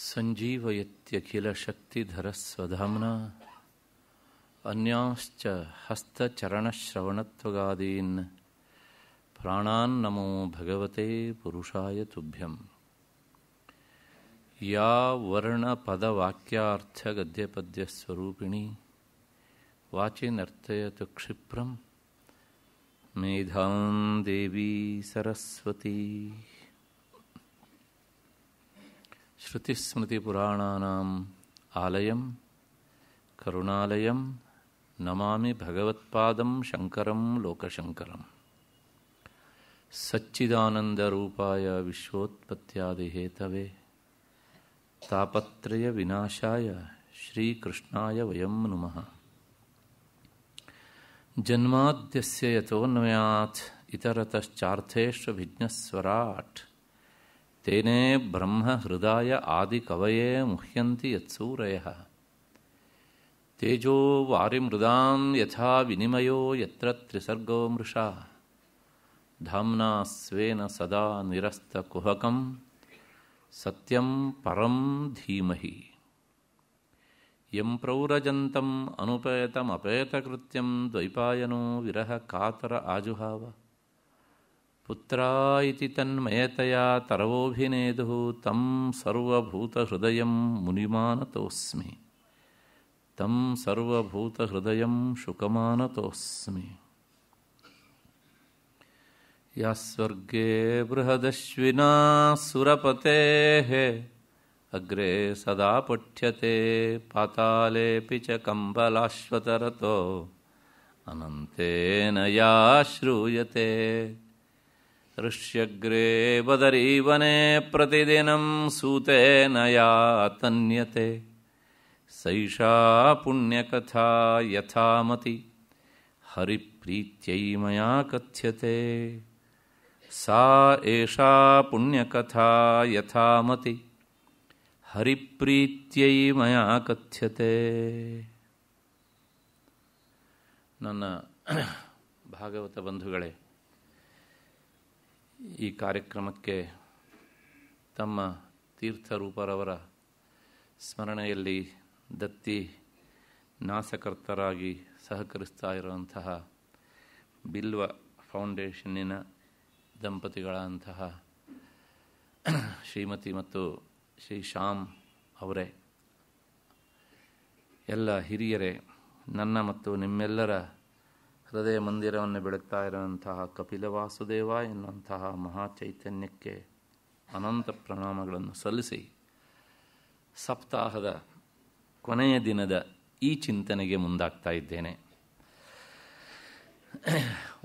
सञ्जीवयत्यखिलशक्तिधरस्वधाम्ना अन्याश्च हस्तचरणश्रवणत्वगादीन् प्राणान्नमो भगवते पुरुषाय तुभ्यम् वाचि नर्तयतु क्षिप्रम् मेधां देवी सरस्वती श्रुतिस्मृतिपुराणानाम् आलयं करुणालयं नमामि भगवत्पादं शङ्करं लोकशङ्करम् सच्चिदानन्दरूपाय विश्वोत्पत्यादिहेतवे तापत्रयविनाशाय श्रीकृष्णाय वयं नुमः जन्माद्यस्य यतोन्वयात् इतरतश्चार्थेष्वभिज्ञस्वराट् स्वराट् तेने ब्रह्महृदाय आदिकवये मुह्यन्ति यत्सूरयः तेजो वारिमृदां यथा विनिमयो यत्र त्रिसर्गो मृषा धाम्ना स्वेन सदा निरस्तकुहकं सत्यं परं धीमहि यं प्रौरजन्तम् अनुपेतमपेतकृत्यं द्वैपायनो विरह कातर आजुहाव पुत्रा इति तन्मयतया तरवोऽभिनेदुः तं सर्वभूतहृदयं मुनिमानतोऽस्मि तं सर्वभूतहृदयं शुकमानतोऽस्मि या स्वर्गे बृहदश्विना सुरपतेः अग्रे सदा पठ्यते पातालेऽपि च कम्बलाश्वतरतो अनन्तेन या श्रूयते दृश्यग्रे बदरीवने प्रतिदिनं नया यातन्यते सैषा पुण्यकथा यथामति हरिप्रीत्यै मया कथ्यते सा एषा पुण्यकथा यथामति हरिप्रीत्यै मया कथ्यते ನನ್ನ ಭಾಗವತ ಬಂಧುಗಳೇ ಈ ಕಾರ್ಯಕ್ರಮಕ್ಕೆ ತಮ್ಮ ತೀರ್ಥರೂಪರವರ ಸ್ಮರಣೆಯಲ್ಲಿ ದತ್ತಿ ನಾಸಕರ್ತರಾಗಿ ಸಹಕರಿಸ್ತಾ ಇರುವಂತಹ ಬಿಲ್ವ ಫೌಂಡೇಶನ್ನಿನ ದಂಪತಿಗಳಂತಹ ಶ್ರೀಮತಿ ಮತ್ತು ಶ್ರೀ ಶ್ಯಾಮ್ ಅವರೇ ಎಲ್ಲ ಹಿರಿಯರೇ ನನ್ನ ಮತ್ತು ನಿಮ್ಮೆಲ್ಲರ ಹೃದಯ ಮಂದಿರವನ್ನು ಬೆಳಗ್ತಾ ಇರುವಂತಹ ಕಪಿಲ ವಾಸುದೇವ ಎನ್ನುವಂತಹ ಮಹಾ ಚೈತನ್ಯಕ್ಕೆ ಅನಂತ ಪ್ರಣಾಮಗಳನ್ನು ಸಲ್ಲಿಸಿ ಸಪ್ತಾಹದ ಕೊನೆಯ ದಿನದ ಈ ಚಿಂತನೆಗೆ ಮುಂದಾಗ್ತಾ ಇದ್ದೇನೆ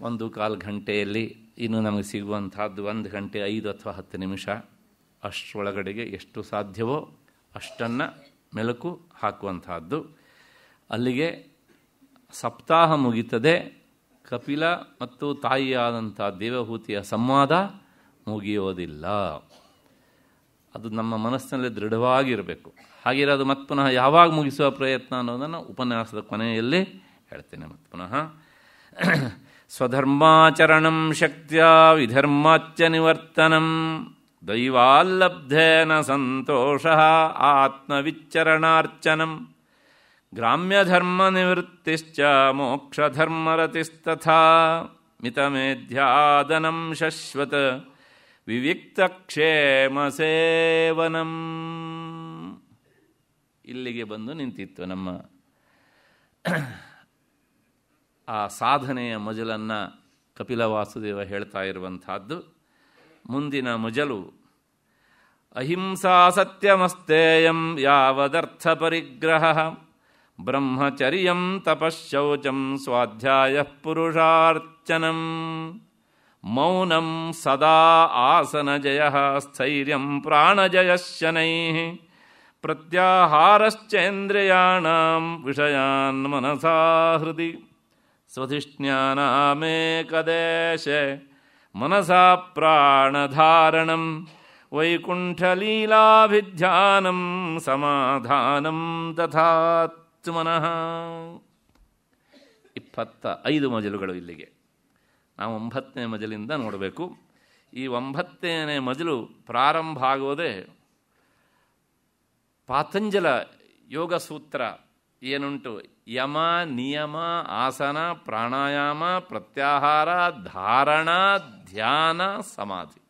ಒಂದು ಕಾಲು ಗಂಟೆಯಲ್ಲಿ ಇನ್ನು ನಮಗೆ ಸಿಗುವಂತಹದ್ದು ಒಂದು ಗಂಟೆ ಐದು ಅಥವಾ ಹತ್ತು ನಿಮಿಷ ಅಷ್ಟರೊಳಗಡೆಗೆ ಎಷ್ಟು ಸಾಧ್ಯವೋ ಅಷ್ಟನ್ನು ಮೆಲುಕು ಹಾಕುವಂತಹದ್ದು ಅಲ್ಲಿಗೆ ಸಪ್ತಾಹ ಮುಗಿತದೆ ಕಪಿಲ ಮತ್ತು ತಾಯಿಯಾದಂಥ ದೇವಭೂತಿಯ ಸಂವಾದ ಮುಗಿಯೋದಿಲ್ಲ ಅದು ನಮ್ಮ ಮನಸ್ಸಿನಲ್ಲಿ ದೃಢವಾಗಿರಬೇಕು ಹಾಗೆ ಅದು ಮತ್ತೆ ಪುನಃ ಯಾವಾಗ ಮುಗಿಸುವ ಪ್ರಯತ್ನ ಅನ್ನೋದನ್ನು ಉಪನ್ಯಾಸದ ಕೊನೆಯಲ್ಲಿ ಹೇಳ್ತೇನೆ ಮತ್ತೆ ಪುನಃ ಸ್ವಧರ್ಮಾಚರಣಂ ಶಕ್ತಿಯ ವಿಧರ್ಮಾಚ ನಿವರ್ತನಂ ದೈವಾಲ್ಲಬ್ಧೇನ ಸಂತೋಷ ಆತ್ಮವಿಚ್ಚರಣಾರ್ಚನಂ ನಿವೃತ್ತಿಶ್ಚ ಮೋಕ್ಷಧರ್ಮರತಿಸ್ತಥಾ ಶಶ್ವತ ವಿವಿಕ್ತ ವಿವಿಕ್ತಕ್ಷೇಮ ಸೇವನಂ ಇಲ್ಲಿಗೆ ಬಂದು ನಿಂತಿತ್ತು ನಮ್ಮ ಆ ಸಾಧನೆಯ ಮಜಲನ್ನು ಕಪಿಲ ವಾಸುದೇವ ಹೇಳ್ತಾ ಇರುವಂತಹದ್ದು ಮುಂದಿನ ಮಜಲು ಅಹಿಂಸಾ ಸತ್ಯಮಸ್ತೇಯಂ ಯಾವದರ್ಥ ಪರಿಗ್ರಹ ब्रह्मचर्यं तपः स्वाध्यायः पुरुषार्चनम् मौनं सदा आसनजयः शनैः प्रत्याहारश्चेन्द्रियाणां विषयान् मनसा हृदि स्वधिष्ण्यानामेकदेशे मनसा प्राणधारणं वैकुण्ठलीलाभिध्यानं समाधानं दधात् ಮನಃ ಇಪ್ಪತ್ತ ಐದು ಮಜಲುಗಳು ಇಲ್ಲಿಗೆ ನಾವು ಒಂಬತ್ತನೇ ಮಜಲಿಂದ ನೋಡಬೇಕು ಈ ಒಂಬತ್ತನೇ ಮಜಲು ಪ್ರಾರಂಭ ಆಗೋದೇ ಪಾತಂಜಲ ಯೋಗ ಸೂತ್ರ ಏನುಂಟು ಯಮ ನಿಯಮ ಆಸನ ಪ್ರಾಣಾಯಾಮ ಪ್ರತ್ಯಾಹಾರ ಧಾರಣ ಧ್ಯಾನ ಸಮಾಧಿ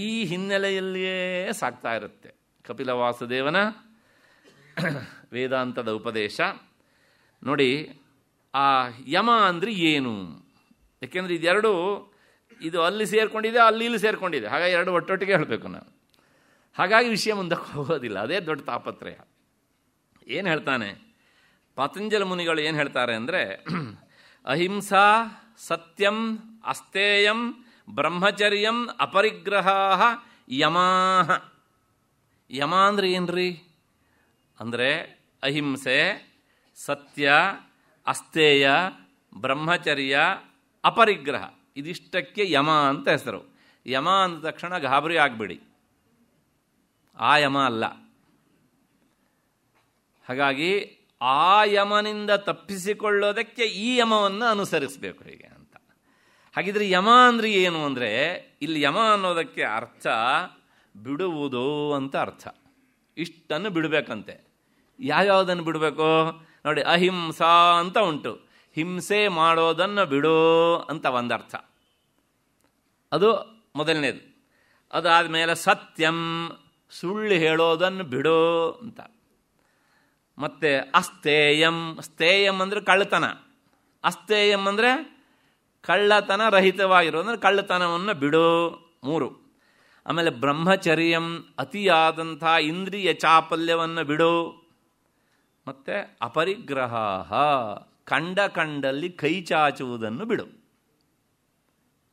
ಈ ಹಿನ್ನೆಲೆಯಲ್ಲಿಯೇ ಸಾಕ್ತಾ ಇರುತ್ತೆ ಕಪಿಲ ವಾಸುದೇವನ ವೇದಾಂತದ ಉಪದೇಶ ನೋಡಿ ಆ ಯಮ ಅಂದರೆ ಏನು ಏಕೆಂದರೆ ಇದೆರಡು ಇದು ಅಲ್ಲಿ ಸೇರಿಕೊಂಡಿದೆ ಅಲ್ಲಿ ಇಲ್ಲಿ ಸೇರಿಕೊಂಡಿದೆ ಹಾಗಾಗಿ ಎರಡು ಒಟ್ಟೊಟ್ಟಿಗೆ ಹೇಳಬೇಕು ನಾನು ಹಾಗಾಗಿ ವಿಷಯ ಮುಂದಕ್ಕೆ ಹೋಗೋದಿಲ್ಲ ಅದೇ ದೊಡ್ಡ ತಾಪತ್ರಯ ಏನು ಹೇಳ್ತಾನೆ ಪತಂಜಲ ಮುನಿಗಳು ಏನು ಹೇಳ್ತಾರೆ ಅಂದರೆ ಅಹಿಂಸಾ ಸತ್ಯಂ ಅಸ್ತೇಯಂ ಬ್ರಹ್ಮಚರ್ಯಂ ಅಪರಿಗ್ರಹ ಯಮಾಹ ಯಮ ಅಂದ್ರೆ ಏನ್ರಿ ಅಂದರೆ ಅಹಿಂಸೆ ಸತ್ಯ ಅಸ್ಥೇಯ ಬ್ರಹ್ಮಚರ್ಯ ಅಪರಿಗ್ರಹ ಇದಿಷ್ಟಕ್ಕೆ ಯಮ ಅಂತ ಹೆಸರು ಯಮ ಅಂದ ತಕ್ಷಣ ಗಾಬರಿ ಆಗಬೇಡಿ ಆ ಯಮ ಅಲ್ಲ ಹಾಗಾಗಿ ಆ ಯಮನಿಂದ ತಪ್ಪಿಸಿಕೊಳ್ಳೋದಕ್ಕೆ ಈ ಯಮವನ್ನು ಅನುಸರಿಸಬೇಕು ಹೀಗೆ ಅಂತ ಹಾಗಿದ್ರೆ ಯಮ ಅಂದರೆ ಏನು ಅಂದರೆ ಇಲ್ಲಿ ಯಮ ಅನ್ನೋದಕ್ಕೆ ಅರ್ಥ ಬಿಡುವುದು ಅಂತ ಅರ್ಥ ಇಷ್ಟನ್ನು ಬಿಡಬೇಕಂತೆ ಯಾವ್ಯಾವುದನ್ನು ಬಿಡಬೇಕು ನೋಡಿ ಅಹಿಂಸಾ ಅಂತ ಉಂಟು ಹಿಂಸೆ ಮಾಡೋದನ್ನು ಬಿಡೋ ಅಂತ ಒಂದರ್ಥ ಅದು ಮೊದಲನೇದು ಅದಾದ ಮೇಲೆ ಸತ್ಯಂ ಸುಳ್ಳು ಹೇಳೋದನ್ನು ಬಿಡೋ ಅಂತ ಮತ್ತು ಅಸ್ತೇಯಂ ಸ್ಥೇಯಂ ಅಂದರೆ ಕಳ್ಳತನ ಅಸ್ತೇಯಂ ಅಂದರೆ ಕಳ್ಳತನ ರಹಿತವಾಗಿರೋದಂದ್ರೆ ಕಳ್ಳತನವನ್ನು ಬಿಡೋ ಮೂರು ಆಮೇಲೆ ಬ್ರಹ್ಮಚರ್ಯಂ ಅತಿಯಾದಂಥ ಇಂದ್ರಿಯ ಚಾಪಲ್ಯವನ್ನು ಬಿಡೋ ಮತ್ತು ಅಪರಿಗ್ರಹ ಕಂಡ ಕಂಡಲ್ಲಿ ಕೈ ಚಾಚುವುದನ್ನು ಬಿಡು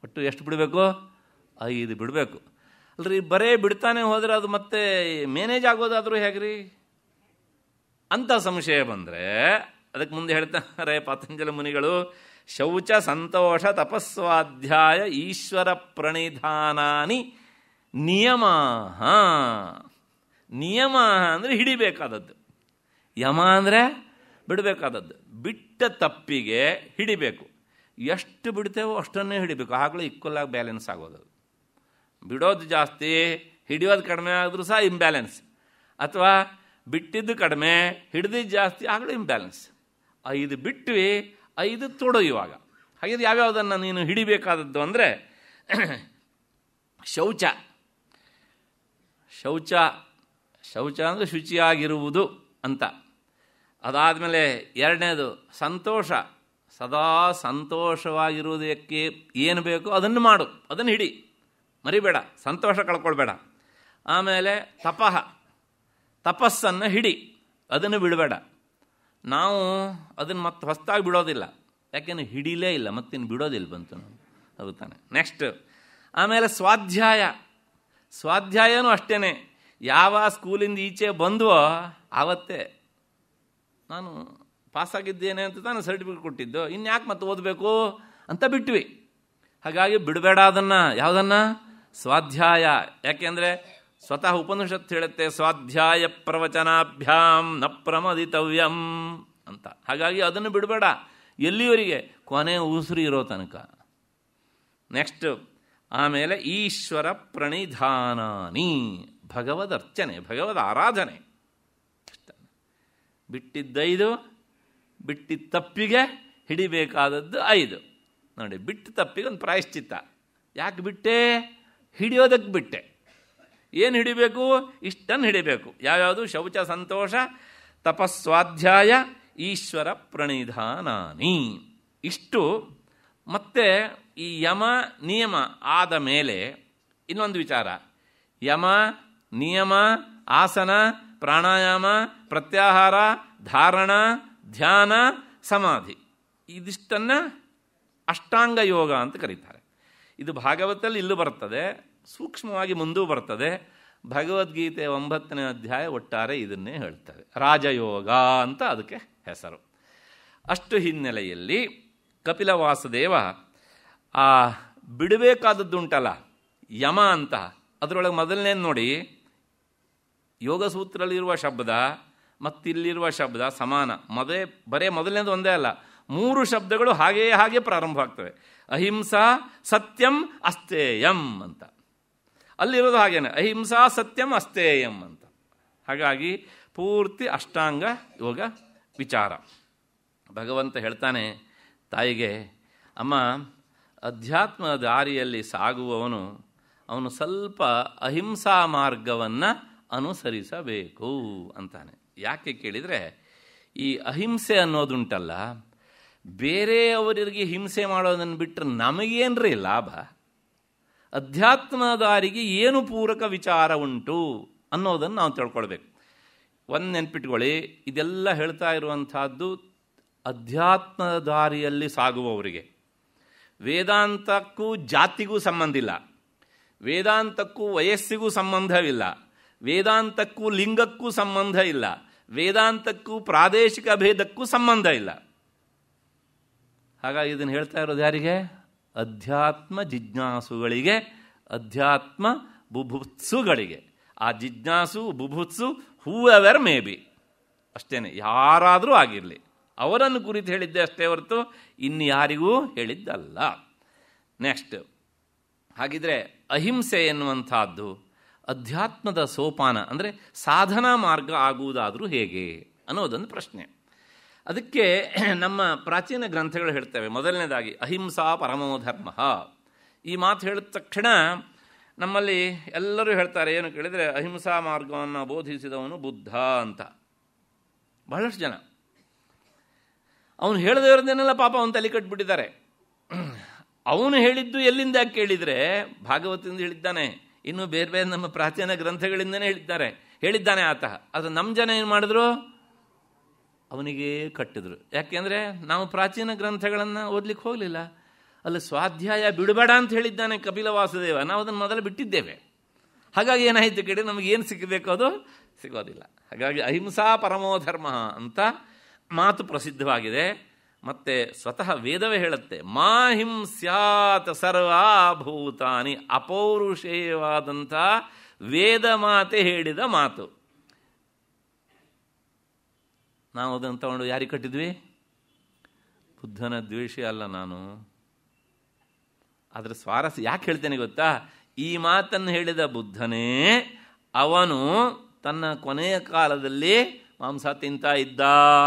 ಒಟ್ಟು ಎಷ್ಟು ಬಿಡಬೇಕು ಐದು ಬಿಡಬೇಕು ಅಲ್ರಿ ಬರೇ ಬಿಡ್ತಾನೆ ಹೋದರೆ ಅದು ಮತ್ತೆ ಮೇನೇಜ್ ಆಗೋದಾದರೂ ಹೇಗ್ರಿ ಅಂತ ಸಂಶಯ ಬಂದರೆ ಅದಕ್ಕೆ ಮುಂದೆ ಹೇಳ್ತಾರೆ ಪತಂಜಲ ಮುನಿಗಳು ಶೌಚ ಸಂತೋಷ ತಪಸ್ವಾಧ್ಯಾಯ ಈಶ್ವರ ಪ್ರಣಿಧಾನಾನಿ ನಿಯಮ ನಿಯಮ ಅಂದರೆ ಹಿಡಿಬೇಕಾದದ್ದು ಯಮ ಅಂದರೆ ಬಿಡಬೇಕಾದದ್ದು ಬಿಟ್ಟ ತಪ್ಪಿಗೆ ಹಿಡಿಬೇಕು ಎಷ್ಟು ಬಿಡ್ತೇವೋ ಅಷ್ಟನ್ನೇ ಹಿಡಿಬೇಕು ಆಗಲೇ ಆಗಿ ಬ್ಯಾಲೆನ್ಸ್ ಆಗೋದು ಬಿಡೋದು ಜಾಸ್ತಿ ಹಿಡಿಯೋದು ಕಡಿಮೆ ಆದರೂ ಸಹ ಇಂಬ್ಯಾಲೆನ್ಸ್ ಅಥವಾ ಬಿಟ್ಟಿದ್ದು ಕಡಿಮೆ ಹಿಡಿದಿದ್ದು ಜಾಸ್ತಿ ಆಗಲೂ ಇಂಬ್ಯಾಲೆನ್ಸ್ ಐದು ಬಿಟ್ವಿ ಐದು ತೊಡು ಇವಾಗ ಹಾಗಿದ್ರೆ ಯಾವ್ಯಾವುದನ್ನು ನೀನು ಹಿಡಿಬೇಕಾದದ್ದು ಅಂದರೆ ಶೌಚ ಶೌಚ ಶೌಚ ಅಂದರೆ ಶುಚಿಯಾಗಿರುವುದು ಅಂತ ಅದಾದಮೇಲೆ ಎರಡನೇದು ಸಂತೋಷ ಸದಾ ಸಂತೋಷವಾಗಿರುವುದಕ್ಕೆ ಏನು ಬೇಕೋ ಅದನ್ನು ಮಾಡು ಅದನ್ನು ಹಿಡಿ ಮರಿಬೇಡ ಸಂತೋಷ ಕಳ್ಕೊಳ್ಬೇಡ ಆಮೇಲೆ ತಪಃ ತಪಸ್ಸನ್ನು ಹಿಡಿ ಅದನ್ನು ಬಿಡಬೇಡ ನಾವು ಅದನ್ನು ಮತ್ತೆ ಹೊಸ್ತಾಗಿ ಬಿಡೋದಿಲ್ಲ ಯಾಕೆಂದ್ರೆ ಹಿಡಿಲೇ ಇಲ್ಲ ಮತ್ತಿನ್ನು ಬಿಡೋದಿಲ್ಲ ಬಂತು ನಾವು ಹೋಗುತ್ತಾನೆ ನೆಕ್ಸ್ಟ್ ಆಮೇಲೆ ಸ್ವಾಧ್ಯಾಯ ಸ್ವಾಧ್ಯಾಯನೂ ಅಷ್ಟೇ ಯಾವ ಸ್ಕೂಲಿಂದ ಈಚೆ ಬಂದವೋ ಆವತ್ತೇ ನಾನು ಪಾಸಾಗಿದ್ದೇನೆ ಅಂತ ನಾನು ಸರ್ಟಿಫಿಕೇಟ್ ಕೊಟ್ಟಿದ್ದು ಇನ್ಯಾಕೆ ಮತ್ತೆ ಓದಬೇಕು ಅಂತ ಬಿಟ್ವಿ ಹಾಗಾಗಿ ಬಿಡಬೇಡ ಅದನ್ನು ಯಾವುದನ್ನು ಸ್ವಾಧ್ಯಾಯ ಯಾಕೆಂದರೆ ಸ್ವತಃ ಉಪನಿಷತ್ತು ಹೇಳುತ್ತೆ ಸ್ವಾಧ್ಯಾಯ ಪ್ರವಚನಾಭ್ಯಾಂ ನ ಪ್ರಮದಿತವ್ಯಂ ಅಂತ ಹಾಗಾಗಿ ಅದನ್ನು ಬಿಡಬೇಡ ಎಲ್ಲಿಯವರಿಗೆ ಕೊನೆ ಉಸಿರು ಇರೋ ತನಕ ನೆಕ್ಸ್ಟ್ ಆಮೇಲೆ ಈಶ್ವರ ಪ್ರಣಿಧಾನಾನಿ ಭಗವದ್ ಅರ್ಚನೆ ಭಗವದ್ ಆರಾಧನೆ ಬಿಟ್ಟಿದ್ದೈದು ಬಿಟ್ಟಿ ತಪ್ಪಿಗೆ ಹಿಡಿಬೇಕಾದದ್ದು ಐದು ನೋಡಿ ಬಿಟ್ಟು ತಪ್ಪಿಗೆ ಒಂದು ಪ್ರಾಯಶ್ಚಿತ್ತ ಯಾಕೆ ಬಿಟ್ಟೆ ಹಿಡಿಯೋದಕ್ಕೆ ಬಿಟ್ಟೆ ಏನು ಹಿಡಿಬೇಕು ಇಷ್ಟನ್ನು ಹಿಡಿಬೇಕು ಯಾವ್ಯಾವುದು ಶೌಚ ಸಂತೋಷ ತಪಸ್ವಾಧ್ಯಾಯ ಈಶ್ವರ ಪ್ರಣಿಧಾನಾನಿ ಇಷ್ಟು ಮತ್ತೆ ಈ ಯಮ ನಿಯಮ ಆದ ಮೇಲೆ ಇನ್ನೊಂದು ವಿಚಾರ ಯಮ ನಿಯಮ ಆಸನ ಪ್ರಾಣಾಯಾಮ ಪ್ರತ್ಯಾಹಾರ ಧಾರಣ ಧ್ಯಾನ ಸಮಾಧಿ ಇದಿಷ್ಟನ್ನು ಅಷ್ಟಾಂಗ ಯೋಗ ಅಂತ ಕರೀತಾರೆ ಇದು ಭಾಗವತಲ್ಲಿ ಇಲ್ಲೂ ಬರ್ತದೆ ಸೂಕ್ಷ್ಮವಾಗಿ ಮುಂದೂ ಬರ್ತದೆ ಭಗವದ್ಗೀತೆ ಒಂಬತ್ತನೇ ಅಧ್ಯಾಯ ಒಟ್ಟಾರೆ ಇದನ್ನೇ ಹೇಳ್ತದೆ ರಾಜಯೋಗ ಅಂತ ಅದಕ್ಕೆ ಹೆಸರು ಅಷ್ಟು ಹಿನ್ನೆಲೆಯಲ್ಲಿ ಕಪಿಲ ವಾಸುದೇವ ಆ ಬಿಡಬೇಕಾದದ್ದುಂಟಲ್ಲ ಯಮ ಅಂತ ಅದರೊಳಗೆ ಮೊದಲನೇ ನೋಡಿ ಯೋಗ ಸೂತ್ರಲ್ಲಿರುವ ಶಬ್ದ ಮತ್ತಿಲ್ಲಿರುವ ಶಬ್ದ ಸಮಾನ ಮೊದಲೇ ಬರೇ ಮೊದಲನೇದು ಒಂದೇ ಅಲ್ಲ ಮೂರು ಶಬ್ದಗಳು ಹಾಗೆಯೇ ಹಾಗೆ ಪ್ರಾರಂಭ ಆಗ್ತವೆ ಅಹಿಂಸಾ ಸತ್ಯಂ ಅಸ್ತೇಯಂ ಅಂತ ಅಲ್ಲಿರೋದು ಹಾಗೇನೆ ಅಹಿಂಸಾ ಸತ್ಯಂ ಅಸ್ತೇಯಂ ಅಂತ ಹಾಗಾಗಿ ಪೂರ್ತಿ ಅಷ್ಟಾಂಗ ಯೋಗ ವಿಚಾರ ಭಗವಂತ ಹೇಳ್ತಾನೆ ತಾಯಿಗೆ ಅಮ್ಮ ಅಧ್ಯಾತ್ಮ ದಾರಿಯಲ್ಲಿ ಸಾಗುವವನು ಅವನು ಸ್ವಲ್ಪ ಅಹಿಂಸಾ ಮಾರ್ಗವನ್ನು ಅನುಸರಿಸಬೇಕು ಅಂತಾನೆ ಯಾಕೆ ಕೇಳಿದರೆ ಈ ಅಹಿಂಸೆ ಅನ್ನೋದುಂಟಲ್ಲ ಬೇರೆಯವರಿಗೆ ಹಿಂಸೆ ಮಾಡೋದನ್ನು ಬಿಟ್ಟರೆ ನಮಗೇನ್ರಿ ಲಾಭ ಅಧ್ಯಾತ್ಮದಾರಿಗೆ ಏನು ಪೂರಕ ವಿಚಾರ ಉಂಟು ಅನ್ನೋದನ್ನು ನಾವು ತಿಳ್ಕೊಳ್ಬೇಕು ಒಂದು ನೆನ್ಪಿಟ್ಕೊಳ್ಳಿ ಇದೆಲ್ಲ ಹೇಳ್ತಾ ಇರುವಂಥದ್ದು ಅಧ್ಯಾತ್ಮ ದಾರಿಯಲ್ಲಿ ಸಾಗುವವರಿಗೆ ವೇದಾಂತಕ್ಕೂ ಜಾತಿಗೂ ಸಂಬಂಧ ಇಲ್ಲ ವೇದಾಂತಕ್ಕೂ ವಯಸ್ಸಿಗೂ ಸಂಬಂಧವಿಲ್ಲ ವೇದಾಂತಕ್ಕೂ ಲಿಂಗಕ್ಕೂ ಸಂಬಂಧ ಇಲ್ಲ ವೇದಾಂತಕ್ಕೂ ಪ್ರಾದೇಶಿಕ ಭೇದಕ್ಕೂ ಸಂಬಂಧ ಇಲ್ಲ ಹಾಗಾಗಿ ಇದನ್ನು ಹೇಳ್ತಾ ಇರೋದು ಯಾರಿಗೆ ಅಧ್ಯಾತ್ಮ ಜಿಜ್ಞಾಸುಗಳಿಗೆ ಅಧ್ಯಾತ್ಮ ಬುಭುತ್ಸುಗಳಿಗೆ ಆ ಜಿಜ್ಞಾಸು ಬುಭುತ್ಸು ಹೂ ಎವರ್ ಮೇ ಬಿ ಅಷ್ಟೇ ಯಾರಾದರೂ ಆಗಿರಲಿ ಅವರನ್ನು ಕುರಿತು ಹೇಳಿದ್ದೆ ಅಷ್ಟೇ ಹೊರತು ಇನ್ನು ಯಾರಿಗೂ ಹೇಳಿದ್ದಲ್ಲ ನೆಕ್ಸ್ಟ್ ಹಾಗಿದ್ರೆ ಅಹಿಂಸೆ ಎನ್ನುವಂಥದ್ದು ಅಧ್ಯಾತ್ಮದ ಸೋಪಾನ ಅಂದರೆ ಸಾಧನಾ ಮಾರ್ಗ ಆಗುವುದಾದರೂ ಹೇಗೆ ಅನ್ನೋದೊಂದು ಪ್ರಶ್ನೆ ಅದಕ್ಕೆ ನಮ್ಮ ಪ್ರಾಚೀನ ಗ್ರಂಥಗಳು ಹೇಳ್ತೇವೆ ಮೊದಲನೇದಾಗಿ ಅಹಿಂಸಾ ಪರಮೋ ಧರ್ಮ ಈ ಮಾತು ಹೇಳಿದ ತಕ್ಷಣ ನಮ್ಮಲ್ಲಿ ಎಲ್ಲರೂ ಹೇಳ್ತಾರೆ ಏನು ಕೇಳಿದರೆ ಅಹಿಂಸಾ ಮಾರ್ಗವನ್ನು ಬೋಧಿಸಿದವನು ಬುದ್ಧ ಅಂತ ಬಹಳಷ್ಟು ಜನ ಅವನು ಹೇಳಿದವರನ್ನೆಲ್ಲ ಪಾಪ ಅವನು ತಲೆ ಕಟ್ಟಿಬಿಟ್ಟಿದ್ದಾರೆ ಅವನು ಹೇಳಿದ್ದು ಎಲ್ಲಿಂದ ಕೇಳಿದರೆ ಭಾಗವತದಿಂದ ಹೇಳಿದ್ದಾನೆ ಇನ್ನೂ ಬೇರೆ ಬೇರೆ ನಮ್ಮ ಪ್ರಾಚೀನ ಗ್ರಂಥಗಳಿಂದನೇ ಹೇಳಿದ್ದಾರೆ ಹೇಳಿದ್ದಾನೆ ಆತ ಅದು ನಮ್ಮ ಜನ ಏನು ಮಾಡಿದ್ರು ಅವನಿಗೆ ಕಟ್ಟಿದ್ರು ಯಾಕೆಂದರೆ ನಾವು ಪ್ರಾಚೀನ ಗ್ರಂಥಗಳನ್ನು ಓದ್ಲಿಕ್ಕೆ ಹೋಗಲಿಲ್ಲ ಅಲ್ಲಿ ಸ್ವಾಧ್ಯಾಯ ಬಿಡಬೇಡ ಅಂತ ಹೇಳಿದ್ದಾನೆ ಕಪಿಲ ವಾಸುದೇವ ನಾವು ಅದನ್ನು ಮೊದಲು ಬಿಟ್ಟಿದ್ದೇವೆ ಹಾಗಾಗಿ ಏನಾಯಿತು ನಮಗೆ ನಮಗೇನು ಸಿಕ್ಕಬೇಕು ಅದು ಸಿಗೋದಿಲ್ಲ ಹಾಗಾಗಿ ಅಹಿಂಸಾ ಪರಮೋ ಧರ್ಮ ಅಂತ ಮಾತು ಪ್ರಸಿದ್ಧವಾಗಿದೆ ಮತ್ತೆ ಸ್ವತಃ ವೇದವೇ ಹೇಳುತ್ತೆ ಮಾ ಸ್ಯಾತ್ ಸರ್ವಾಭೂತಾನಿ ಅಪೌರುಷೇಯವಾದಂಥ ವೇದ ಮಾತೆ ಹೇಳಿದ ಮಾತು ನಾವು ಅದನ್ನು ತಗೊಂಡು ಯಾರಿಗೆ ಕಟ್ಟಿದ್ವಿ ಬುದ್ಧನ ದ್ವೇಷಿ ಅಲ್ಲ ನಾನು ಅದರ ಸ್ವಾರಸ್ಯ ಯಾಕೆ ಹೇಳ್ತೇನೆ ಗೊತ್ತಾ ಈ ಮಾತನ್ನು ಹೇಳಿದ ಬುದ್ಧನೇ ಅವನು ತನ್ನ ಕೊನೆಯ ಕಾಲದಲ್ಲಿ ಮಾಂಸ ತಿಂತ ಇದ್ದ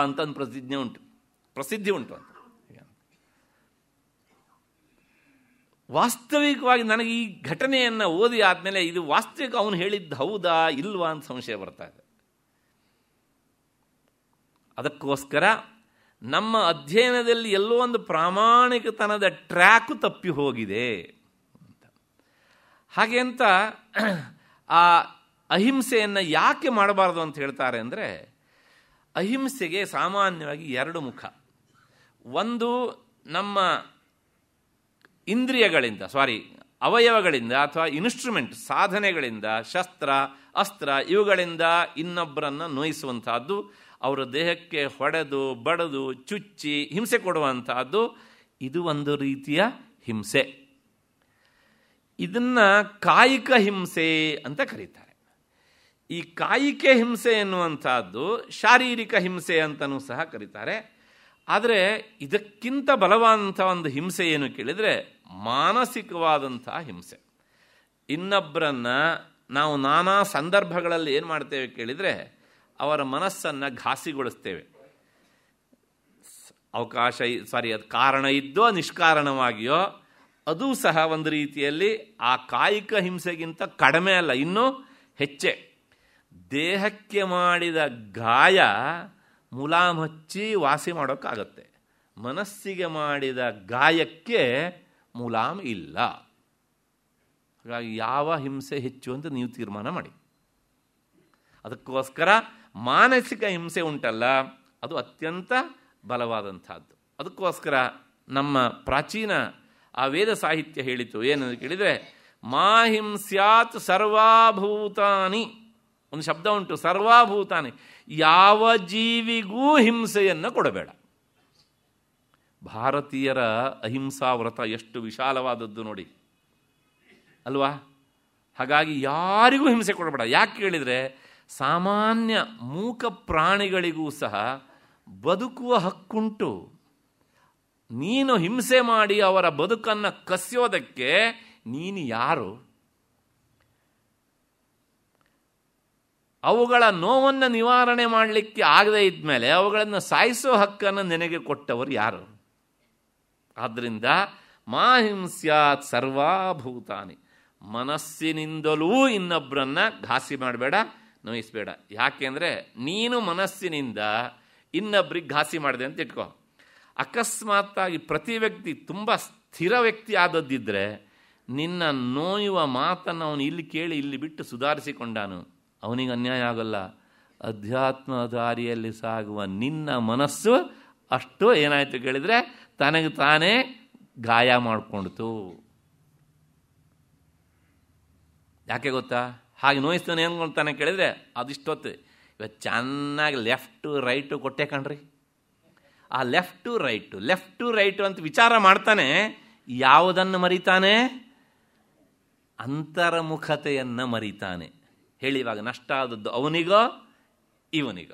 ಅಂತ ಪ್ರತಿಜ್ಞೆ ಉಂಟು ಪ್ರಸಿದ್ಧಿ ಉಂಟು ಅಂತ ವಾಸ್ತವಿಕವಾಗಿ ನನಗೆ ಈ ಘಟನೆಯನ್ನು ಓದಿ ಆದಮೇಲೆ ಇದು ವಾಸ್ತವಿಕ ಅವನು ಹೇಳಿದ್ದು ಹೌದಾ ಇಲ್ವಾ ಅಂತ ಸಂಶಯ ಬರ್ತಾ ಇದೆ ಅದಕ್ಕೋಸ್ಕರ ನಮ್ಮ ಅಧ್ಯಯನದಲ್ಲಿ ಎಲ್ಲೋ ಒಂದು ಪ್ರಾಮಾಣಿಕತನದ ಟ್ರ್ಯಾಕು ತಪ್ಪಿ ಹೋಗಿದೆ ಅಂತ ಹಾಗೆ ಅಂತ ಆ ಅಹಿಂಸೆಯನ್ನು ಯಾಕೆ ಮಾಡಬಾರದು ಅಂತ ಹೇಳ್ತಾರೆ ಅಂದರೆ ಅಹಿಂಸೆಗೆ ಸಾಮಾನ್ಯವಾಗಿ ಎರಡು ಮುಖ ಒಂದು ನಮ್ಮ ಇಂದ್ರಿಯಗಳಿಂದ ಸಾರಿ ಅವಯವಗಳಿಂದ ಅಥವಾ ಇನ್ಸ್ಟ್ರೂಮೆಂಟ್ ಸಾಧನೆಗಳಿಂದ ಶಸ್ತ್ರ ಅಸ್ತ್ರ ಇವುಗಳಿಂದ ಇನ್ನೊಬ್ಬರನ್ನು ನೋಯಿಸುವಂತಹದ್ದು ಅವರ ದೇಹಕ್ಕೆ ಹೊಡೆದು ಬಡದು ಚುಚ್ಚಿ ಹಿಂಸೆ ಕೊಡುವಂತಹದ್ದು ಇದು ಒಂದು ರೀತಿಯ ಹಿಂಸೆ ಇದನ್ನು ಕಾಯಿಕ ಹಿಂಸೆ ಅಂತ ಕರೀತಾರೆ ಈ ಕಾಯಿಕೆ ಹಿಂಸೆ ಎನ್ನುವಂಥದ್ದು ಶಾರೀರಿಕ ಹಿಂಸೆ ಅಂತಲೂ ಸಹ ಕರೀತಾರೆ ಆದರೆ ಇದಕ್ಕಿಂತ ಬಲವಾದಂಥ ಒಂದು ಹಿಂಸೆ ಏನು ಕೇಳಿದರೆ ಮಾನಸಿಕವಾದಂಥ ಹಿಂಸೆ ಇನ್ನೊಬ್ಬರನ್ನು ನಾವು ನಾನಾ ಸಂದರ್ಭಗಳಲ್ಲಿ ಏನು ಮಾಡ್ತೇವೆ ಕೇಳಿದರೆ ಅವರ ಮನಸ್ಸನ್ನು ಘಾಸಿಗೊಳಿಸ್ತೇವೆ ಅವಕಾಶ ಸಾರಿ ಅದು ಕಾರಣ ಇದ್ದೋ ನಿಷ್ಕಾರಣವಾಗಿಯೋ ಅದು ಸಹ ಒಂದು ರೀತಿಯಲ್ಲಿ ಆ ಕಾಯಿಕ ಹಿಂಸೆಗಿಂತ ಕಡಿಮೆ ಅಲ್ಲ ಇನ್ನೂ ಹೆಚ್ಚೆ ದೇಹಕ್ಕೆ ಮಾಡಿದ ಗಾಯ ಮುಲಾಮ್ ಹಚ್ಚಿ ವಾಸಿ ಮಾಡೋಕ್ಕಾಗತ್ತೆ ಮನಸ್ಸಿಗೆ ಮಾಡಿದ ಗಾಯಕ್ಕೆ ಮುಲಾಮ್ ಇಲ್ಲ ಹಾಗಾಗಿ ಯಾವ ಹಿಂಸೆ ಹೆಚ್ಚು ಅಂತ ನೀವು ತೀರ್ಮಾನ ಮಾಡಿ ಅದಕ್ಕೋಸ್ಕರ ಮಾನಸಿಕ ಹಿಂಸೆ ಉಂಟಲ್ಲ ಅದು ಅತ್ಯಂತ ಬಲವಾದಂಥದ್ದು ಅದಕ್ಕೋಸ್ಕರ ನಮ್ಮ ಪ್ರಾಚೀನ ಆ ವೇದ ಸಾಹಿತ್ಯ ಹೇಳಿತು ಏನಂತ ಕೇಳಿದರೆ ಮಾಹಿಂಸ್ಯಾತ್ ಸರ್ವಾಭೂತಾನಿ ಒಂದು ಶಬ್ದ ಉಂಟು ಸರ್ವಾಭೂತಾನಿ ಯಾವ ಜೀವಿಗೂ ಹಿಂಸೆಯನ್ನು ಕೊಡಬೇಡ ಭಾರತೀಯರ ಅಹಿಂಸಾ ವ್ರತ ಎಷ್ಟು ವಿಶಾಲವಾದದ್ದು ನೋಡಿ ಅಲ್ವಾ ಹಾಗಾಗಿ ಯಾರಿಗೂ ಹಿಂಸೆ ಕೊಡಬೇಡ ಯಾಕೆ ಹೇಳಿದರೆ ಸಾಮಾನ್ಯ ಮೂಕ ಪ್ರಾಣಿಗಳಿಗೂ ಸಹ ಬದುಕುವ ಹಕ್ಕುಂಟು ನೀನು ಹಿಂಸೆ ಮಾಡಿ ಅವರ ಬದುಕನ್ನು ಕಸಿಯೋದಕ್ಕೆ ನೀನು ಯಾರು ಅವುಗಳ ನೋವನ್ನು ನಿವಾರಣೆ ಮಾಡಲಿಕ್ಕೆ ಆಗದೇ ಇದ್ಮೇಲೆ ಅವುಗಳನ್ನು ಸಾಯಿಸೋ ಹಕ್ಕನ್ನು ನಿನಗೆ ಕೊಟ್ಟವರು ಯಾರು ಆದ್ದರಿಂದ ಮಾಹಿಂಸ್ಯಾ ಸರ್ವಾಭೂತಾನಿ ಮನಸ್ಸಿನಿಂದಲೂ ಇನ್ನೊಬ್ಬರನ್ನು ಘಾಸಿ ಮಾಡಬೇಡ ನೋಯಿಸಬೇಡ ಯಾಕೆಂದರೆ ನೀನು ಮನಸ್ಸಿನಿಂದ ಇನ್ನೊಬ್ರಿಗೆ ಘಾಸಿ ಮಾಡಿದೆ ಅಂತ ಇಟ್ಕೋ ಅಕಸ್ಮಾತ್ತಾಗಿ ಪ್ರತಿ ವ್ಯಕ್ತಿ ತುಂಬ ಸ್ಥಿರ ವ್ಯಕ್ತಿ ಆದದ್ದಿದ್ದರೆ ನಿನ್ನ ನೋಯುವ ಮಾತನ್ನು ಅವನು ಇಲ್ಲಿ ಕೇಳಿ ಇಲ್ಲಿ ಬಿಟ್ಟು ಸುಧಾರಿಸಿಕೊಂಡಾನು ಅವನಿಗೆ ಅನ್ಯಾಯ ಆಗಲ್ಲ ಅಧ್ಯಾತ್ಮ ದಾರಿಯಲ್ಲಿ ಸಾಗುವ ನಿನ್ನ ಮನಸ್ಸು ಅಷ್ಟು ಏನಾಯಿತು ಕೇಳಿದರೆ ತನಗೆ ತಾನೇ ಗಾಯ ಮಾಡಿಕೊಂಡಿತು ಯಾಕೆ ಗೊತ್ತಾ ಹಾಗೆ ನೋಯಿಸ್ತಾನೆ ಕೊಡ್ತಾನೆ ಕೇಳಿದರೆ ಅದಿಷ್ಟೊತ್ತು ಇವತ್ತು ಚೆನ್ನಾಗಿ ಲೆಫ್ಟು ರೈಟು ಕೊಟ್ಟೆ ಕಣ್ರಿ ಆ ಲೆಫ್ಟು ರೈಟು ಲೆಫ್ಟು ರೈಟು ಅಂತ ವಿಚಾರ ಮಾಡ್ತಾನೆ ಯಾವುದನ್ನು ಮರಿತಾನೆ ಅಂತರ್ಮುಖತೆಯನ್ನು ಮರಿತಾನೆ ಹೇಳಿವಾಗ ನಷ್ಟ ಆದದ್ದು ಅವನಿಗೋ ಇವನಿಗ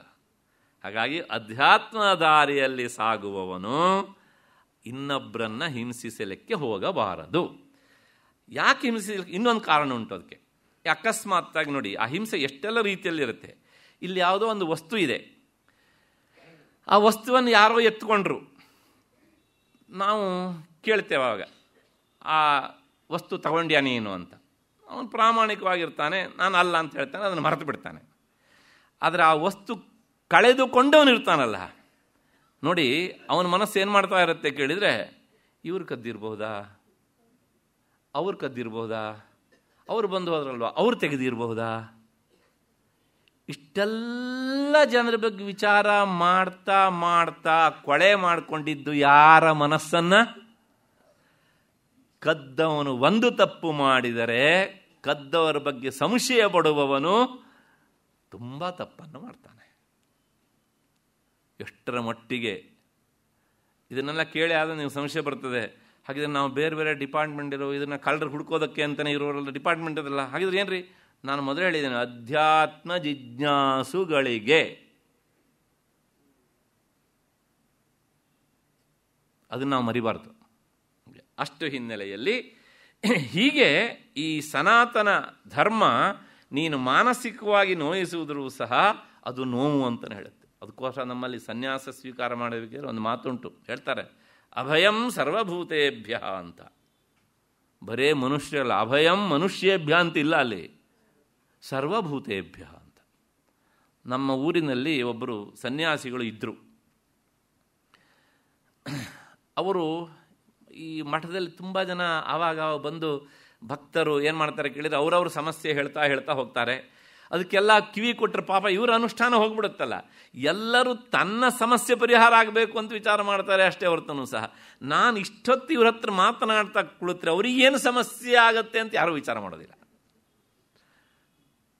ಹಾಗಾಗಿ ಅಧ್ಯಾತ್ಮ ದಾರಿಯಲ್ಲಿ ಸಾಗುವವನು ಇನ್ನೊಬ್ಬರನ್ನು ಹಿಂಸಿಸಲಿಕ್ಕೆ ಹೋಗಬಾರದು ಯಾಕೆ ಹಿಂಸಿಸಲಿಕ್ಕೆ ಇನ್ನೊಂದು ಕಾರಣ ಉಂಟು ಅದಕ್ಕೆ ಅಕಸ್ಮಾತ್ತಾಗಿ ನೋಡಿ ಆ ಹಿಂಸೆ ಎಷ್ಟೆಲ್ಲ ರೀತಿಯಲ್ಲಿರುತ್ತೆ ಇಲ್ಲಿ ಯಾವುದೋ ಒಂದು ವಸ್ತು ಇದೆ ಆ ವಸ್ತುವನ್ನು ಯಾರೋ ಎತ್ಕೊಂಡ್ರು ನಾವು ಕೇಳ್ತೇವೆ ಆವಾಗ ಆ ವಸ್ತು ತಗೊಂಡ್ಯಾ ನೀನು ಅಂತ ಅವನು ಪ್ರಾಮಾಣಿಕವಾಗಿರ್ತಾನೆ ನಾನು ಅಲ್ಲ ಅಂತ ಹೇಳ್ತಾನೆ ಅದನ್ನು ಮರೆತು ಬಿಡ್ತಾನೆ ಆದರೆ ಆ ವಸ್ತು ಕಳೆದುಕೊಂಡವನು ಇರ್ತಾನಲ್ಲ ನೋಡಿ ಅವನ ಮನಸ್ಸು ಏನು ಮಾಡ್ತಾ ಇರುತ್ತೆ ಕೇಳಿದರೆ ಇವ್ರು ಕದ್ದಿರ್ಬೋದಾ ಅವ್ರು ಕದ್ದಿರ್ಬೋದಾ ಅವ್ರು ಬಂದು ಹೋದ್ರಲ್ವ ಅವ್ರು ತೆಗೆದಿರಬಹುದಾ ಇಷ್ಟೆಲ್ಲ ಜನರ ಬಗ್ಗೆ ವಿಚಾರ ಮಾಡ್ತಾ ಮಾಡ್ತಾ ಕೊಳೆ ಮಾಡಿಕೊಂಡಿದ್ದು ಯಾರ ಮನಸ್ಸನ್ನು ಕದ್ದವನು ಒಂದು ತಪ್ಪು ಮಾಡಿದರೆ ಕದ್ದವರ ಬಗ್ಗೆ ಸಂಶಯ ಪಡುವವನು ತುಂಬ ತಪ್ಪನ್ನು ಮಾಡ್ತಾನೆ ಎಷ್ಟರ ಮಟ್ಟಿಗೆ ಇದನ್ನೆಲ್ಲ ಕೇಳಿ ಆದರೆ ನಿಮಗೆ ಸಂಶಯ ಬರ್ತದೆ ಹಾಗಿದ್ರೆ ನಾವು ಬೇರೆ ಬೇರೆ ಡಿಪಾರ್ಟ್ಮೆಂಟ್ ಇರೋ ಇದನ್ನು ಕಳ್ಳರು ಹುಡ್ಕೋದಕ್ಕೆ ಅಂತಲೇ ಇರೋರೆಲ್ಲ ಡಿಪಾರ್ಟ್ಮೆಂಟ್ ಇದಲ್ಲ ಹಾಗಿದ್ರೆ ಏನು ರೀ ನಾನು ಮೊದಲು ಹೇಳಿದ್ದೇನೆ ಅಧ್ಯಾತ್ಮ ಜಿಜ್ಞಾಸುಗಳಿಗೆ ಅದನ್ನು ನಾವು ಮರಿಬಾರ್ದು ಅಷ್ಟು ಹಿನ್ನೆಲೆಯಲ್ಲಿ ಹೀಗೆ ಈ ಸನಾತನ ಧರ್ಮ ನೀನು ಮಾನಸಿಕವಾಗಿ ನೋಯಿಸುವುದರೂ ಸಹ ಅದು ನೋವು ಅಂತಲೇ ಹೇಳುತ್ತೆ ಅದಕ್ಕೋಸ್ಕರ ನಮ್ಮಲ್ಲಿ ಸನ್ಯಾಸ ಸ್ವೀಕಾರ ಮಾಡೋದಕ್ಕೆ ಒಂದು ಮಾತುಂಟು ಹೇಳ್ತಾರೆ ಅಭಯಂ ಸರ್ವಭೂತೇಭ್ಯ ಅಂತ ಬರೇ ಮನುಷ್ಯ ಅಲ್ಲ ಅಭಯಂ ಮನುಷ್ಯೇಭ್ಯ ಅಂತಿಲ್ಲ ಅಲ್ಲಿ ಸರ್ವಭೂತೇಭ್ಯ ಅಂತ ನಮ್ಮ ಊರಿನಲ್ಲಿ ಒಬ್ಬರು ಸನ್ಯಾಸಿಗಳು ಇದ್ದರು ಅವರು ಈ ಮಠದಲ್ಲಿ ತುಂಬ ಜನ ಆವಾಗ ಬಂದು ಭಕ್ತರು ಏನು ಮಾಡ್ತಾರೆ ಕೇಳಿದರೆ ಅವರವ್ರ ಸಮಸ್ಯೆ ಹೇಳ್ತಾ ಹೇಳ್ತಾ ಹೋಗ್ತಾರೆ ಅದಕ್ಕೆಲ್ಲ ಕಿವಿ ಕೊಟ್ಟರೆ ಪಾಪ ಇವರ ಅನುಷ್ಠಾನ ಹೋಗ್ಬಿಡುತ್ತಲ್ಲ ಎಲ್ಲರೂ ತನ್ನ ಸಮಸ್ಯೆ ಪರಿಹಾರ ಆಗಬೇಕು ಅಂತ ವಿಚಾರ ಮಾಡ್ತಾರೆ ಅಷ್ಟೇ ಹೊರತನೂ ಸಹ ನಾನು ಇಷ್ಟೊತ್ತು ಇವ್ರ ಹತ್ರ ಮಾತನಾಡ್ತಾ ಕುಳಿತರೆ ಅವರಿಗೇನು ಸಮಸ್ಯೆ ಆಗುತ್ತೆ ಅಂತ ಯಾರೂ ವಿಚಾರ ಮಾಡೋದಿಲ್ಲ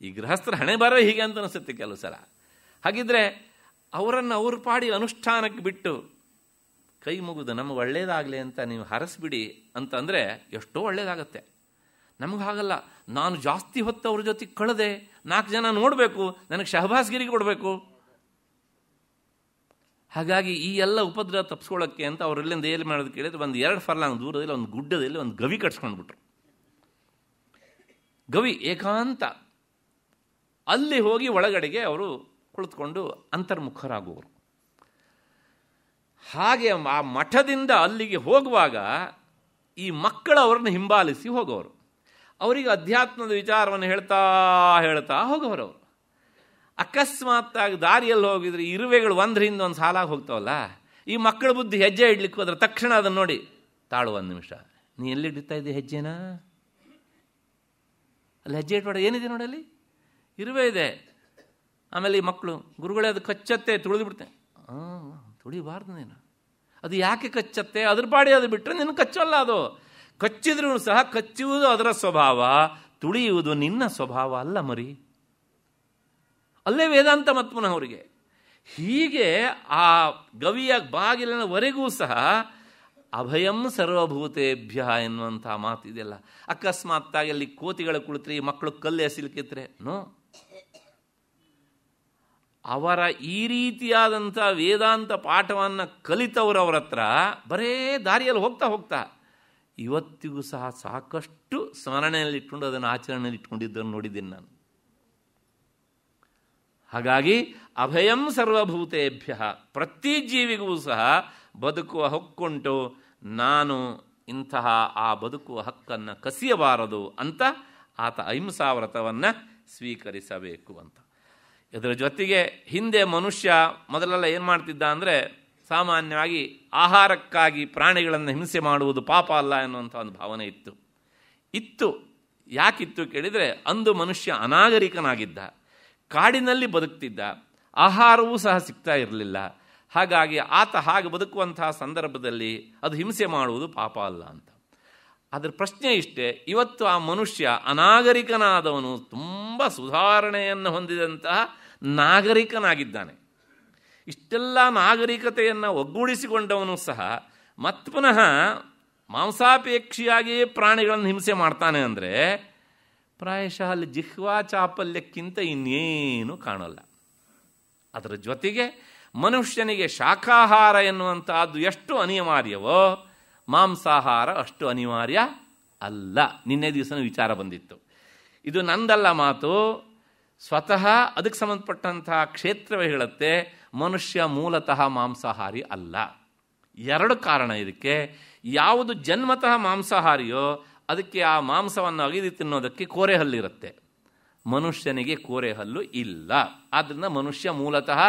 ಈ ಗೃಹಸ್ಥರ ಹಣೆ ಬರ ಹೀಗೆ ಅಂತ ಅನಿಸುತ್ತೆ ಕೆಲವು ಸಲ ಹಾಗಿದ್ರೆ ಅವರನ್ನು ಅವ್ರ ಪಾಡಿ ಅನುಷ್ಠಾನಕ್ಕೆ ಬಿಟ್ಟು ಕೈ ಮುಗಿದು ನಮಗೆ ಒಳ್ಳೇದಾಗಲಿ ಅಂತ ನೀವು ಹರಸ್ಬಿಡಿ ಅಂತಂದರೆ ಎಷ್ಟೋ ಒಳ್ಳೇದಾಗತ್ತೆ ನಮಗೆ ಹಾಗಲ್ಲ ನಾನು ಜಾಸ್ತಿ ಹೊತ್ತು ಅವ್ರ ಜೊತೆಗೆ ಕಳೆದೆ ನಾಲ್ಕು ಜನ ನೋಡಬೇಕು ನನಗೆ ಶಹಬಾಸ್ಗಿರಿಗೆ ಕೊಡಬೇಕು ಹಾಗಾಗಿ ಈ ಎಲ್ಲ ಉಪದ್ರ ತಪ್ಸ್ಕೊಳ್ಳೋಕ್ಕೆ ಅಂತ ಅವರಲ್ಲಿಂದ ಏನು ಮಾಡೋದು ಕೇಳಿದ್ರೆ ಒಂದು ಎರಡು ಫರ್ಲಾಂಗ್ ದೂರದಲ್ಲಿ ಒಂದು ಗುಡ್ಡದಲ್ಲಿ ಒಂದು ಗವಿ ಕಟ್ಸ್ಕೊಂಡ್ಬಿಟ್ರು ಗವಿ ಏಕಾಂತ ಅಲ್ಲಿ ಹೋಗಿ ಒಳಗಡೆಗೆ ಅವರು ಕುಳಿತುಕೊಂಡು ಅಂತರ್ಮುಖರಾಗುವರು ಹಾಗೆ ಆ ಮಠದಿಂದ ಅಲ್ಲಿಗೆ ಹೋಗುವಾಗ ಈ ಮಕ್ಕಳು ಅವ್ರನ್ನ ಹಿಂಬಾಲಿಸಿ ಹೋಗೋರು ಅವರಿಗೆ ಅಧ್ಯಾತ್ಮದ ವಿಚಾರವನ್ನು ಹೇಳ್ತಾ ಹೇಳ್ತಾ ಹೋಗೋರು ಅವರು ಅಕಸ್ಮಾತ್ತಾಗಿ ದಾರಿಯಲ್ಲಿ ಹೋಗಿದ್ರೆ ಇರುವೆಗಳು ಒಂದರಿಂದ ಒಂದು ಸಾಲಾಗಿ ಹೋಗ್ತಾವಲ್ಲ ಈ ಮಕ್ಕಳ ಬುದ್ಧಿ ಹೆಜ್ಜೆ ಇಡ್ಲಿಕ್ಕೆ ಹೋದ್ರೆ ತಕ್ಷಣ ಅದನ್ನು ನೋಡಿ ತಾಳು ಒಂದು ನಿಮಿಷ ನೀ ಎಲ್ಲಿಡ್ತಾ ಇದ್ದೀಯ ಹೆಜ್ಜೆನಾ ಅಲ್ಲಿ ಹೆಜ್ಜೆ ಇಟ್ಬೇಡ ಏನಿದೆ ನೋಡಿ ಅಲ್ಲಿ ಇರುವೆ ಇದೆ ಆಮೇಲೆ ಈ ಮಕ್ಕಳು ಗುರುಗಳೇ ಅದು ಕಚ್ಚತ್ತೆ ತುಳಿದು ಬಿಡ್ತೇನೆ ಹಾಂ ತುಳಿಬಾರ್ದು ನೀನು ಅದು ಯಾಕೆ ಕಚ್ಚತ್ತೆ ಅದ್ರ ಬಾಡಿ ಅದು ಬಿಟ್ಟರೆ ನಿನ್ನ ಕಚ್ಚಲ್ಲ ಅದು ಕಚ್ಚಿದ್ರೂ ಸಹ ಕಚ್ಚುವುದು ಅದರ ಸ್ವಭಾವ ತುಳಿಯುವುದು ನಿನ್ನ ಸ್ವಭಾವ ಅಲ್ಲ ಮರಿ ಅಲ್ಲೇ ವೇದಾಂತ ಮತ್ಮನ ಅವರಿಗೆ ಹೀಗೆ ಆ ಗವಿಯ ಬಾಗಿಲಿನವರೆಗೂ ಸಹ ಅಭಯಂ ಸರ್ವಭೂತೇಭ್ಯ ಎನ್ನುವಂಥ ಮಾತಿದೆಯಲ್ಲ ಅಕಸ್ಮಾತ್ತಾಗಿ ಅಲ್ಲಿ ಕೋತಿಗಳು ಕುಳಿತ್ರಿ ಮಕ್ಕಳು ಕಲ್ಲು ಸಿಲುಕಿತ್ರೆ ನೋ ಅವರ ಈ ರೀತಿಯಾದಂಥ ವೇದಾಂತ ಪಾಠವನ್ನು ಕಲಿತವ್ರವರತ್ರ ಹತ್ರ ಬರೇ ದಾರಿಯಲ್ಲಿ ಹೋಗ್ತಾ ಹೋಗ್ತಾ ಇವತ್ತಿಗೂ ಸಹ ಸಾಕಷ್ಟು ಸ್ಮರಣೆಯಲ್ಲಿ ಇಟ್ಕೊಂಡು ಅದನ್ನು ಆಚರಣೆಯಲ್ಲಿ ಇಟ್ಕೊಂಡಿದ್ದನ್ನು ನೋಡಿದ್ದೀನಿ ನಾನು ಹಾಗಾಗಿ ಅಭಯಂ ಸರ್ವಭೂತೇಭ್ಯ ಪ್ರತಿ ಜೀವಿಗೂ ಸಹ ಬದುಕುವ ಹಕ್ಕುಂಟು ನಾನು ಇಂತಹ ಆ ಬದುಕುವ ಹಕ್ಕನ್ನು ಕಸಿಯಬಾರದು ಅಂತ ಆತ ಅಹಿಂಸಾ ವ್ರತವನ್ನು ಸ್ವೀಕರಿಸಬೇಕು ಅಂತ ಇದರ ಜೊತೆಗೆ ಹಿಂದೆ ಮನುಷ್ಯ ಮೊದಲೆಲ್ಲ ಏನು ಮಾಡ್ತಿದ್ದ ಅಂದರೆ ಸಾಮಾನ್ಯವಾಗಿ ಆಹಾರಕ್ಕಾಗಿ ಪ್ರಾಣಿಗಳನ್ನು ಹಿಂಸೆ ಮಾಡುವುದು ಪಾಪ ಅಲ್ಲ ಎನ್ನುವಂಥ ಒಂದು ಭಾವನೆ ಇತ್ತು ಇತ್ತು ಯಾಕಿತ್ತು ಕೇಳಿದರೆ ಅಂದು ಮನುಷ್ಯ ಅನಾಗರಿಕನಾಗಿದ್ದ ಕಾಡಿನಲ್ಲಿ ಬದುಕ್ತಿದ್ದ ಆಹಾರವೂ ಸಹ ಸಿಗ್ತಾ ಇರಲಿಲ್ಲ ಹಾಗಾಗಿ ಆತ ಹಾಗೆ ಬದುಕುವಂತಹ ಸಂದರ್ಭದಲ್ಲಿ ಅದು ಹಿಂಸೆ ಮಾಡುವುದು ಪಾಪ ಅಲ್ಲ ಅಂತ ಅದರ ಪ್ರಶ್ನೆ ಇಷ್ಟೇ ಇವತ್ತು ಆ ಮನುಷ್ಯ ಅನಾಗರಿಕನಾದವನು ತುಂಬ ಸುಧಾರಣೆಯನ್ನು ಹೊಂದಿದಂತಹ ನಾಗರಿಕನಾಗಿದ್ದಾನೆ ಇಷ್ಟೆಲ್ಲ ನಾಗರಿಕತೆಯನ್ನು ಒಗ್ಗೂಡಿಸಿಕೊಂಡವನು ಸಹ ಪುನಃ ಮಾಂಸಾಪೇಕ್ಷಿಯಾಗಿಯೇ ಪ್ರಾಣಿಗಳನ್ನು ಹಿಂಸೆ ಮಾಡ್ತಾನೆ ಅಂದರೆ ಪ್ರಾಯಶಃ ಅಲ್ಲಿ ಜಿಹ್ವಾ ಚಾಪಲ್ಯಕ್ಕಿಂತ ಇನ್ನೇನು ಕಾಣಲ್ಲ ಅದರ ಜೊತೆಗೆ ಮನುಷ್ಯನಿಗೆ ಶಾಖಾಹಾರ ಎನ್ನುವಂಥದ್ದು ಎಷ್ಟು ಅನಿವಾರ್ಯವೋ ಮಾಂಸಾಹಾರ ಅಷ್ಟು ಅನಿವಾರ್ಯ ಅಲ್ಲ ನಿನ್ನೆ ದಿವಸನ ವಿಚಾರ ಬಂದಿತ್ತು ಇದು ನಂದಲ್ಲ ಮಾತು ಸ್ವತಃ ಅದಕ್ಕೆ ಸಂಬಂಧಪಟ್ಟಂತಹ ಕ್ಷೇತ್ರವೇ ಹೇಳುತ್ತೆ ಮನುಷ್ಯ ಮೂಲತಃ ಮಾಂಸಾಹಾರಿ ಅಲ್ಲ ಎರಡು ಕಾರಣ ಇದಕ್ಕೆ ಯಾವುದು ಜನ್ಮತಃ ಮಾಂಸಾಹಾರಿಯೋ ಅದಕ್ಕೆ ಆ ಮಾಂಸವನ್ನು ಅಗಿದು ತಿನ್ನೋದಕ್ಕೆ ಕೋರೆಹಲ್ಲಿರುತ್ತೆ ಮನುಷ್ಯನಿಗೆ ಕೋರೆಹಲ್ಲು ಇಲ್ಲ ಆದ್ದರಿಂದ ಮನುಷ್ಯ ಮೂಲತಃ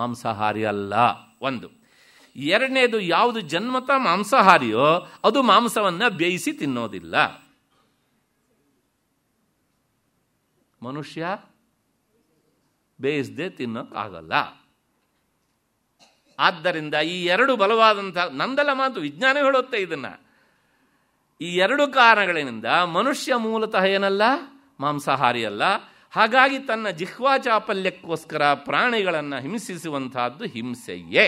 ಮಾಂಸಾಹಾರಿ ಅಲ್ಲ ಒಂದು ಎರಡನೇದು ಯಾವುದು ಜನ್ಮತಃ ಮಾಂಸಾಹಾರಿಯೋ ಅದು ಮಾಂಸವನ್ನು ಬೇಯಿಸಿ ತಿನ್ನೋದಿಲ್ಲ ಮನುಷ್ಯ ಬೇಯಿಸದೆ ತಿನ್ನೋಕ್ಕಾಗಲ್ಲ ಆದ್ದರಿಂದ ಈ ಎರಡು ಬಲವಾದಂಥ ನಂದಲ ಮಾತು ವಿಜ್ಞಾನ ಹೇಳುತ್ತೆ ಇದನ್ನು ಈ ಎರಡು ಕಾರಣಗಳಿಂದ ಮನುಷ್ಯ ಮೂಲತಃ ಏನಲ್ಲ ಮಾಂಸಾಹಾರಿಯಲ್ಲ ಹಾಗಾಗಿ ತನ್ನ ಜಿಹ್ವಾ ಚಾಪಲ್ಯಕ್ಕೋಸ್ಕರ ಪ್ರಾಣಿಗಳನ್ನು ಹಿಂಸಿಸುವಂತಹದ್ದು ಹಿಂಸೆಯೇ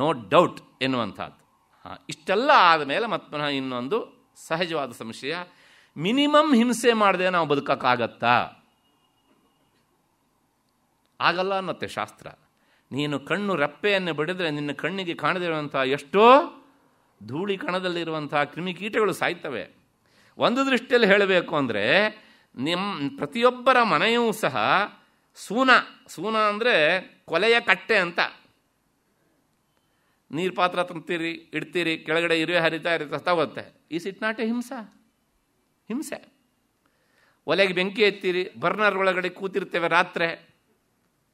ನೋ ಡೌಟ್ ಎನ್ನುವಂಥದ್ದು ಇಷ್ಟೆಲ್ಲ ಆದಮೇಲೆ ಮತ್ತೆ ಇನ್ನೊಂದು ಸಹಜವಾದ ಸಂಶಯ ಮಿನಿಮಮ್ ಹಿಂಸೆ ಮಾಡದೆ ನಾವು ಬದುಕಕ್ಕಾಗತ್ತಾ ಆಗಲ್ಲ ಅನ್ನತ್ತೆ ಶಾಸ್ತ್ರ ನೀನು ಕಣ್ಣು ರೆಪ್ಪೆಯನ್ನು ಬಡಿದರೆ ನಿನ್ನ ಕಣ್ಣಿಗೆ ಕಾಣದಿರುವಂಥ ಎಷ್ಟೋ ಧೂಳಿ ಕಣದಲ್ಲಿರುವಂಥ ಕ್ರಿಮಿಕೀಟಗಳು ಸಾಯ್ತವೆ ಒಂದು ದೃಷ್ಟಿಯಲ್ಲಿ ಹೇಳಬೇಕು ಅಂದರೆ ನಿಮ್ಮ ಪ್ರತಿಯೊಬ್ಬರ ಮನೆಯೂ ಸಹ ಸೂನ ಸೂನ ಅಂದರೆ ಕೊಲೆಯ ಕಟ್ಟೆ ಅಂತ ನೀರು ಪಾತ್ರ ತುಂಬ್ತೀರಿ ಇಡ್ತೀರಿ ಕೆಳಗಡೆ ಇರುವೆ ಹರಿತಾ ಇರುತ್ತೆ ತಗುತ್ತೆ ಈಸ್ ಇಟ್ ನಾಟ್ ಎ ಹಿಂಸ ಹಿಂಸೆ ಒಲೆಗೆ ಬೆಂಕಿ ಎತ್ತೀರಿ ಬರ್ನರ್ ಒಳಗಡೆ ಕೂತಿರ್ತೇವೆ ರಾತ್ರಿ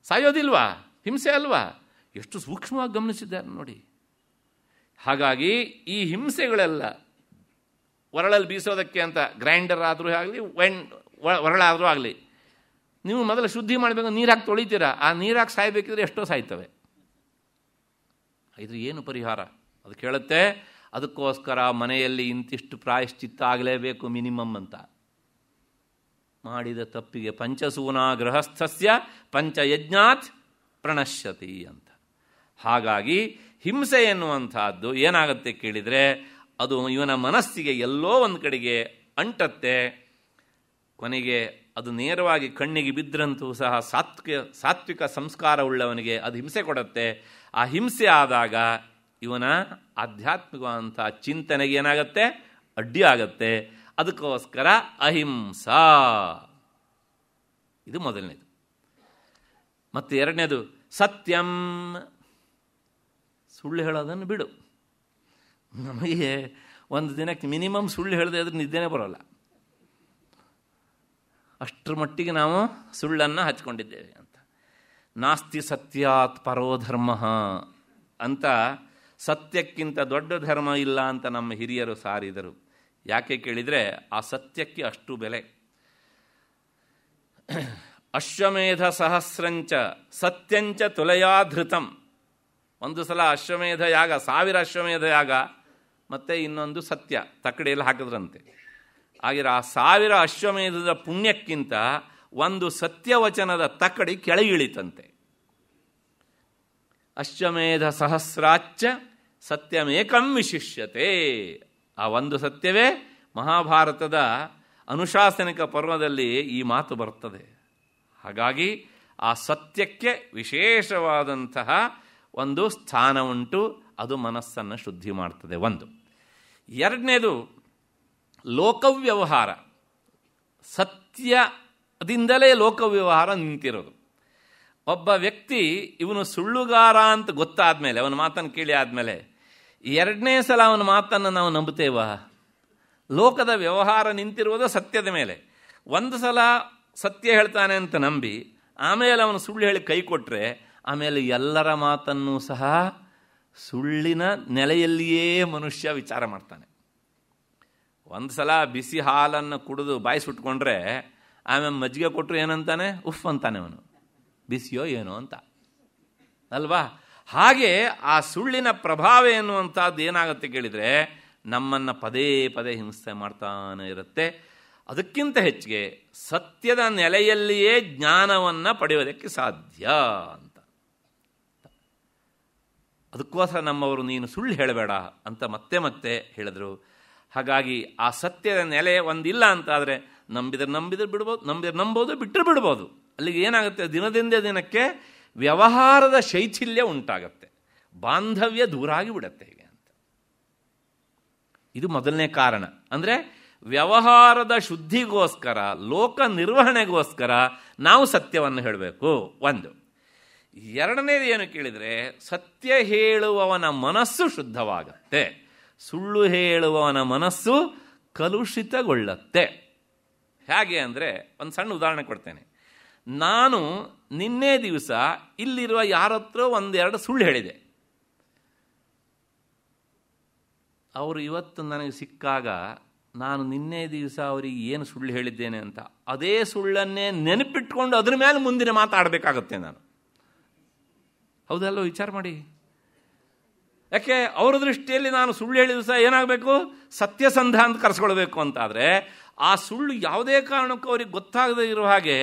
ಸಾಯೋದಿಲ್ವಾ ಹಿಂಸೆ ಅಲ್ವಾ ಎಷ್ಟು ಸೂಕ್ಷ್ಮವಾಗಿ ಗಮನಿಸಿದ್ದಾರೆ ನೋಡಿ ಹಾಗಾಗಿ ಈ ಹಿಂಸೆಗಳೆಲ್ಲ ಒರಳಲ್ಲಿ ಬೀಸೋದಕ್ಕೆ ಅಂತ ಗ್ರೈಂಡರ್ ಆದರೂ ಆಗಲಿ ವೆಂಡ್ ಒರಳಾದರೂ ಆಗಲಿ ನೀವು ಮೊದಲು ಶುದ್ಧಿ ಮಾಡಬೇಕು ಹಾಕಿ ತೊಳಿತೀರಾ ಆ ನೀರಾಗಿ ಸಾಯ್ಬೇಕಿದ್ರೆ ಎಷ್ಟೋ ಸಾಯ್ತವೆ ಇದು ಏನು ಪರಿಹಾರ ಅದು ಕೇಳುತ್ತೆ ಅದಕ್ಕೋಸ್ಕರ ಮನೆಯಲ್ಲಿ ಇಂತಿಷ್ಟು ಪ್ರಾಯಶ್ಚಿತ್ತ ಆಗಲೇಬೇಕು ಮಿನಿಮಮ್ ಅಂತ ಮಾಡಿದ ತಪ್ಪಿಗೆ ಪಂಚಸೂನ ಗೃಹಸ್ಥಸ್ಯ ಪಂಚಯಜ್ಞಾತ್ ಪ್ರಣಶ್ಯತಿ ಅಂತ ಹಾಗಾಗಿ ಹಿಂಸೆ ಎನ್ನುವಂತಹದ್ದು ಏನಾಗುತ್ತೆ ಕೇಳಿದರೆ ಅದು ಇವನ ಮನಸ್ಸಿಗೆ ಎಲ್ಲೋ ಒಂದು ಕಡೆಗೆ ಅಂಟತ್ತೆ ಕೊನೆಗೆ ಅದು ನೇರವಾಗಿ ಕಣ್ಣಿಗೆ ಬಿದ್ದರಂತೂ ಸಹ ಸಾತ್ವಿಕ ಸಾತ್ವಿಕ ಸಂಸ್ಕಾರವುಳ್ಳವನಿಗೆ ಅದು ಹಿಂಸೆ ಕೊಡತ್ತೆ ಆ ಹಿಂಸೆ ಆದಾಗ ಇವನ ಆಧ್ಯಾತ್ಮಿಕವಾದಂಥ ಚಿಂತನೆಗೆ ಏನಾಗತ್ತೆ ಅಡ್ಡಿ ಅದಕ್ಕೋಸ್ಕರ ಅಹಿಂಸಾ ಇದು ಮೊದಲನೇದು ಮತ್ತು ಎರಡನೇದು ಸತ್ಯಂ ಸುಳ್ಳು ಹೇಳೋದನ್ನು ಬಿಡು ನಮಗೆ ಒಂದು ದಿನಕ್ಕೆ ಮಿನಿಮಮ್ ಸುಳ್ಳು ಹೇಳದೆ ಅದ್ರ ನಿದ್ದೆನೇ ಬರೋಲ್ಲ ಅಷ್ಟರ ಮಟ್ಟಿಗೆ ನಾವು ಸುಳ್ಳನ್ನು ಹಚ್ಕೊಂಡಿದ್ದೇವೆ ಅಂತ ನಾಸ್ತಿ ಸತ್ಯಾತ್ ಪರೋ ಪರೋಧರ್ಮ ಅಂತ ಸತ್ಯಕ್ಕಿಂತ ದೊಡ್ಡ ಧರ್ಮ ಇಲ್ಲ ಅಂತ ನಮ್ಮ ಹಿರಿಯರು ಸಾರಿದರು ಯಾಕೆ ಕೇಳಿದರೆ ಆ ಸತ್ಯಕ್ಕೆ ಅಷ್ಟು ಬೆಲೆ ಅಶ್ವಮೇಧ ಸಹಸ್ರಂಚ ಸತ್ಯಂಚ ತುಲಯಾಧೃತಂ ಒಂದು ಸಲ ಅಶ್ವಮೇಧ ಯಾಗ ಸಾವಿರ ಅಶ್ವಮೇಧ ಯಾಗ ಮತ್ತೆ ಇನ್ನೊಂದು ಸತ್ಯ ತಕ್ಕಡಿಯಲ್ಲಿ ಹಾಕಿದ್ರಂತೆ ಆಗಿರ ಆ ಸಾವಿರ ಅಶ್ವಮೇಧದ ಪುಣ್ಯಕ್ಕಿಂತ ಒಂದು ಸತ್ಯವಚನದ ತಕ್ಕಡಿ ಕೆಳಗಿಳಿತಂತೆ ಅಶ್ವಮೇಧ ಸಹಸ್ರಾಚ್ಚ ಸತ್ಯಮೇಕಂ ವಿಶಿಷ್ಯತೆ ಆ ಒಂದು ಸತ್ಯವೇ ಮಹಾಭಾರತದ ಅನುಶಾಸನಿಕ ಪರ್ವದಲ್ಲಿ ಈ ಮಾತು ಬರ್ತದೆ ಹಾಗಾಗಿ ಆ ಸತ್ಯಕ್ಕೆ ವಿಶೇಷವಾದಂತಹ ಒಂದು ಸ್ಥಾನ ಉಂಟು ಅದು ಮನಸ್ಸನ್ನು ಶುದ್ಧಿ ಮಾಡ್ತದೆ ಒಂದು ಎರಡನೇದು ಲೋಕವ್ಯವಹಾರ ಸತ್ಯದಿಂದಲೇ ಲೋಕವ್ಯವಹಾರ ನಿಂತಿರೋದು ಒಬ್ಬ ವ್ಯಕ್ತಿ ಇವನು ಸುಳ್ಳುಗಾರ ಅಂತ ಗೊತ್ತಾದ ಮೇಲೆ ಅವನ ಮಾತನ್ನು ಕೇಳಿ ಆದಮೇಲೆ ಎರಡನೇ ಸಲ ಅವನ ಮಾತನ್ನು ನಾವು ನಂಬುತ್ತೇವ ಲೋಕದ ವ್ಯವಹಾರ ನಿಂತಿರುವುದು ಸತ್ಯದ ಮೇಲೆ ಒಂದು ಸಲ ಸತ್ಯ ಹೇಳ್ತಾನೆ ಅಂತ ನಂಬಿ ಆಮೇಲೆ ಅವನು ಸುಳ್ಳು ಹೇಳಿ ಕೈ ಕೊಟ್ಟರೆ ಆಮೇಲೆ ಎಲ್ಲರ ಮಾತನ್ನು ಸಹ ಸುಳ್ಳಿನ ನೆಲೆಯಲ್ಲಿಯೇ ಮನುಷ್ಯ ವಿಚಾರ ಮಾಡ್ತಾನೆ ಒಂದು ಸಲ ಬಿಸಿ ಹಾಲನ್ನು ಕುಡಿದು ಬಾಯಿ ಸುಟ್ಕೊಂಡ್ರೆ ಆಮೇಲೆ ಮಜ್ಜಿಗೆ ಕೊಟ್ಟರು ಏನಂತಾನೆ ಉಫ್ ಅಂತಾನೆ ಅವನು ಬಿಸಿಯೋ ಏನೋ ಅಂತ ಅಲ್ವಾ ಹಾಗೆ ಆ ಸುಳ್ಳಿನ ಪ್ರಭಾವ ಎನ್ನುವಂಥದ್ದು ಏನಾಗುತ್ತೆ ಕೇಳಿದರೆ ನಮ್ಮನ್ನು ಪದೇ ಪದೇ ಹಿಂಸೆ ಮಾಡ್ತಾನೆ ಇರುತ್ತೆ ಅದಕ್ಕಿಂತ ಹೆಚ್ಚಿಗೆ ಸತ್ಯದ ನೆಲೆಯಲ್ಲಿಯೇ ಜ್ಞಾನವನ್ನು ಪಡೆಯೋದಕ್ಕೆ ಸಾಧ್ಯ ಅಂತ ಅದಕ್ಕೋಸ್ಕರ ನಮ್ಮವರು ನೀನು ಸುಳ್ಳು ಹೇಳಬೇಡ ಅಂತ ಮತ್ತೆ ಮತ್ತೆ ಹೇಳಿದರು ಹಾಗಾಗಿ ಆ ಸತ್ಯದ ನೆಲೆ ಒಂದಿಲ್ಲ ಅಂತಾದರೆ ನಂಬಿದ್ರೆ ನಂಬಿದ್ರೆ ಬಿಡ್ಬೋದು ನಂಬಿದ್ರೆ ನಂಬೋದು ಬಿಟ್ಟರೆ ಬಿಡ್ಬೋದು ಅಲ್ಲಿಗೆ ಏನಾಗುತ್ತೆ ದಿನದಿಂದ ದಿನಕ್ಕೆ ವ್ಯವಹಾರದ ಶೈಥಿಲ್ಯ ಉಂಟಾಗತ್ತೆ ಬಾಂಧವ್ಯ ದೂರ ಆಗಿಬಿಡತ್ತೆ ಹೇಗೆ ಅಂತ ಇದು ಮೊದಲನೇ ಕಾರಣ ಅಂದರೆ ವ್ಯವಹಾರದ ಶುದ್ಧಿಗೋಸ್ಕರ ಲೋಕ ನಿರ್ವಹಣೆಗೋಸ್ಕರ ನಾವು ಸತ್ಯವನ್ನು ಹೇಳಬೇಕು ಒಂದು ಎರಡನೇದು ಏನು ಕೇಳಿದರೆ ಸತ್ಯ ಹೇಳುವವನ ಮನಸ್ಸು ಶುದ್ಧವಾಗತ್ತೆ ಸುಳ್ಳು ಹೇಳುವವನ ಮನಸ್ಸು ಕಲುಷಿತಗೊಳ್ಳುತ್ತೆ ಹೇಗೆ ಅಂದರೆ ಒಂದು ಸಣ್ಣ ಉದಾಹರಣೆ ಕೊಡ್ತೇನೆ ನಾನು ನಿನ್ನೆ ದಿವಸ ಇಲ್ಲಿರುವ ಯಾರತ್ರ ಒಂದೆರಡು ಸುಳ್ಳು ಹೇಳಿದೆ ಅವರು ಇವತ್ತು ನನಗೆ ಸಿಕ್ಕಾಗ ನಾನು ನಿನ್ನೆ ದಿವಸ ಅವರಿಗೆ ಏನು ಸುಳ್ಳು ಹೇಳಿದ್ದೇನೆ ಅಂತ ಅದೇ ಸುಳ್ಳನ್ನೇ ನೆನಪಿಟ್ಕೊಂಡು ಅದ್ರ ಮೇಲೆ ಮುಂದಿನ ಮಾತಾಡಬೇಕಾಗತ್ತೆ ನಾನು ಹೌದಲ್ಲೋ ವಿಚಾರ ಮಾಡಿ ಯಾಕೆ ಅವರ ದೃಷ್ಟಿಯಲ್ಲಿ ನಾನು ಸುಳ್ಳು ಹೇಳಿದ ದಿವಸ ಏನಾಗಬೇಕು ಸತ್ಯಸಂಧ ಅಂತ ಕರೆಸ್ಕೊಳ್ಬೇಕು ಅಂತಾದರೆ ಆ ಸುಳ್ಳು ಯಾವುದೇ ಕಾರಣಕ್ಕೂ ಅವ್ರಿಗೆ ಗೊತ್ತಾಗದೇ ಇರುವ ಹಾಗೆ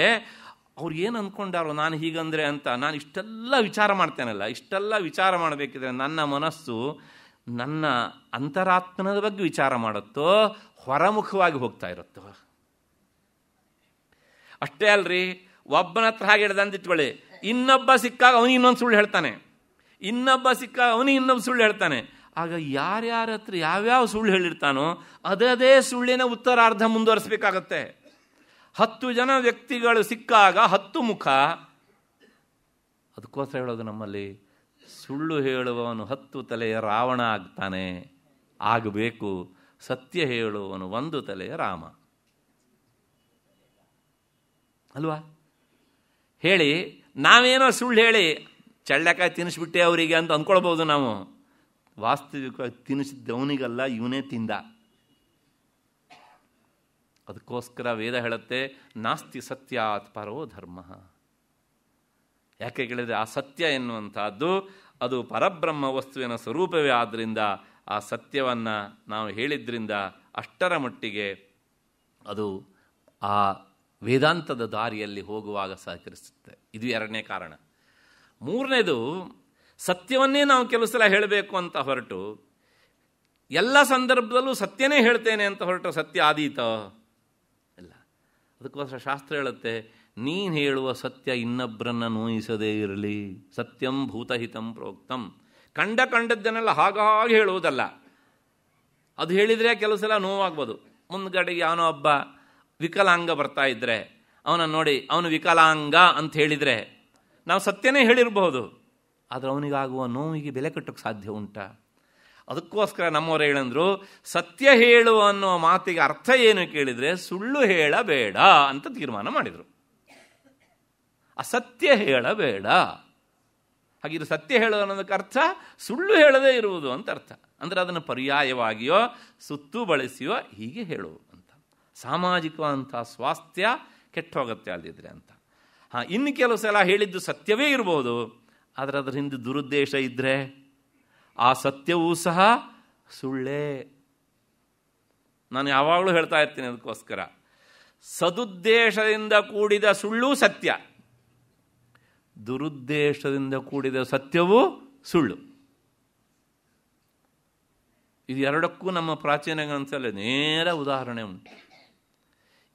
ಅವ್ರು ಏನು ಅಂದ್ಕೊಂಡಾರೋ ನಾನು ಹೀಗಂದರೆ ಅಂತ ನಾನು ಇಷ್ಟೆಲ್ಲ ವಿಚಾರ ಮಾಡ್ತೇನಲ್ಲ ಇಷ್ಟೆಲ್ಲ ವಿಚಾರ ಮಾಡಬೇಕಿದ್ರೆ ನನ್ನ ಮನಸ್ಸು ನನ್ನ ಅಂತರಾತ್ಮನದ ಬಗ್ಗೆ ವಿಚಾರ ಮಾಡುತ್ತೋ ಹೊರಮುಖವಾಗಿ ಹೋಗ್ತಾ ಇರುತ್ತೋ ಅಷ್ಟೇ ಅಲ್ರಿ ಒಬ್ಬನ ಹತ್ರ ಹಾಗೆ ಹಿಡ್ದಂತ ಇಟ್ಕೊಳ್ಳಿ ಇನ್ನೊಬ್ಬ ಸಿಕ್ಕಾಗ ಅವನು ಇನ್ನೊಂದು ಸುಳ್ಳು ಹೇಳ್ತಾನೆ ಇನ್ನೊಬ್ಬ ಸಿಕ್ಕಾಗ ಅವನಿಗೆ ಇನ್ನೊಬ್ಬ ಸುಳ್ಳು ಹೇಳ್ತಾನೆ ಆಗ ಯಾರ್ಯಾರ ಹತ್ರ ಯಾವ್ಯಾವ ಸುಳ್ಳು ಹೇಳಿರ್ತಾನೋ ಅದೇ ಅದೇ ಸುಳ್ಳಿನ ಉತ್ತರಾರ್ಧ ಮುಂದುವರಿಸಬೇಕಾಗತ್ತೆ ಹತ್ತು ಜನ ವ್ಯಕ್ತಿಗಳು ಸಿಕ್ಕಾಗ ಹತ್ತು ಮುಖ ಅದಕ್ಕೋಸ್ಕರ ಹೇಳೋದು ನಮ್ಮಲ್ಲಿ ಸುಳ್ಳು ಹೇಳುವವನು ಹತ್ತು ತಲೆಯ ರಾವಣ ಆಗ್ತಾನೆ ಆಗಬೇಕು ಸತ್ಯ ಹೇಳುವವನು ಒಂದು ತಲೆಯ ರಾಮ ಅಲ್ವಾ ಹೇಳಿ ನಾವೇನೋ ಸುಳ್ಳು ಹೇಳಿ ಚಳ್ಳಕಾಯಿ ತಿನ್ನಿಸ್ಬಿಟ್ಟೆ ಅವರಿಗೆ ಅಂತ ಅಂದ್ಕೊಳ್ಬೋದು ನಾವು ವಾಸ್ತವಿಕವಾಗಿ ತಿನ್ನಿಸಿದ್ದವನಿಗಲ್ಲ ಇವನೇ ತಿಂದ ಅದಕ್ಕೋಸ್ಕರ ವೇದ ಹೇಳುತ್ತೆ ನಾಸ್ತಿ ಸತ್ಯಾತ್ ಪರೋ ಧರ್ಮ ಯಾಕೆ ಕೇಳಿದರೆ ಆ ಸತ್ಯ ಎನ್ನುವಂಥದ್ದು ಅದು ಪರಬ್ರಹ್ಮ ವಸ್ತುವಿನ ಸ್ವರೂಪವೇ ಆದ್ದರಿಂದ ಆ ಸತ್ಯವನ್ನು ನಾವು ಹೇಳಿದ್ರಿಂದ ಅಷ್ಟರ ಮಟ್ಟಿಗೆ ಅದು ಆ ವೇದಾಂತದ ದಾರಿಯಲ್ಲಿ ಹೋಗುವಾಗ ಸಹಕರಿಸುತ್ತೆ ಇದು ಎರಡನೇ ಕಾರಣ ಮೂರನೇದು ಸತ್ಯವನ್ನೇ ನಾವು ಕೆಲವು ಸಲ ಹೇಳಬೇಕು ಅಂತ ಹೊರಟು ಎಲ್ಲ ಸಂದರ್ಭದಲ್ಲೂ ಸತ್ಯನೇ ಹೇಳ್ತೇನೆ ಅಂತ ಹೊರಟು ಸತ್ಯ ಆದೀತ ಅದಕ್ಕೋಸ್ಕರ ಶಾಸ್ತ್ರ ಹೇಳುತ್ತೆ ನೀನು ಹೇಳುವ ಸತ್ಯ ಇನ್ನೊಬ್ಬರನ್ನು ನೋಯಿಸದೇ ಇರಲಿ ಸತ್ಯಂ ಭೂತಹಿತಂ ಪ್ರೋಕ್ತಂ ಕಂಡ ಕಂಡದ್ದನ್ನೆಲ್ಲ ಹಾಗಾಗಿ ಹೇಳುವುದಲ್ಲ ಅದು ಹೇಳಿದರೆ ಕೆಲವು ಸಲ ನೋವಾಗ್ಬೋದು ಮುಂದ್ಗಡೆಗೆ ಅವನೋ ಒಬ್ಬ ವಿಕಲಾಂಗ ಬರ್ತಾ ಇದ್ದರೆ ಅವನ ನೋಡಿ ಅವನು ವಿಕಲಾಂಗ ಅಂತ ಹೇಳಿದರೆ ನಾವು ಸತ್ಯನೇ ಹೇಳಿರಬಹುದು ಆದರೆ ಅವನಿಗಾಗುವ ನೋವಿಗೆ ಬೆಲೆ ಕಟ್ಟೋಕ್ಕೆ ಸಾಧ್ಯ ಉಂಟಾ ಅದಕ್ಕೋಸ್ಕರ ನಮ್ಮವರು ಹೇಳಂದ್ರು ಸತ್ಯ ಹೇಳು ಅನ್ನೋ ಮಾತಿಗೆ ಅರ್ಥ ಏನು ಕೇಳಿದರೆ ಸುಳ್ಳು ಹೇಳಬೇಡ ಅಂತ ತೀರ್ಮಾನ ಮಾಡಿದರು ಅಸತ್ಯ ಹೇಳಬೇಡ ಹಾಗಿದ್ರೆ ಸತ್ಯ ಹೇಳು ಅನ್ನೋದಕ್ಕೆ ಅರ್ಥ ಸುಳ್ಳು ಹೇಳದೇ ಇರುವುದು ಅಂತ ಅರ್ಥ ಅಂದರೆ ಅದನ್ನು ಪರ್ಯಾಯವಾಗಿಯೋ ಸುತ್ತು ಬಳಸಿಯೋ ಹೀಗೆ ಹೇಳು ಅಂತ ಸಾಮಾಜಿಕವಾದಂಥ ಸ್ವಾಸ್ಥ್ಯ ಹೋಗುತ್ತೆ ಅಲ್ಲಿದ್ರೆ ಅಂತ ಹಾಂ ಇನ್ನು ಕೆಲವು ಸಲ ಹೇಳಿದ್ದು ಸತ್ಯವೇ ಇರ್ಬೋದು ಆದರೆ ಅದರ ಹಿಂದೆ ದುರುದ್ದೇಶ ಇದ್ದರೆ ಆ ಸತ್ಯವೂ ಸಹ ಸುಳ್ಳೇ ನಾನು ಯಾವಾಗಲೂ ಹೇಳ್ತಾ ಇರ್ತೀನಿ ಅದಕ್ಕೋಸ್ಕರ ಸದುದ್ದೇಶದಿಂದ ಕೂಡಿದ ಸುಳ್ಳು ಸತ್ಯ ದುರುದ್ದೇಶದಿಂದ ಕೂಡಿದ ಸತ್ಯವೂ ಸುಳ್ಳು ಇದು ಎರಡಕ್ಕೂ ನಮ್ಮ ಪ್ರಾಚೀನ ಗ್ರಂಥದಲ್ಲಿ ನೇರ ಉದಾಹರಣೆ ಉಂಟು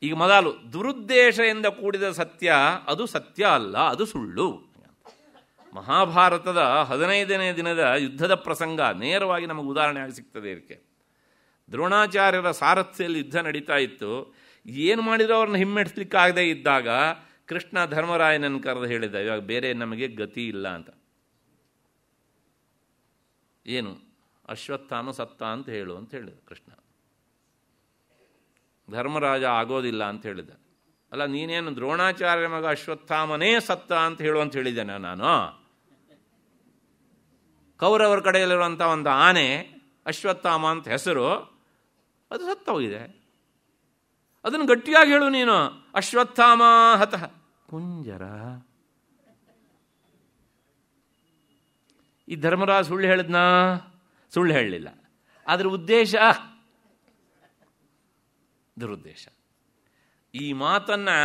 ಈಗ ಮೊದಲು ದುರುದ್ದೇಶದಿಂದ ಕೂಡಿದ ಸತ್ಯ ಅದು ಸತ್ಯ ಅಲ್ಲ ಅದು ಸುಳ್ಳು ಮಹಾಭಾರತದ ಹದಿನೈದನೇ ದಿನದ ಯುದ್ಧದ ಪ್ರಸಂಗ ನೇರವಾಗಿ ನಮಗೆ ಉದಾಹರಣೆ ಆಗಿ ಸಿಗ್ತದೆ ಇದಕ್ಕೆ ದ್ರೋಣಾಚಾರ್ಯರ ಸಾರಥ್ಯದಲ್ಲಿ ಯುದ್ಧ ನಡೀತಾ ಇತ್ತು ಏನು ಮಾಡಿದರೂ ಅವ್ರನ್ನ ಹಿಮ್ಮೆಟ್ಟಿಸ್ಲಿಕ್ಕಾಗದೇ ಇದ್ದಾಗ ಕೃಷ್ಣ ಧರ್ಮರಾಯನನ್ನು ಕರೆದು ಹೇಳಿದ ಇವಾಗ ಬೇರೆ ನಮಗೆ ಗತಿ ಇಲ್ಲ ಅಂತ ಏನು ಅಶ್ವತ್ಥಾನು ಸತ್ತ ಅಂತ ಹೇಳು ಅಂತ ಹೇಳಿದ ಕೃಷ್ಣ ಧರ್ಮರಾಜ ಆಗೋದಿಲ್ಲ ಅಂತ ಹೇಳಿದ ಅಲ್ಲ ನೀನೇನು ದ್ರೋಣಾಚಾರ್ಯ ಮಗ ಅಶ್ವತ್ಥಾಮನೇ ಸತ್ತ ಅಂತ ಹೇಳು ಅಂತ ಹೇಳಿದ್ದೇನೆ ನಾನು ಕೌರವರ ಕಡೆಯಲ್ಲಿರುವಂಥ ಒಂದು ಆನೆ ಅಶ್ವತ್ಥಾಮ ಅಂತ ಹೆಸರು ಅದು ಸತ್ತೋಗಿದೆ ಅದನ್ನು ಗಟ್ಟಿಯಾಗಿ ಹೇಳು ನೀನು ಅಶ್ವತ್ಥಾಮ ಹತಃ ಕುಂಜರ ಈ ಧರ್ಮರಾಜ ಸುಳ್ಳು ಹೇಳಿದ್ನ ಸುಳ್ಳು ಹೇಳಲಿಲ್ಲ ಅದ್ರ ಉದ್ದೇಶ ದುರುದ್ದೇಶ ಈ ಮಾತನ್ನು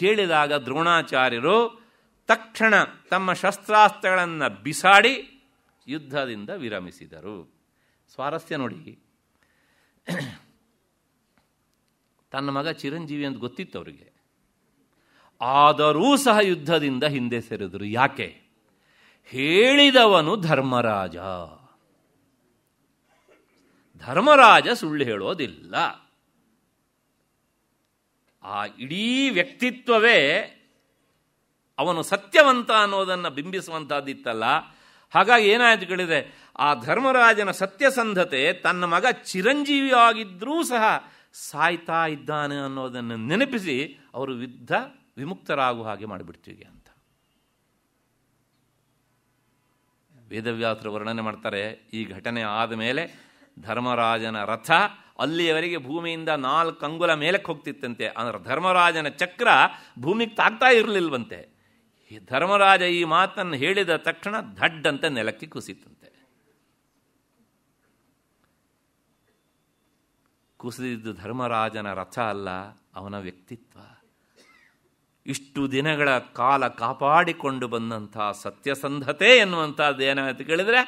ಕೇಳಿದಾಗ ದ್ರೋಣಾಚಾರ್ಯರು ತಕ್ಷಣ ತಮ್ಮ ಶಸ್ತ್ರಾಸ್ತ್ರಗಳನ್ನು ಬಿಸಾಡಿ ಯುದ್ಧದಿಂದ ವಿರಮಿಸಿದರು ಸ್ವಾರಸ್ಯ ನೋಡಿ ತನ್ನ ಮಗ ಚಿರಂಜೀವಿ ಅಂತ ಗೊತ್ತಿತ್ತು ಅವರಿಗೆ ಆದರೂ ಸಹ ಯುದ್ಧದಿಂದ ಹಿಂದೆ ಸೆರೆದರು ಯಾಕೆ ಹೇಳಿದವನು ಧರ್ಮರಾಜ ಧರ್ಮರಾಜ ಸುಳ್ಳು ಹೇಳೋದಿಲ್ಲ ಆ ಇಡೀ ವ್ಯಕ್ತಿತ್ವವೇ ಅವನು ಸತ್ಯವಂತ ಅನ್ನೋದನ್ನು ಬಿಂಬಿಸುವಂತಹದ್ದಿತ್ತಲ್ಲ ಹಾಗಾಗಿ ಏನಾಯಿತು ಕೇಳಿದರೆ ಆ ಧರ್ಮರಾಜನ ಸತ್ಯಸಂಧತೆ ತನ್ನ ಮಗ ಚಿರಂಜೀವಿ ಆಗಿದ್ದರೂ ಸಹ ಸಾಯ್ತಾ ಇದ್ದಾನೆ ಅನ್ನೋದನ್ನು ನೆನಪಿಸಿ ಅವರು ಯುದ್ಧ ವಿಮುಕ್ತರಾಗುವ ಹಾಗೆ ಮಾಡಿಬಿಡ್ತೀವಿ ಅಂತ ವೇದವ್ಯಾಸರು ವರ್ಣನೆ ಮಾಡ್ತಾರೆ ಈ ಘಟನೆ ಆದ ಮೇಲೆ ಧರ್ಮರಾಜನ ರಥ ಅಲ್ಲಿಯವರೆಗೆ ಭೂಮಿಯಿಂದ ನಾಲ್ಕು ಅಂಗುಲ ಮೇಲಕ್ಕೆ ಹೋಗ್ತಿತ್ತಂತೆ ಅಂದ್ರೆ ಧರ್ಮರಾಜನ ಚಕ್ರ ಭೂಮಿಗೆ ತಾಗ್ತಾ ಇರಲಿಲ್ವಂತೆ ಧರ್ಮರಾಜ ಈ ಮಾತನ್ನು ಹೇಳಿದ ತಕ್ಷಣ ದಡ್ಡಂತ ನೆಲಕ್ಕೆ ಕುಸಿತಂತೆ ಕುಸಿದಿದ್ದು ಧರ್ಮರಾಜನ ರಥ ಅಲ್ಲ ಅವನ ವ್ಯಕ್ತಿತ್ವ ಇಷ್ಟು ದಿನಗಳ ಕಾಲ ಕಾಪಾಡಿಕೊಂಡು ಬಂದಂಥ ಸತ್ಯಸಂಧತೆ ಎನ್ನುವಂಥದ್ದು ಅಂತ ಕೇಳಿದ್ರೆ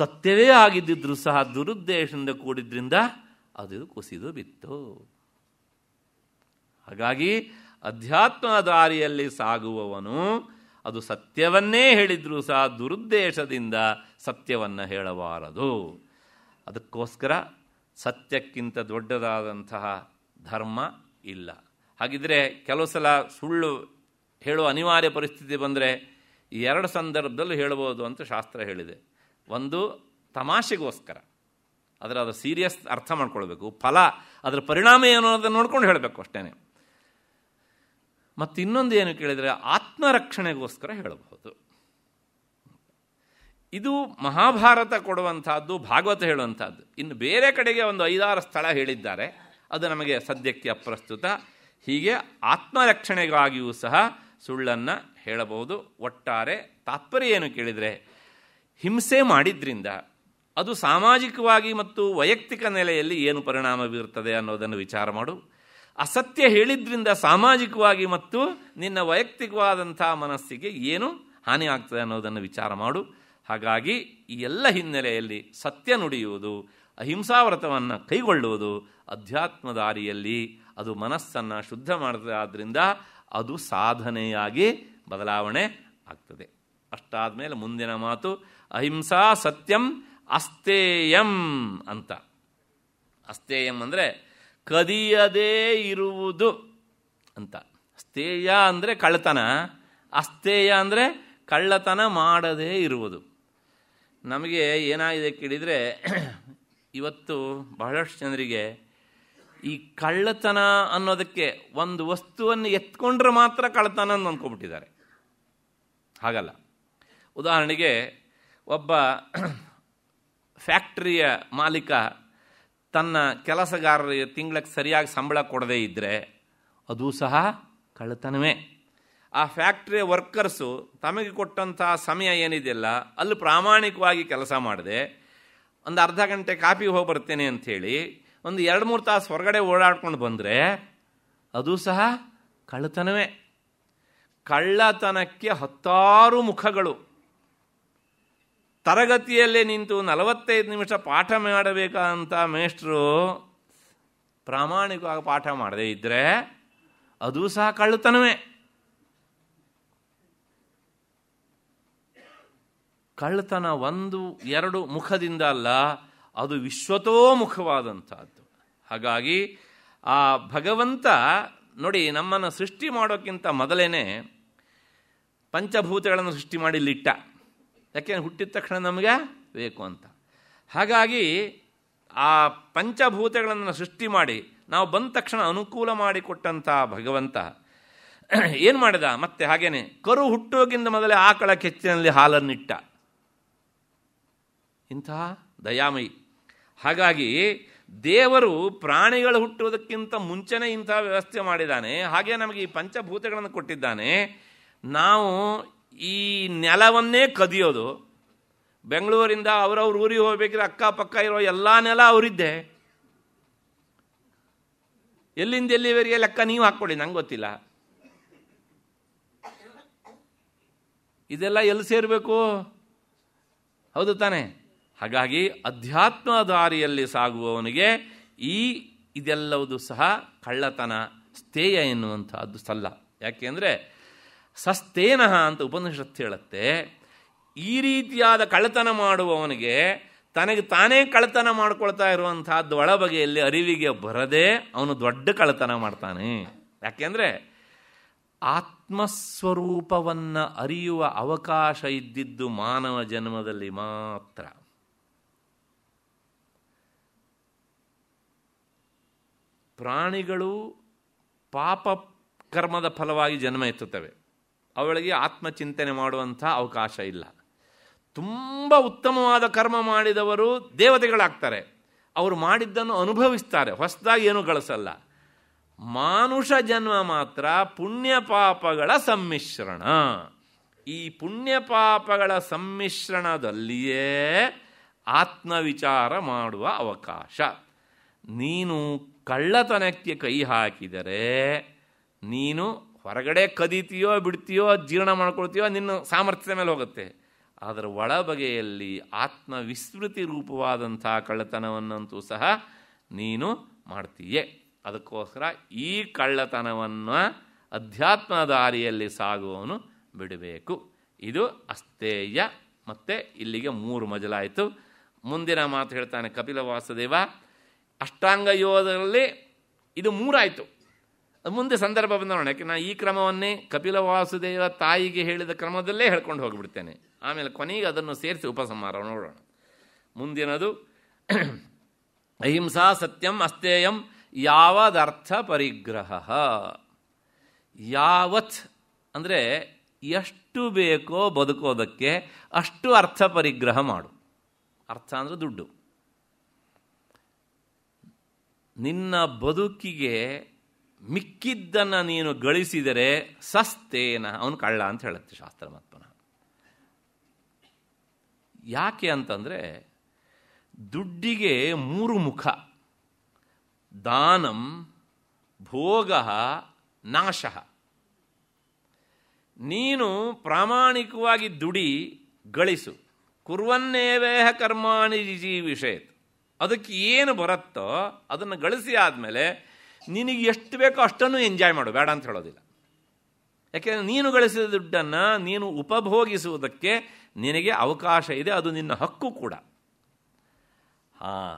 ಸತ್ಯವೇ ಆಗಿದ್ದಿದ್ರೂ ಸಹ ದುರುದ್ದೇಶದಿಂದ ಕೂಡಿದ್ರಿಂದ ಅದು ಕುಸಿದು ಬಿತ್ತು ಹಾಗಾಗಿ ಅಧ್ಯಾತ್ಮ ದಾರಿಯಲ್ಲಿ ಸಾಗುವವನು ಅದು ಸತ್ಯವನ್ನೇ ಹೇಳಿದರೂ ಸಹ ದುರುದ್ದೇಶದಿಂದ ಸತ್ಯವನ್ನು ಹೇಳಬಾರದು ಅದಕ್ಕೋಸ್ಕರ ಸತ್ಯಕ್ಕಿಂತ ದೊಡ್ಡದಾದಂತಹ ಧರ್ಮ ಇಲ್ಲ ಹಾಗಿದ್ರೆ ಕೆಲವು ಸಲ ಸುಳ್ಳು ಹೇಳುವ ಅನಿವಾರ್ಯ ಪರಿಸ್ಥಿತಿ ಬಂದರೆ ಎರಡು ಸಂದರ್ಭದಲ್ಲೂ ಹೇಳ್ಬೋದು ಅಂತ ಶಾಸ್ತ್ರ ಹೇಳಿದೆ ಒಂದು ತಮಾಷೆಗೋಸ್ಕರ ಅದರ ಅದು ಸೀರಿಯಸ್ ಅರ್ಥ ಮಾಡ್ಕೊಳ್ಬೇಕು ಫಲ ಅದರ ಪರಿಣಾಮ ಏನು ಅನ್ನೋದನ್ನು ನೋಡ್ಕೊಂಡು ಹೇಳಬೇಕು ಅಷ್ಟೇ ಮತ್ತು ಇನ್ನೊಂದು ಏನು ಕೇಳಿದರೆ ಆತ್ಮರಕ್ಷಣೆಗೋಸ್ಕರ ಹೇಳಬಹುದು ಇದು ಮಹಾಭಾರತ ಕೊಡುವಂಥದ್ದು ಭಾಗವತ ಹೇಳುವಂಥದ್ದು ಇನ್ನು ಬೇರೆ ಕಡೆಗೆ ಒಂದು ಐದಾರು ಸ್ಥಳ ಹೇಳಿದ್ದಾರೆ ಅದು ನಮಗೆ ಸದ್ಯಕ್ಕೆ ಅಪ್ರಸ್ತುತ ಹೀಗೆ ಆತ್ಮರಕ್ಷಣೆಗಾಗಿಯೂ ಸಹ ಸುಳ್ಳನ್ನು ಹೇಳಬಹುದು ಒಟ್ಟಾರೆ ತಾತ್ಪರ್ಯ ಏನು ಕೇಳಿದರೆ ಹಿಂಸೆ ಮಾಡಿದ್ರಿಂದ ಅದು ಸಾಮಾಜಿಕವಾಗಿ ಮತ್ತು ವೈಯಕ್ತಿಕ ನೆಲೆಯಲ್ಲಿ ಏನು ಪರಿಣಾಮ ಬೀರುತ್ತದೆ ಅನ್ನೋದನ್ನು ವಿಚಾರ ಮಾಡು ಅಸತ್ಯ ಹೇಳಿದ್ರಿಂದ ಸಾಮಾಜಿಕವಾಗಿ ಮತ್ತು ನಿನ್ನ ವೈಯಕ್ತಿಕವಾದಂಥ ಮನಸ್ಸಿಗೆ ಏನು ಹಾನಿ ಆಗ್ತದೆ ಅನ್ನೋದನ್ನು ವಿಚಾರ ಮಾಡು ಹಾಗಾಗಿ ಈ ಎಲ್ಲ ಹಿನ್ನೆಲೆಯಲ್ಲಿ ಸತ್ಯ ನುಡಿಯುವುದು ಅಹಿಂಸಾ ವ್ರತವನ್ನು ಕೈಗೊಳ್ಳುವುದು ಅಧ್ಯಾತ್ಮ ದಾರಿಯಲ್ಲಿ ಅದು ಮನಸ್ಸನ್ನು ಶುದ್ಧ ಮಾಡ್ತದೆ ಅದು ಸಾಧನೆಯಾಗಿ ಬದಲಾವಣೆ ಆಗ್ತದೆ ಅಷ್ಟಾದ ಮೇಲೆ ಮುಂದಿನ ಮಾತು ಅಹಿಂಸಾ ಸತ್ಯಂ ಅಸ್ತೇಯಂ ಅಂತ ಅಸ್ತೇಯಂ ಅಂದರೆ ಕದಿಯದೇ ಇರುವುದು ಅಂತ ಸ್ಥೇಯ ಅಂದರೆ ಕಳ್ಳತನ ಅಸ್ಥೇಯ ಅಂದರೆ ಕಳ್ಳತನ ಮಾಡದೇ ಇರುವುದು ನಮಗೆ ಏನಾಗಿದೆ ಕೇಳಿದರೆ ಇವತ್ತು ಬಹಳಷ್ಟು ಜನರಿಗೆ ಈ ಕಳ್ಳತನ ಅನ್ನೋದಕ್ಕೆ ಒಂದು ವಸ್ತುವನ್ನು ಎತ್ಕೊಂಡ್ರೆ ಮಾತ್ರ ಕಳ್ಳತನ ಅಂತ ಅಂದ್ಕೊಬಿಟ್ಟಿದ್ದಾರೆ ಹಾಗಲ್ಲ ಉದಾಹರಣೆಗೆ ಒಬ್ಬ ಫ್ಯಾಕ್ಟ್ರಿಯ ಮಾಲೀಕ ತನ್ನ ಕೆಲಸಗಾರರ ತಿಂಗಳಕ್ಕೆ ಸರಿಯಾಗಿ ಸಂಬಳ ಕೊಡದೇ ಇದ್ದರೆ ಅದು ಸಹ ಕಳ್ಳತನವೇ ಆ ಫ್ಯಾಕ್ಟ್ರಿಯ ವರ್ಕರ್ಸು ತಮಗೆ ಕೊಟ್ಟಂತಹ ಸಮಯ ಏನಿದೆಯಲ್ಲ ಅಲ್ಲಿ ಪ್ರಾಮಾಣಿಕವಾಗಿ ಕೆಲಸ ಮಾಡಿದೆ ಒಂದು ಅರ್ಧ ಗಂಟೆ ಕಾಪಿಗೆ ಹೋಗಿ ಬರ್ತೇನೆ ಅಂಥೇಳಿ ಒಂದು ಎರಡು ಮೂರು ತಾಸು ಹೊರಗಡೆ ಓಡಾಡ್ಕೊಂಡು ಬಂದರೆ ಅದು ಸಹ ಕಳ್ಳತನವೇ ಕಳ್ಳತನಕ್ಕೆ ಹತ್ತಾರು ಮುಖಗಳು ತರಗತಿಯಲ್ಲೇ ನಿಂತು ನಲವತ್ತೈದು ನಿಮಿಷ ಪಾಠ ಮಾಡಬೇಕಂತ ಮೇಷ್ಟ್ರು ಪ್ರಾಮಾಣಿಕವಾಗಿ ಪಾಠ ಮಾಡದೇ ಇದ್ದರೆ ಅದು ಸಹ ಕಳ್ಳತನವೇ ಕಳ್ಳತನ ಒಂದು ಎರಡು ಮುಖದಿಂದ ಅಲ್ಲ ಅದು ಮುಖವಾದಂಥದ್ದು ಹಾಗಾಗಿ ಆ ಭಗವಂತ ನೋಡಿ ನಮ್ಮನ್ನು ಸೃಷ್ಟಿ ಮಾಡೋಕ್ಕಿಂತ ಮೊದಲೇ ಪಂಚಭೂತಗಳನ್ನು ಸೃಷ್ಟಿ ಮಾಡಿ ಇಲ್ಲಿಟ್ಟ ಯಾಕೆಂದ್ರೆ ಹುಟ್ಟಿದ ತಕ್ಷಣ ನಮಗೆ ಬೇಕು ಅಂತ ಹಾಗಾಗಿ ಆ ಪಂಚಭೂತಗಳನ್ನು ಸೃಷ್ಟಿ ಮಾಡಿ ನಾವು ಬಂದ ತಕ್ಷಣ ಅನುಕೂಲ ಮಾಡಿಕೊಟ್ಟಂತಹ ಭಗವಂತ ಏನು ಮಾಡಿದ ಮತ್ತೆ ಹಾಗೇನೆ ಕರು ಹುಟ್ಟೋಗಿಂದ ಮೊದಲೇ ಆಕಳ ಕೆಚ್ಚಿನಲ್ಲಿ ಹಾಲನ್ನಿಟ್ಟ ಇಂತಹ ದಯಾಮಯಿ ಹಾಗಾಗಿ ದೇವರು ಪ್ರಾಣಿಗಳು ಹುಟ್ಟುವುದಕ್ಕಿಂತ ಮುಂಚೆನೇ ಇಂತಹ ವ್ಯವಸ್ಥೆ ಮಾಡಿದ್ದಾನೆ ಹಾಗೆ ನಮಗೆ ಈ ಪಂಚಭೂತಗಳನ್ನು ಕೊಟ್ಟಿದ್ದಾನೆ ನಾವು ಈ ನೆಲವನ್ನೇ ಕದಿಯೋದು ಬೆಂಗಳೂರಿಂದ ಅವರವ್ರ ಊರಿಗೆ ಹೋಗ್ಬೇಕಿದ್ರೆ ಅಕ್ಕಪಕ್ಕ ಇರೋ ಎಲ್ಲ ನೆಲ ಅವರಿದ್ದೆ ಎಲ್ಲಿಂದ ಎಲ್ಲಿವರೆಗೆ ಲೆಕ್ಕ ನೀವು ಹಾಕ್ಕೊಳ್ಳಿ ನಂಗೆ ಗೊತ್ತಿಲ್ಲ ಇದೆಲ್ಲ ಎಲ್ಲಿ ಸೇರಬೇಕು ಹೌದು ತಾನೆ ಹಾಗಾಗಿ ಅಧ್ಯಾತ್ಮ ದಾರಿಯಲ್ಲಿ ಸಾಗುವವನಿಗೆ ಈ ಇದೆಲ್ಲವುದು ಸಹ ಕಳ್ಳತನ ಸ್ಥೇಯ ಎನ್ನುವಂಥದ್ದು ಸಲ್ಲ ಯಾಕೆಂದರೆ ಸಸ್ತೇನಃ ಅಂತ ಉಪನಿಷತ್ತು ಹೇಳುತ್ತೆ ಈ ರೀತಿಯಾದ ಕಳ್ಳತನ ಮಾಡುವವನಿಗೆ ತನಗೆ ತಾನೇ ಕಳ್ಳತನ ಮಾಡ್ಕೊಳ್ತಾ ಇರುವಂತಹದ್ದು ಒಳಬಗೆಯಲ್ಲಿ ಅರಿವಿಗೆ ಬರದೆ ಅವನು ದೊಡ್ಡ ಕಳ್ಳತನ ಮಾಡ್ತಾನೆ ಯಾಕೆಂದರೆ ಆತ್ಮಸ್ವರೂಪವನ್ನು ಅರಿಯುವ ಅವಕಾಶ ಇದ್ದಿದ್ದು ಮಾನವ ಜನ್ಮದಲ್ಲಿ ಮಾತ್ರ ಪ್ರಾಣಿಗಳು ಪಾಪ ಕರ್ಮದ ಫಲವಾಗಿ ಜನ್ಮ ಎತ್ತುತ್ತವೆ ಅವಳಿಗೆ ಆತ್ಮಚಿಂತನೆ ಮಾಡುವಂಥ ಅವಕಾಶ ಇಲ್ಲ ತುಂಬ ಉತ್ತಮವಾದ ಕರ್ಮ ಮಾಡಿದವರು ದೇವತೆಗಳಾಗ್ತಾರೆ ಅವರು ಮಾಡಿದ್ದನ್ನು ಅನುಭವಿಸ್ತಾರೆ ಹೊಸದಾಗಿ ಏನು ಗಳಿಸಲ್ಲ ಮಾನುಷ ಜನ್ಮ ಮಾತ್ರ ಪುಣ್ಯ ಪಾಪಗಳ ಸಮ್ಮಿಶ್ರಣ ಈ ಪುಣ್ಯ ಪಾಪಗಳ ಸಮ್ಮಿಶ್ರಣದಲ್ಲಿಯೇ ಆತ್ಮವಿಚಾರ ಮಾಡುವ ಅವಕಾಶ ನೀನು ಕಳ್ಳತನಕ್ಕೆ ಕೈ ಹಾಕಿದರೆ ನೀನು ಹೊರಗಡೆ ಕದೀತೀಯೋ ಬಿಡ್ತೀಯೋ ಜೀರ್ಣ ಮಾಡ್ಕೊಳ್ತೀಯೋ ನಿನ್ನ ಸಾಮರ್ಥ್ಯದ ಮೇಲೆ ಹೋಗುತ್ತೆ ಅದರ ಒಳಬಗೆಯಲ್ಲಿ ವಿಸ್ಮೃತಿ ರೂಪವಾದಂಥ ಕಳ್ಳತನವನ್ನಂತೂ ಸಹ ನೀನು ಮಾಡ್ತೀಯೇ ಅದಕ್ಕೋಸ್ಕರ ಈ ಕಳ್ಳತನವನ್ನು ಅಧ್ಯಾತ್ಮ ದಾರಿಯಲ್ಲಿ ಸಾಗುವವನು ಬಿಡಬೇಕು ಇದು ಅಸ್ತೇಯ ಮತ್ತು ಇಲ್ಲಿಗೆ ಮೂರು ಮಜಲಾಯಿತು ಮುಂದಿನ ಮಾತು ಹೇಳ್ತಾನೆ ಕಪಿಲ ವಾಸುದೇವ ಅಷ್ಟಾಂಗ ಯೋಧರಲ್ಲಿ ಇದು ಮೂರಾಯಿತು ಮುಂದೆ ಸಂದರ್ಭ ಬಂದ ನೋಡೋಣ ನಾನು ಈ ಕ್ರಮವನ್ನೇ ಕಪಿಲ ವಾಸುದೇವ ತಾಯಿಗೆ ಹೇಳಿದ ಕ್ರಮದಲ್ಲೇ ಹೇಳ್ಕೊಂಡು ಹೋಗಿಬಿಡ್ತೇನೆ ಆಮೇಲೆ ಕೊನೆಗೆ ಅದನ್ನು ಸೇರಿಸಿ ಉಪಸಂಹಾರ ನೋಡೋಣ ಮುಂದಿನದು ಅಹಿಂಸಾ ಸತ್ಯಂ ಅಸ್ತೇಯಂ ಯಾವದರ್ಥ ಪರಿಗ್ರಹ ಯಾವತ್ ಅಂದರೆ ಎಷ್ಟು ಬೇಕೋ ಬದುಕೋದಕ್ಕೆ ಅಷ್ಟು ಅರ್ಥ ಪರಿಗ್ರಹ ಮಾಡು ಅರ್ಥ ಅಂದರೆ ದುಡ್ಡು ನಿನ್ನ ಬದುಕಿಗೆ ಮಿಕ್ಕಿದ್ದನ್ನು ನೀನು ಗಳಿಸಿದರೆ ಸಸ್ತೇನ ಅವನು ಕಳ್ಳ ಅಂತ ಹೇಳುತ್ತೆ ಶಾಸ್ತ್ರ ಮತ್ಪನ ಯಾಕೆ ಅಂತಂದರೆ ದುಡ್ಡಿಗೆ ಮೂರು ಮುಖ ದಾನಂ ಭೋಗ ನಾಶ ನೀನು ಪ್ರಾಮಾಣಿಕವಾಗಿ ದುಡಿ ಗಳಿಸು ವೇಹ ಕರ್ಮಾಣಿ ವಿಷಯ ಅದಕ್ಕೆ ಏನು ಬರುತ್ತೋ ಅದನ್ನು ಗಳಿಸಿ ಆದಮೇಲೆ ನಿನಗೆ ಎಷ್ಟು ಬೇಕೋ ಅಷ್ಟನ್ನು ಎಂಜಾಯ್ ಮಾಡು ಬೇಡ ಅಂತ ಹೇಳೋದಿಲ್ಲ ಯಾಕೆಂದರೆ ನೀನು ಗಳಿಸಿದ ದುಡ್ಡನ್ನು ನೀನು ಉಪಭೋಗಿಸುವುದಕ್ಕೆ ನಿನಗೆ ಅವಕಾಶ ಇದೆ ಅದು ನಿನ್ನ ಹಕ್ಕು ಕೂಡ ಹಾಂ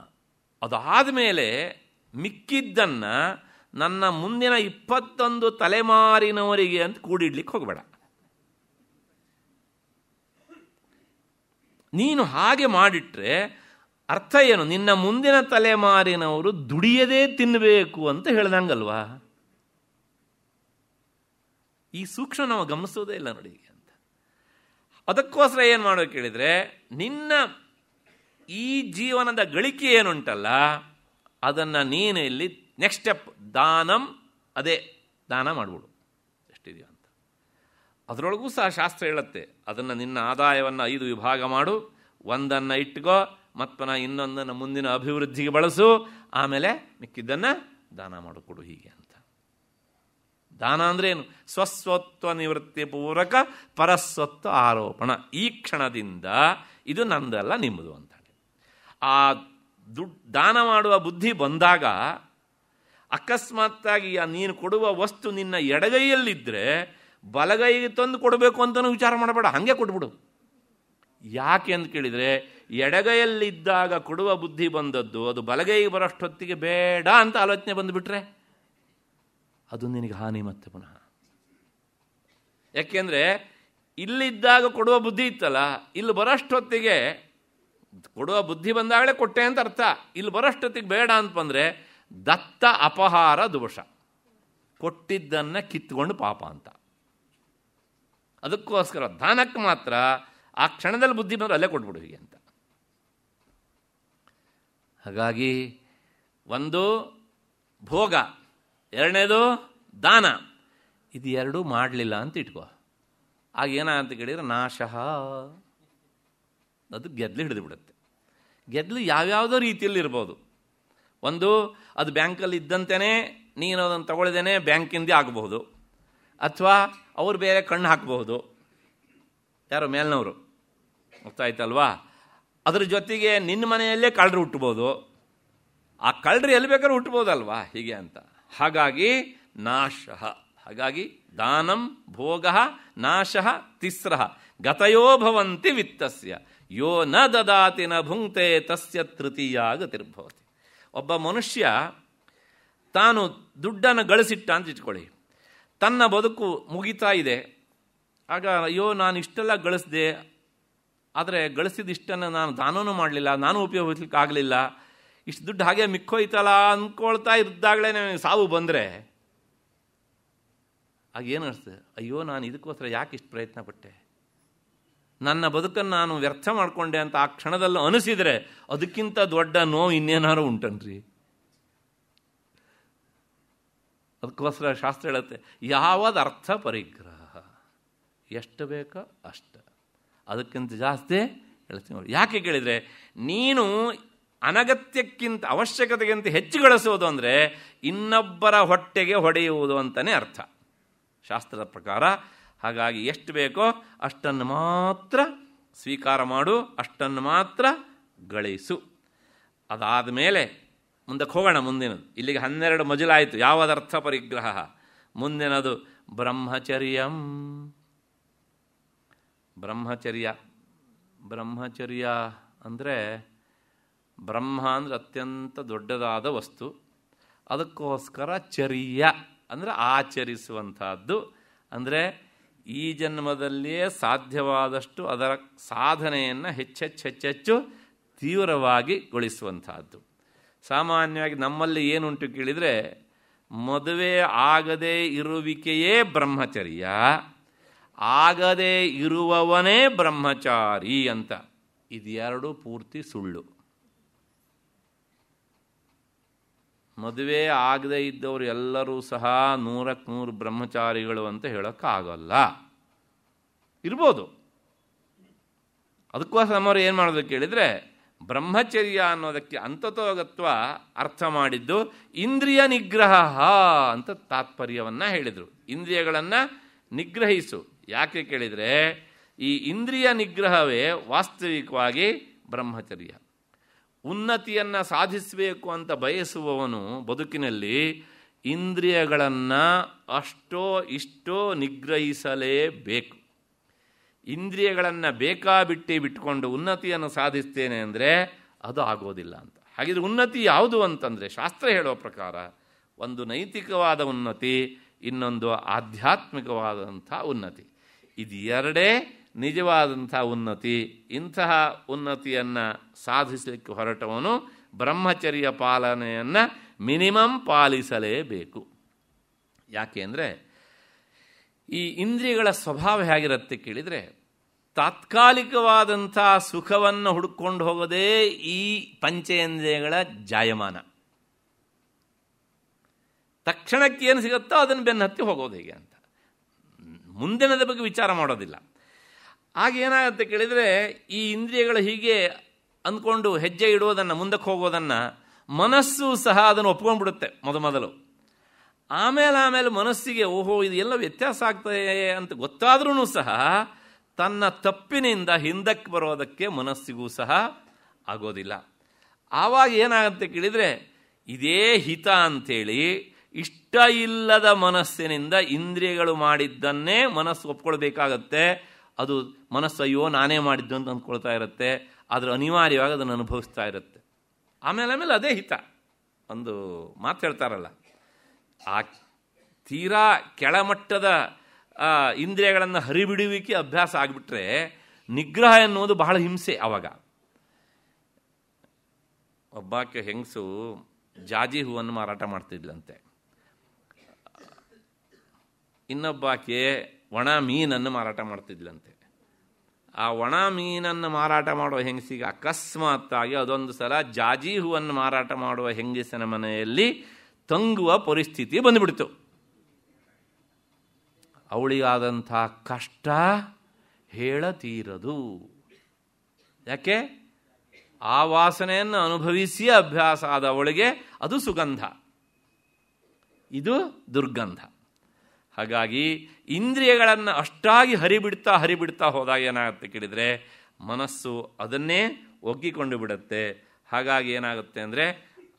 ಅದಾದ ಮೇಲೆ ಮಿಕ್ಕಿದ್ದನ್ನು ನನ್ನ ಮುಂದಿನ ಇಪ್ಪತ್ತೊಂದು ತಲೆಮಾರಿನವರಿಗೆ ಅಂತ ಕೂಡಿಡ್ಲಿಕ್ಕೆ ಹೋಗಬೇಡ ನೀನು ಹಾಗೆ ಮಾಡಿಟ್ರೆ ಅರ್ಥ ಏನು ನಿನ್ನ ಮುಂದಿನ ತಲೆಮಾರಿನವರು ದುಡಿಯದೇ ತಿನ್ನಬೇಕು ಅಂತ ಹೇಳ್ದಂಗಲ್ವಾ ಈ ಸೂಕ್ಷ್ಮ ನಾವು ಗಮನಿಸೋದೇ ಇಲ್ಲ ನೋಡಿ ಅಂತ ಅದಕ್ಕೋಸ್ಕರ ಏನು ಮಾಡೋಕೆ ಹೇಳಿದರೆ ನಿನ್ನ ಈ ಜೀವನದ ಗಳಿಕೆ ಏನುಂಟಲ್ಲ ಅದನ್ನು ನೀನು ಇಲ್ಲಿ ನೆಕ್ಸ್ಟ್ ಸ್ಟೆಪ್ ದಾನಂ ಅದೇ ದಾನ ಮಾಡ್ಬಿಡು ಎಷ್ಟಿದೆಯೋ ಅಂತ ಅದರೊಳಗೂ ಸಹ ಶಾಸ್ತ್ರ ಹೇಳುತ್ತೆ ಅದನ್ನು ನಿನ್ನ ಆದಾಯವನ್ನು ಐದು ವಿಭಾಗ ಮಾಡು ಒಂದನ್ನು ಇಟ್ಕೋ ಮತ್ಪನ ಇನ್ನೊಂದನ್ನು ಮುಂದಿನ ಅಭಿವೃದ್ಧಿಗೆ ಬಳಸು ಆಮೇಲೆ ಮಿಕ್ಕಿದ್ದನ್ನು ದಾನ ಮಾಡಿಕೊಡು ಹೀಗೆ ಅಂತ ದಾನ ಏನು ಸ್ವಸ್ವತ್ವ ನಿವೃತ್ತಿ ಪೂರಕ ಪರಸ್ವತ್ವ ಆರೋಪಣ ಈ ಕ್ಷಣದಿಂದ ಇದು ನಂದಲ್ಲ ನಿಮ್ಮದು ಅಂತ ಆ ದುಡ್ಡು ದಾನ ಮಾಡುವ ಬುದ್ಧಿ ಬಂದಾಗ ಅಕಸ್ಮಾತ್ತಾಗಿ ನೀನು ಕೊಡುವ ವಸ್ತು ನಿನ್ನ ಎಡಗೈಯಲ್ಲಿದ್ದರೆ ಬಲಗೈಗೆ ತಂದು ಕೊಡಬೇಕು ಅಂತಲೂ ವಿಚಾರ ಮಾಡಬೇಡ ಹಾಗೆ ಕೊಟ್ಬಿಡು ಯಾಕೆ ಅಂತ ಕೇಳಿದರೆ ಎಡಗೈಯಲ್ಲಿದ್ದಾಗ ಕೊಡುವ ಬುದ್ಧಿ ಬಂದದ್ದು ಅದು ಬಲಗೈಗೆ ಬರೋಷ್ಟೊತ್ತಿಗೆ ಬೇಡ ಅಂತ ಆಲೋಚನೆ ಬಂದುಬಿಟ್ರೆ ಅದು ನಿನಗೆ ಹಾನಿ ಮತ್ತೆ ಪುನಃ ಯಾಕೆಂದರೆ ಇಲ್ಲಿದ್ದಾಗ ಕೊಡುವ ಬುದ್ಧಿ ಇತ್ತಲ್ಲ ಇಲ್ಲಿ ಬರೋಷ್ಟೊತ್ತಿಗೆ ಕೊಡುವ ಬುದ್ಧಿ ಬಂದಾಗಲೇ ಕೊಟ್ಟೆ ಅಂತ ಅರ್ಥ ಇಲ್ಲಿ ಬರೋಷ್ಟೊತ್ತಿಗೆ ಬೇಡ ಅಂತಂದರೆ ದತ್ತ ಅಪಹಾರ ದೋಷ ಕೊಟ್ಟಿದ್ದನ್ನು ಕಿತ್ಕೊಂಡು ಪಾಪ ಅಂತ ಅದಕ್ಕೋಸ್ಕರ ದಾನಕ್ಕೆ ಮಾತ್ರ ಆ ಕ್ಷಣದಲ್ಲಿ ಬುದ್ಧಿ ಬಂದರೆ ಅಲ್ಲೇ ಕೊಟ್ಬಿಡು ಹೀಗೆ ಅಂತ ಹಾಗಾಗಿ ಒಂದು ಭೋಗ ಎರಡನೇದು ದಾನ ಇದು ಎರಡೂ ಮಾಡಲಿಲ್ಲ ಅಂತ ಇಟ್ಕೋ ಆಗ ಅಂತ ಕೇಳಿದ್ರೆ ನಾಶಃ ಅದು ಗೆದ್ಲು ಹಿಡಿದು ಬಿಡುತ್ತೆ ಗೆದ್ಲು ಯಾವ್ಯಾವುದೋ ರೀತಿಯಲ್ಲಿ ಇರ್ಬೋದು ಒಂದು ಅದು ಬ್ಯಾಂಕಲ್ಲಿ ಇದ್ದಂತೆಯೇ ನೀನು ಅದನ್ನು ತಗೊಳ್ದೇನೆ ಬ್ಯಾಂಕಿಂದೇ ಆಗಬಹುದು ಅಥವಾ ಅವರು ಬೇರೆ ಕಣ್ಣು ಹಾಕಬಹುದು ಯಾರೋ ಮೇಲ್ನವರು ಗೊತ್ತಾಯ್ತಲ್ವಾ ಅದ್ರ ಜೊತೆಗೆ ನಿನ್ನ ಮನೆಯಲ್ಲೇ ಕಳ್ಳರು ಹುಟ್ಟಬೋದು ಆ ಕಳ್ಳರು ಎಲ್ಲಿ ಬೇಕಾದ್ರೂ ಹುಟ್ಟಬೋದಲ್ವಾ ಹೀಗೆ ಅಂತ ಹಾಗಾಗಿ ನಾಶ ಹಾಗಾಗಿ ದಾನಂ ಭೋಗ ನಾಶ ತಿಸ್ರ ಗತಯೋ ಭವಂತಿ ವಿತ್ತಸ್ಯ ಯೋ ನ ದದಾತಿ ನ ಭುಂಕ್ತೆ ತಸ್ಯ ತೃತೀಯ ಗತಿರ್ಭವತಿ ಒಬ್ಬ ಮನುಷ್ಯ ತಾನು ದುಡ್ಡನ್ನು ಗಳಿಸಿಟ್ಟ ಅಂತ ಇಟ್ಕೊಳ್ಳಿ ತನ್ನ ಬದುಕು ಮುಗಿತಾ ಇದೆ ಆಗ ಅಯ್ಯೋ ನಾನು ಇಷ್ಟೆಲ್ಲ ಗಳಿಸ್ದೆ ಆದರೆ ಗಳಿಸಿದ ಇಷ್ಟನ್ನು ನಾನು ದಾನವೂ ಮಾಡಲಿಲ್ಲ ನಾನು ಉಪಯೋಗಿಸ್ಲಿಕ್ಕೆ ಆಗಲಿಲ್ಲ ಇಷ್ಟು ದುಡ್ಡು ಹಾಗೆ ಮಿಕ್ಕೋಯ್ತಲ್ಲ ಅಂದ್ಕೊಳ್ತಾ ಇದ್ದಾಗಲೇ ನನಗೆ ಸಾವು ಬಂದರೆ ಏನು ಅನಿಸ್ತದೆ ಅಯ್ಯೋ ನಾನು ಇದಕ್ಕೋಸ್ಕರ ಯಾಕೆ ಇಷ್ಟು ಪ್ರಯತ್ನ ಪಟ್ಟೆ ನನ್ನ ಬದುಕನ್ನು ನಾನು ವ್ಯರ್ಥ ಮಾಡಿಕೊಂಡೆ ಅಂತ ಆ ಕ್ಷಣದಲ್ಲಿ ಅನಿಸಿದರೆ ಅದಕ್ಕಿಂತ ದೊಡ್ಡ ನೋವು ಇನ್ನೇನಾರು ಉಂಟನ್ರಿ ಅದಕ್ಕೋಸ್ಕರ ಶಾಸ್ತ್ರ ಹೇಳುತ್ತೆ ಯಾವದ ಅರ್ಥ ಪರಿಗ್ರಹ ಎಷ್ಟು ಬೇಕೋ ಅಷ್ಟ ಅದಕ್ಕಿಂತ ಜಾಸ್ತಿ ಹೇಳ್ತೀನಿ ಯಾಕೆ ಕೇಳಿದರೆ ನೀನು ಅನಗತ್ಯಕ್ಕಿಂತ ಅವಶ್ಯಕತೆಗಿಂತ ಹೆಚ್ಚು ಗಳಿಸುವುದು ಅಂದರೆ ಇನ್ನೊಬ್ಬರ ಹೊಟ್ಟೆಗೆ ಹೊಡೆಯುವುದು ಅಂತಲೇ ಅರ್ಥ ಶಾಸ್ತ್ರದ ಪ್ರಕಾರ ಹಾಗಾಗಿ ಎಷ್ಟು ಬೇಕೋ ಅಷ್ಟನ್ನು ಮಾತ್ರ ಸ್ವೀಕಾರ ಮಾಡು ಅಷ್ಟನ್ನು ಮಾತ್ರ ಗಳಿಸು ಅದಾದ ಮೇಲೆ ಮುಂದಕ್ಕೆ ಹೋಗೋಣ ಮುಂದಿನದು ಇಲ್ಲಿಗೆ ಹನ್ನೆರಡು ಮಜಲಾಯಿತು ಯಾವುದರ್ಥ ಪರಿಗ್ರಹ ಮುಂದಿನದು ಬ್ರಹ್ಮಚರ್ಯಂ ಬ್ರಹ್ಮಚರ್ಯ ಬ್ರಹ್ಮಚರ್ಯ ಅಂದರೆ ಬ್ರಹ್ಮ ಅಂದರೆ ಅತ್ಯಂತ ದೊಡ್ಡದಾದ ವಸ್ತು ಅದಕ್ಕೋಸ್ಕರ ಚರ್ಯ ಅಂದರೆ ಆಚರಿಸುವಂತಹದ್ದು ಅಂದರೆ ಈ ಜನ್ಮದಲ್ಲಿಯೇ ಸಾಧ್ಯವಾದಷ್ಟು ಅದರ ಸಾಧನೆಯನ್ನು ಹೆಚ್ಚೆಚ್ಚೆಚ್ಚೆಚ್ಚು ತೀವ್ರವಾಗಿ ಗೊಳಿಸುವಂತಹದ್ದು ಸಾಮಾನ್ಯವಾಗಿ ನಮ್ಮಲ್ಲಿ ಏನುಂಟು ಕೇಳಿದರೆ ಮದುವೆ ಆಗದೇ ಇರುವಿಕೆಯೇ ಬ್ರಹ್ಮಚರ್ಯ ಆಗದೇ ಇರುವವನೇ ಬ್ರಹ್ಮಚಾರಿ ಅಂತ ಇದೆರಡು ಪೂರ್ತಿ ಸುಳ್ಳು ಮದುವೆ ಆಗದೇ ಇದ್ದವರು ಎಲ್ಲರೂ ಸಹ ನೂರಕ್ಕೆ ನೂರು ಬ್ರಹ್ಮಚಾರಿಗಳು ಅಂತ ಹೇಳೋಕ್ಕಾಗಲ್ಲ ಇರ್ಬೋದು ಅದಕ್ಕೋಸ್ಕರ ನಮ್ಮವರು ಏನು ಮಾಡೋದು ಕೇಳಿದರೆ ಬ್ರಹ್ಮಚರ್ಯ ಅನ್ನೋದಕ್ಕೆ ಅಂತತೋಗತ್ವ ಅರ್ಥ ಮಾಡಿದ್ದು ಇಂದ್ರಿಯ ನಿಗ್ರಹ ಅಂತ ತಾತ್ಪರ್ಯವನ್ನು ಹೇಳಿದರು ಇಂದ್ರಿಯಗಳನ್ನು ನಿಗ್ರಹಿಸು ಯಾಕೆ ಕೇಳಿದರೆ ಈ ಇಂದ್ರಿಯ ನಿಗ್ರಹವೇ ವಾಸ್ತವಿಕವಾಗಿ ಬ್ರಹ್ಮಚರ್ಯ ಉನ್ನತಿಯನ್ನು ಸಾಧಿಸಬೇಕು ಅಂತ ಬಯಸುವವನು ಬದುಕಿನಲ್ಲಿ ಇಂದ್ರಿಯಗಳನ್ನು ಅಷ್ಟೋ ಇಷ್ಟೋ ನಿಗ್ರಹಿಸಲೇಬೇಕು ಇಂದ್ರಿಯಗಳನ್ನು ಬೇಕಾಬಿಟ್ಟಿ ಬಿಟ್ಕೊಂಡು ಉನ್ನತಿಯನ್ನು ಸಾಧಿಸ್ತೇನೆ ಅಂದರೆ ಅದು ಆಗೋದಿಲ್ಲ ಅಂತ ಹಾಗಿದ್ರೆ ಉನ್ನತಿ ಯಾವುದು ಅಂತಂದರೆ ಶಾಸ್ತ್ರ ಹೇಳುವ ಪ್ರಕಾರ ಒಂದು ನೈತಿಕವಾದ ಉನ್ನತಿ ಇನ್ನೊಂದು ಆಧ್ಯಾತ್ಮಿಕವಾದಂಥ ಉನ್ನತಿ ಇದು ಎರಡೇ ನಿಜವಾದಂಥ ಉನ್ನತಿ ಇಂತಹ ಉನ್ನತಿಯನ್ನು ಸಾಧಿಸಲಿಕ್ಕೆ ಹೊರಟವನು ಬ್ರಹ್ಮಚರ್ಯ ಪಾಲನೆಯನ್ನು ಮಿನಿಮಮ್ ಪಾಲಿಸಲೇಬೇಕು ಯಾಕೆ ಅಂದರೆ ಈ ಇಂದ್ರಿಯಗಳ ಸ್ವಭಾವ ಹೇಗಿರುತ್ತೆ ಕೇಳಿದರೆ ತಾತ್ಕಾಲಿಕವಾದಂಥ ಸುಖವನ್ನು ಹುಡುಕೊಂಡು ಹೋಗೋದೇ ಈ ಪಂಚೇಂದ್ರಿಯಗಳ ಜಾಯಮಾನ ತಕ್ಷಣಕ್ಕೆ ಏನು ಸಿಗುತ್ತೋ ಅದನ್ನು ಬೆನ್ನತ್ತಿ ಹೋಗೋದು ಹೇಗೆ ಅಂತ ಮುಂದಿನದ ಬಗ್ಗೆ ವಿಚಾರ ಮಾಡೋದಿಲ್ಲ ಆಗ ಏನಾಗುತ್ತೆ ಕೇಳಿದರೆ ಈ ಇಂದ್ರಿಯಗಳು ಹೀಗೆ ಅಂದ್ಕೊಂಡು ಹೆಜ್ಜೆ ಇಡುವುದನ್ನು ಮುಂದಕ್ಕೆ ಹೋಗೋದನ್ನು ಮನಸ್ಸು ಸಹ ಅದನ್ನು ಒಪ್ಕೊಂಡ್ಬಿಡುತ್ತೆ ಮೊದಮೊದಲು ಆಮೇಲೆ ಆಮೇಲೆ ಮನಸ್ಸಿಗೆ ಓಹೋ ಇದೆಲ್ಲ ವ್ಯತ್ಯಾಸ ಆಗ್ತದೆ ಅಂತ ಗೊತ್ತಾದ್ರೂ ಸಹ ತನ್ನ ತಪ್ಪಿನಿಂದ ಹಿಂದಕ್ಕೆ ಬರೋದಕ್ಕೆ ಮನಸ್ಸಿಗೂ ಸಹ ಆಗೋದಿಲ್ಲ ಆವಾಗ ಏನಾಗುತ್ತೆ ಕೇಳಿದರೆ ಇದೇ ಹಿತ ಅಂಥೇಳಿ ಇಷ್ಟ ಇಲ್ಲದ ಮನಸ್ಸಿನಿಂದ ಇಂದ್ರಿಯಗಳು ಮಾಡಿದ್ದನ್ನೇ ಮನಸ್ಸು ಒಪ್ಕೊಳ್ಬೇಕಾಗತ್ತೆ ಅದು ಅಯ್ಯೋ ನಾನೇ ಮಾಡಿದ್ದು ಅಂತ ಅಂದ್ಕೊಳ್ತಾ ಇರುತ್ತೆ ಆದರೆ ಅನಿವಾರ್ಯವಾಗಿ ಅದನ್ನು ಅನುಭವಿಸ್ತಾ ಇರುತ್ತೆ ಆಮೇಲೆ ಆಮೇಲೆ ಅದೇ ಹಿತ ಒಂದು ಮಾತು ಹೇಳ್ತಾರಲ್ಲ ಆ ತೀರಾ ಕೆಳಮಟ್ಟದ ಇಂದ್ರಿಯಗಳನ್ನು ಹರಿಬಿಡುವಿಕೆ ಅಭ್ಯಾಸ ಆಗಿಬಿಟ್ರೆ ನಿಗ್ರಹ ಎನ್ನುವುದು ಬಹಳ ಹಿಂಸೆ ಆವಾಗ ಒಬ್ಬಾಕೆ ಹೆಂಗಸು ಜಾಜಿ ಹೂವನ್ನು ಮಾರಾಟ ಮಾಡ್ತಿದ್ಲಂತೆ ಇನ್ನೊಬ್ಬಾಕೆ ಒಣ ಮೀನನ್ನು ಮಾರಾಟ ಮಾಡ್ತಿದ್ಲಂತೆ ಆ ಒಣ ಮೀನನ್ನು ಮಾರಾಟ ಮಾಡುವ ಹೆಂಗಸಿಗೆ ಅಕಸ್ಮಾತ್ತಾಗಿ ಅದೊಂದು ಸಲ ಜಾಜಿ ಹೂವನ್ನು ಮಾರಾಟ ಮಾಡುವ ಹೆಂಗಸನ ಮನೆಯಲ್ಲಿ ತಂಗುವ ಪರಿಸ್ಥಿತಿ ಬಂದುಬಿಡ್ತು ಅವಳಿಗಾದಂಥ ಕಷ್ಟ ಹೇಳತೀರದು ಯಾಕೆ ಆ ವಾಸನೆಯನ್ನು ಅನುಭವಿಸಿ ಅಭ್ಯಾಸ ಆದ ಅವಳಿಗೆ ಅದು ಸುಗಂಧ ಇದು ದುರ್ಗಂಧ ಹಾಗಾಗಿ ಇಂದ್ರಿಯಗಳನ್ನು ಅಷ್ಟಾಗಿ ಹರಿಬಿಡ್ತಾ ಹರಿಬಿಡ್ತಾ ಹೋದಾಗ ಏನಾಗುತ್ತೆ ಕೇಳಿದರೆ ಮನಸ್ಸು ಅದನ್ನೇ ಒಗ್ಗಿಕೊಂಡು ಬಿಡುತ್ತೆ ಹಾಗಾಗಿ ಏನಾಗುತ್ತೆ ಅಂದರೆ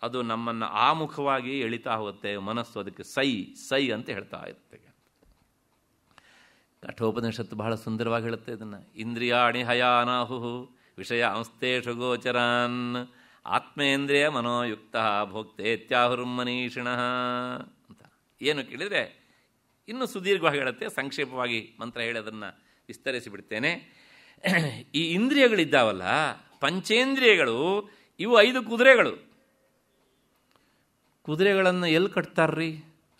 ಅದು ನಮ್ಮನ್ನು ಆಮುಖವಾಗಿ ಎಳಿತಾ ಹೋಗುತ್ತೆ ಮನಸ್ಸು ಅದಕ್ಕೆ ಸೈ ಸೈ ಅಂತ ಹೇಳ್ತಾ ಇರುತ್ತೆ ಕಠೋಪನಿಷತ್ತು ಬಹಳ ಸುಂದರವಾಗಿ ಹೇಳುತ್ತೆ ಇದನ್ನು ಇಂದ್ರಿಯಾಣಿ ಹಯಾನಾಹು ವಿಷಯ ಅಂಸ್ತೇಷು ಗೋಚರಾನ್ ಆತ್ಮೇಂದ್ರಿಯ ಮನೋಯುಕ್ತ ಭೋಕ್ತೇತ್ಯಾಹುರುಮನೀಷಿಣ ಅಂತ ಏನು ಕೇಳಿದರೆ ಇನ್ನು ಸುದೀರ್ಘವಾಗಿ ಹೇಳುತ್ತೆ ಸಂಕ್ಷೇಪವಾಗಿ ಮಂತ್ರ ಹೇಳೋದನ್ನು ವಿಸ್ತರಿಸಿ ಬಿಡ್ತೇನೆ ಈ ಇಂದ್ರಿಯಗಳಿದ್ದಾವಲ್ಲ ಪಂಚೇಂದ್ರಿಯಗಳು ಇವು ಐದು ಕುದುರೆಗಳು ಕುದುರೆಗಳನ್ನು ಎಲ್ಲಿ ಕಟ್ತಾರ್ರಿ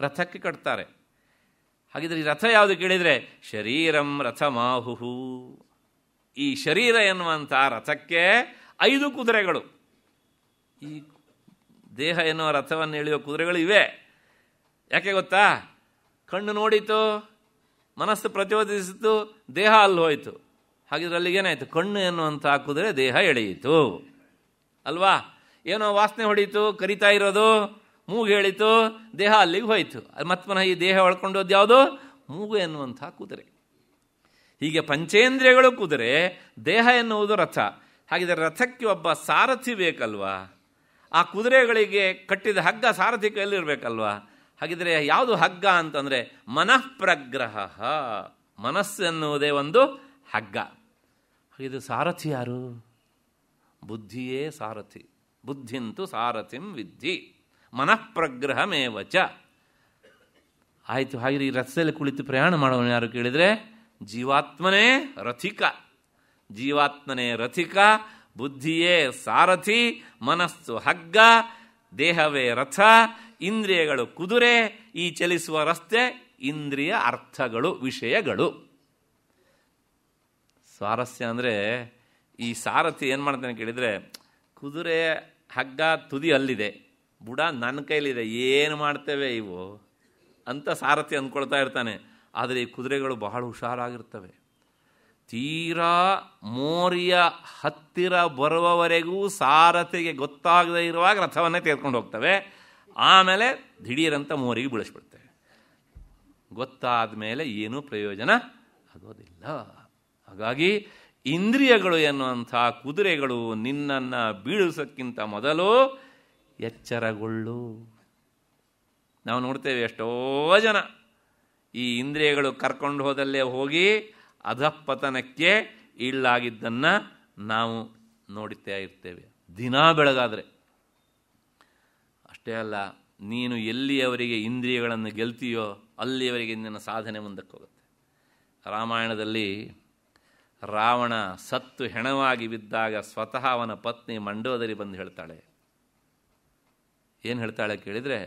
ರಥಕ್ಕೆ ಕಟ್ತಾರೆ ಹಾಗಿದ್ರೆ ಈ ರಥ ಯಾವುದು ಕೇಳಿದರೆ ಶರೀರಂ ರಥ ಮಾಹುಹು ಈ ಶರೀರ ಎನ್ನುವಂಥ ರಥಕ್ಕೆ ಐದು ಕುದುರೆಗಳು ಈ ದೇಹ ಎನ್ನುವ ರಥವನ್ನು ಎಳೆಯುವ ಕುದುರೆಗಳು ಇವೆ ಯಾಕೆ ಗೊತ್ತಾ ಕಣ್ಣು ನೋಡಿತು ಮನಸ್ಸು ಪ್ರಚೋದಿಸಿತು ದೇಹ ಅಲ್ಲಿ ಹೋಯಿತು ಹಾಗಿದ್ರೆ ಅಲ್ಲಿಗೇನಾಯಿತು ಕಣ್ಣು ಎನ್ನುವಂಥ ಹಾಕಿದ್ರೆ ದೇಹ ಎಳೆಯಿತು ಅಲ್ವಾ ಏನೋ ವಾಸನೆ ಹೊಡೀತು ಕರಿತಾ ಇರೋದು ಮೂಗು ಹೇಳಿತು ದೇಹ ಅಲ್ಲಿಗೆ ಹೋಯಿತು ಮತ್ತೆ ಪುನಃ ಈ ದೇಹ ಒಳ್ಕೊಂಡೋದು ಯಾವುದು ಮೂಗು ಎನ್ನುವಂಥ ಕುದುರೆ ಹೀಗೆ ಪಂಚೇಂದ್ರಿಯಗಳು ಕುದುರೆ ದೇಹ ಎನ್ನುವುದು ರಥ ಹಾಗಿದ್ರೆ ರಥಕ್ಕೆ ಒಬ್ಬ ಸಾರಥಿ ಬೇಕಲ್ವಾ ಆ ಕುದುರೆಗಳಿಗೆ ಕಟ್ಟಿದ ಹಗ್ಗ ಸಾರಥಿ ಕೈಲಿರಬೇಕಲ್ವಾ ಹಾಗಿದ್ರೆ ಯಾವುದು ಹಗ್ಗ ಅಂತಂದರೆ ಮನಃಪ್ರಗ್ರಹ ಮನಸ್ಸು ಎನ್ನುವುದೇ ಒಂದು ಹಗ್ಗ ಇದು ಸಾರಥಿ ಯಾರು ಬುದ್ಧಿಯೇ ಸಾರಥಿ ಬುದ್ಧಿಂತು ಸಾರಥಿಂ ವಿದ್ಧಿ ಮೇವಚ ಆಯಿತು ಹಾಗೆ ಈ ರಥದಲ್ಲಿ ಕುಳಿತು ಪ್ರಯಾಣ ಮಾಡೋನು ಯಾರು ಕೇಳಿದರೆ ಜೀವಾತ್ಮನೇ ರಥಿಕ ಜೀವಾತ್ಮನೇ ರಥಿಕ ಬುದ್ಧಿಯೇ ಸಾರಥಿ ಮನಸ್ಸು ಹಗ್ಗ ದೇಹವೇ ರಥ ಇಂದ್ರಿಯಗಳು ಕುದುರೆ ಈ ಚಲಿಸುವ ರಸ್ತೆ ಇಂದ್ರಿಯ ಅರ್ಥಗಳು ವಿಷಯಗಳು ಸ್ವಾರಸ್ಯ ಅಂದರೆ ಈ ಸಾರಥಿ ಏನು ಮಾಡ್ತಾನೆ ಕೇಳಿದರೆ ಕುದುರೆ ಹಗ್ಗ ತುದಿ ಅಲ್ಲಿದೆ ಬುಡ ನನ್ನ ಕೈಲಿದೆ ಏನು ಮಾಡ್ತೇವೆ ಇವು ಅಂತ ಸಾರಥಿ ಅಂದ್ಕೊಳ್ತಾ ಇರ್ತಾನೆ ಆದರೆ ಈ ಕುದುರೆಗಳು ಬಹಳ ಹುಷಾರಾಗಿರ್ತವೆ ತೀರಾ ಮೋರಿಯ ಹತ್ತಿರ ಬರುವವರೆಗೂ ಸಾರಥಿಗೆ ಗೊತ್ತಾಗದೇ ಇರುವಾಗ ರಥವನ್ನೇ ತೆಗೆದುಕೊಂಡು ಹೋಗ್ತವೆ ಆಮೇಲೆ ದಿಢೀರಂತ ಮೋರಿಗೆ ಬೀಳಿಸ್ಬಿಡ್ತೇವೆ ಗೊತ್ತಾದ ಮೇಲೆ ಏನೂ ಪ್ರಯೋಜನ ಆಗೋದಿಲ್ಲ ಹಾಗಾಗಿ ಇಂದ್ರಿಯಗಳು ಎನ್ನುವಂಥ ಕುದುರೆಗಳು ನಿನ್ನನ್ನು ಬೀಳಿಸೋಕ್ಕಿಂತ ಮೊದಲು ಎಚ್ಚರಗೊಳ್ಳು ನಾವು ನೋಡ್ತೇವೆ ಎಷ್ಟೋ ಜನ ಈ ಇಂದ್ರಿಯಗಳು ಕರ್ಕೊಂಡು ಹೋದಲ್ಲೇ ಹೋಗಿ ಅಧಃಪತನಕ್ಕೆ ಇಳ್ಳಾಗಿದ್ದನ್ನು ನಾವು ನೋಡುತ್ತಾ ಇರ್ತೇವೆ ದಿನ ಬೆಳಗಾದರೆ ಅಷ್ಟೇ ಅಲ್ಲ ನೀನು ಎಲ್ಲಿಯವರಿಗೆ ಇಂದ್ರಿಯಗಳನ್ನು ಗೆಲ್ತೀಯೋ ಅಲ್ಲಿಯವರೆಗೆ ನಿನ್ನ ಸಾಧನೆ ಮುಂದಕ್ಕೆ ಹೋಗುತ್ತೆ ರಾಮಾಯಣದಲ್ಲಿ ರಾವಣ ಸತ್ತು ಹೆಣವಾಗಿ ಬಿದ್ದಾಗ ಸ್ವತಃ ಅವನ ಪತ್ನಿ ಮಂಡೋದರಿ ಬಂದು ಹೇಳ್ತಾಳೆ ಏನು ಹೇಳ್ತಾಳೆ ಕೇಳಿದರೆ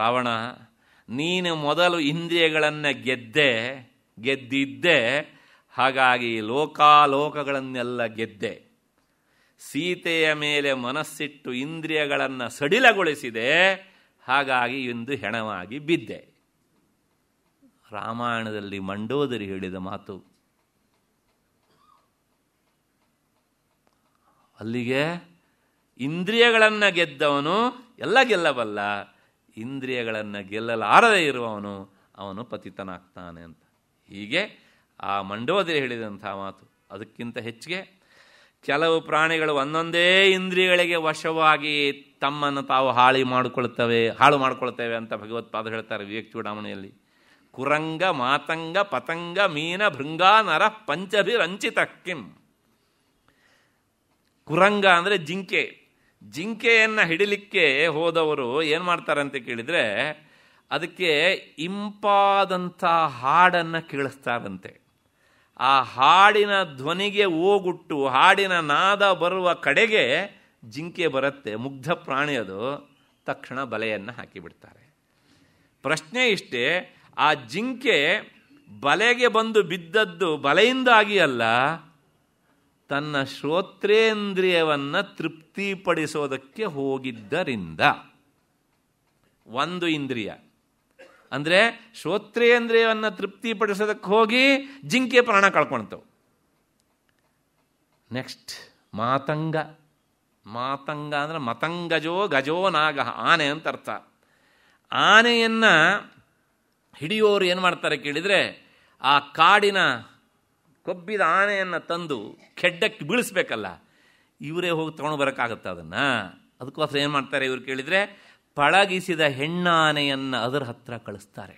ರಾವಣ ನೀನು ಮೊದಲು ಇಂದ್ರಿಯಗಳನ್ನು ಗೆದ್ದೆ ಗೆದ್ದಿದ್ದೆ ಹಾಗಾಗಿ ಲೋಕಾಲೋಕಗಳನ್ನೆಲ್ಲ ಗೆದ್ದೆ ಸೀತೆಯ ಮೇಲೆ ಮನಸ್ಸಿಟ್ಟು ಇಂದ್ರಿಯಗಳನ್ನು ಸಡಿಲಗೊಳಿಸಿದೆ ಹಾಗಾಗಿ ಇಂದು ಹೆಣವಾಗಿ ಬಿದ್ದೆ ರಾಮಾಯಣದಲ್ಲಿ ಮಂಡೋದರಿ ಹೇಳಿದ ಮಾತು ಅಲ್ಲಿಗೆ ಇಂದ್ರಿಯಗಳನ್ನು ಗೆದ್ದವನು ಎಲ್ಲ ಗೆಲ್ಲಬಲ್ಲ ಇಂದ್ರಿಯಗಳನ್ನು ಗೆಲ್ಲಲಾರದೆ ಇರುವವನು ಅವನು ಪತಿತನಾಗ್ತಾನೆ ಅಂತ ಹೀಗೆ ಆ ಮಂಡೋದರಿ ಹೇಳಿದಂಥ ಮಾತು ಅದಕ್ಕಿಂತ ಹೆಚ್ಚಿಗೆ ಕೆಲವು ಪ್ರಾಣಿಗಳು ಒಂದೊಂದೇ ಇಂದ್ರಿಯಗಳಿಗೆ ವಶವಾಗಿ ತಮ್ಮನ್ನು ತಾವು ಹಾಳಿ ಮಾಡಿಕೊಳ್ತವೆ ಹಾಳು ಮಾಡಿಕೊಳ್ತೇವೆ ಅಂತ ಭಗವತ್ಪಾದ ಹೇಳ್ತಾರೆ ವಿವೇಕ ಚೂಡಾವಣೆಯಲ್ಲಿ ಕುರಂಗ ಮಾತಂಗ ಪತಂಗ ಮೀನ ಭೃಂಗ ನರ ಪಂಚಭಿರಂಚಿತ ಕಿಂ ಕುರಂಗ ಅಂದರೆ ಜಿಂಕೆ ಜಿಂಕೆಯನ್ನು ಹಿಡಿಲಿಕ್ಕೆ ಹೋದವರು ಏನು ಮಾಡ್ತಾರೆ ಅಂತ ಕೇಳಿದರೆ ಅದಕ್ಕೆ ಇಂಪಾದಂಥ ಹಾಡನ್ನು ಕೇಳಿಸ್ತಾರಂತೆ ಆ ಹಾಡಿನ ಧ್ವನಿಗೆ ಓಗುಟ್ಟು ಹಾಡಿನ ನಾದ ಬರುವ ಕಡೆಗೆ ಜಿಂಕೆ ಬರುತ್ತೆ ಮುಗ್ಧ ಪ್ರಾಣಿ ಅದು ತಕ್ಷಣ ಬಲೆಯನ್ನು ಹಾಕಿಬಿಡ್ತಾರೆ ಪ್ರಶ್ನೆ ಇಷ್ಟೇ ಆ ಜಿಂಕೆ ಬಲೆಗೆ ಬಂದು ಬಿದ್ದದ್ದು ಬಲೆಯಿಂದಾಗಿ ಅಲ್ಲ ತನ್ನ ಶ್ರೋತ್ರೇಂದ್ರಿಯವನ್ನು ತೃಪ್ತಿಪಡಿಸೋದಕ್ಕೆ ಹೋಗಿದ್ದರಿಂದ ಒಂದು ಇಂದ್ರಿಯ ಅಂದರೆ ಶ್ರೋತ್ರೇಂದ್ರಿಯವನ್ನು ತೃಪ್ತಿಪಡಿಸೋದಕ್ಕೆ ಹೋಗಿ ಜಿಂಕೆ ಪ್ರಾಣ ಕಳ್ಕೊಳ್ತವು ನೆಕ್ಸ್ಟ್ ಮಾತಂಗ ಮಾತಂಗ ಅಂದರೆ ಮತಂಗಜೋ ಗಜೋ ನಾಗ ಆನೆ ಅಂತ ಅರ್ಥ ಆನೆಯನ್ನು ಹಿಡಿಯೋರು ಏನು ಮಾಡ್ತಾರೆ ಕೇಳಿದರೆ ಆ ಕಾಡಿನ ಕೊಬ್ಬಿದ ಆನೆಯನ್ನು ತಂದು ಕೆಡ್ಡಕ್ಕೆ ಬೀಳಿಸ್ಬೇಕಲ್ಲ ಇವರೇ ಹೋಗಿ ತೊಗೊಂಡು ಬರೋಕ್ಕಾಗತ್ತೆ ಅದನ್ನು ಅದಕ್ಕೋಸ್ಕರ ಏನು ಮಾಡ್ತಾರೆ ಇವರು ಕೇಳಿದರೆ ಪಳಗಿಸಿದ ಹೆಣ್ಣಾನೆಯನ್ನು ಅದರ ಹತ್ರ ಕಳಿಸ್ತಾರೆ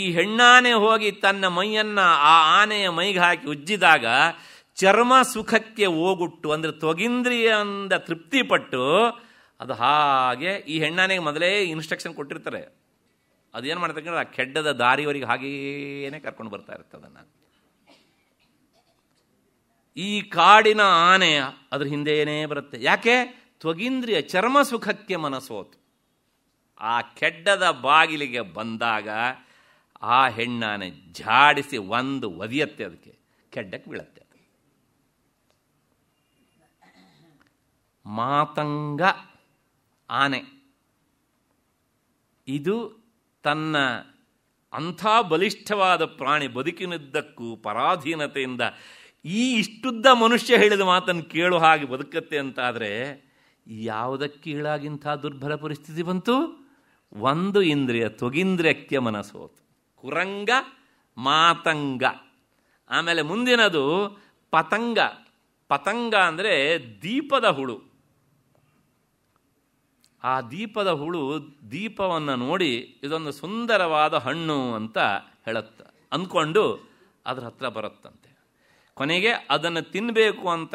ಈ ಹೆಣ್ಣಾನೆ ಹೋಗಿ ತನ್ನ ಮೈಯನ್ನು ಆ ಆನೆಯ ಮೈಗೆ ಹಾಕಿ ಉಜ್ಜಿದಾಗ ಚರ್ಮ ಸುಖಕ್ಕೆ ಹೋಗುಟ್ಟು ಅಂದರೆ ತೊಗಿಂದ್ರಿಯಿಂದ ತೃಪ್ತಿಪಟ್ಟು ಅದು ಹಾಗೆ ಈ ಹೆಣ್ಣಾನೆಗೆ ಮೊದಲೇ ಇನ್ಸ್ಟ್ರಕ್ಷನ್ ಕೊಟ್ಟಿರ್ತಾರೆ ಅದೇನು ಮಾಡ್ತಕ್ಕಂದ್ರೆ ಆ ಕೆಡ್ಡದ ದಾರಿಯವರಿಗೆ ಹಾಗೇನೆ ಕರ್ಕೊಂಡು ಬರ್ತಾ ಇರುತ್ತೆ ಅದನ್ನು ಈ ಕಾಡಿನ ಆನೆ ಅದ್ರ ಹಿಂದೆಯೇ ಬರುತ್ತೆ ಯಾಕೆ ತ್ವಗೀಂದ್ರಿಯ ಚರ್ಮ ಸುಖಕ್ಕೆ ಮನಸೋತು ಆ ಕೆಡ್ಡದ ಬಾಗಿಲಿಗೆ ಬಂದಾಗ ಆ ಹೆಣ್ಣಾನೆ ಜಾಡಿಸಿ ಒಂದು ಒದಿಯತ್ತೆ ಅದಕ್ಕೆ ಕೆಡ್ಡಕ್ಕೆ ಬೀಳತ್ತೆ ಮಾತಂಗ ಆನೆ ಇದು ತನ್ನ ಅಂಥ ಬಲಿಷ್ಠವಾದ ಪ್ರಾಣಿ ಬದುಕಿನದ್ದಕ್ಕೂ ಪರಾಧೀನತೆಯಿಂದ ಈ ಇಷ್ಟುದ್ದ ಮನುಷ್ಯ ಹೇಳಿದ ಮಾತನ್ನು ಕೇಳು ಹಾಗೆ ಬದುಕತ್ತೆ ಅಂತಾದರೆ ಯಾವುದಕ್ಕೀಳಾಗಿಂಥ ದುರ್ಬಲ ಪರಿಸ್ಥಿತಿ ಬಂತು ಒಂದು ಇಂದ್ರಿಯ ತೊಗಿಂದ್ರಿಯಕ್ಕೆ ಮನಸ್ಸೋತು ಕುರಂಗ ಮಾತಂಗ ಆಮೇಲೆ ಮುಂದಿನದು ಪತಂಗ ಪತಂಗ ಅಂದರೆ ದೀಪದ ಹುಳು ಆ ದೀಪದ ಹುಳು ದೀಪವನ್ನು ನೋಡಿ ಇದೊಂದು ಸುಂದರವಾದ ಹಣ್ಣು ಅಂತ ಹೇಳುತ್ತ ಅಂದ್ಕೊಂಡು ಅದ್ರ ಹತ್ರ ಬರುತ್ತಂತೆ ಕೊನೆಗೆ ಅದನ್ನು ತಿನ್ನಬೇಕು ಅಂತ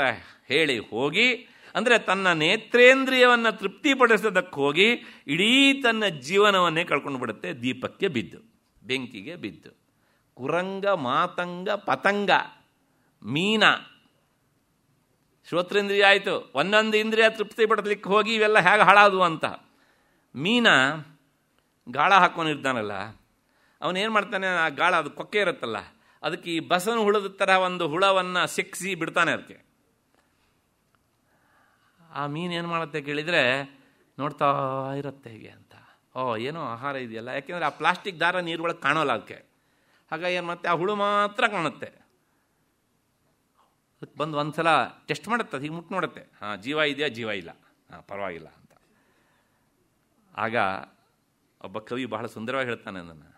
ಹೇಳಿ ಹೋಗಿ ಅಂದರೆ ತನ್ನ ನೇತ್ರೇಂದ್ರಿಯವನ್ನು ಹೋಗಿ ಇಡೀ ತನ್ನ ಜೀವನವನ್ನೇ ಕಳ್ಕೊಂಡು ಬಿಡುತ್ತೆ ದೀಪಕ್ಕೆ ಬಿದ್ದು ಬೆಂಕಿಗೆ ಬಿದ್ದು ಕುರಂಗ ಮಾತಂಗ ಪತಂಗ ಮೀನ ಶ್ರೋತ್ರೇಂದ್ರಿಯ ಆಯಿತು ಒಂದೊಂದು ಇಂದ್ರಿಯ ತೃಪ್ತಿ ಪಡಲಿಕ್ಕೆ ಹೋಗಿ ಇವೆಲ್ಲ ಹೇಗೆ ಹಾಳಾದವು ಅಂತ ಮೀನ ಗಾಳ ಹಾಕೊಂಡಿರ್ತಾನಲ್ಲ ಅವನೇನು ಮಾಡ್ತಾನೆ ಆ ಗಾಳ ಅದು ಕೊಕ್ಕೆ ಇರುತ್ತಲ್ಲ ಅದಕ್ಕೆ ಈ ಬಸವನ ಹುಳದ ಥರ ಒಂದು ಹುಳವನ್ನು ಸಿಕ್ಕಿಸಿ ಬಿಡ್ತಾನೆ ಅದಕ್ಕೆ ಆ ಮೀನು ಏನು ಮಾಡುತ್ತೆ ಕೇಳಿದರೆ ನೋಡ್ತಾ ಇರುತ್ತೆ ಹೀಗೆ ಅಂತ ಓ ಏನೋ ಆಹಾರ ಇದೆಯಲ್ಲ ಯಾಕೆಂದರೆ ಆ ಪ್ಲಾಸ್ಟಿಕ್ ದಾರ ನೀರು ಒಳಗೆ ಕಾಣೋಲ್ಲ ಅದಕ್ಕೆ ಹಾಗಾಗಿ ಏನು ಮತ್ತೆ ಆ ಹುಳು ಮಾತ್ರ ಕಾಣುತ್ತೆ ಬಂದು ಒಂದು ಸಲ ಟೆಸ್ಟ್ ಮಾಡುತ್ತೆ ಹೀಗೆ ಮುಟ್ಟು ನೋಡುತ್ತೆ ಹಾಂ ಜೀವ ಇದೆಯಾ ಜೀವ ಇಲ್ಲ ಹಾಂ ಪರವಾಗಿಲ್ಲ ಅಂತ ಆಗ ಒಬ್ಬ ಕವಿ ಬಹಳ ಸುಂದರವಾಗಿ ಹೇಳ್ತಾನೆ ಅದನ್ನು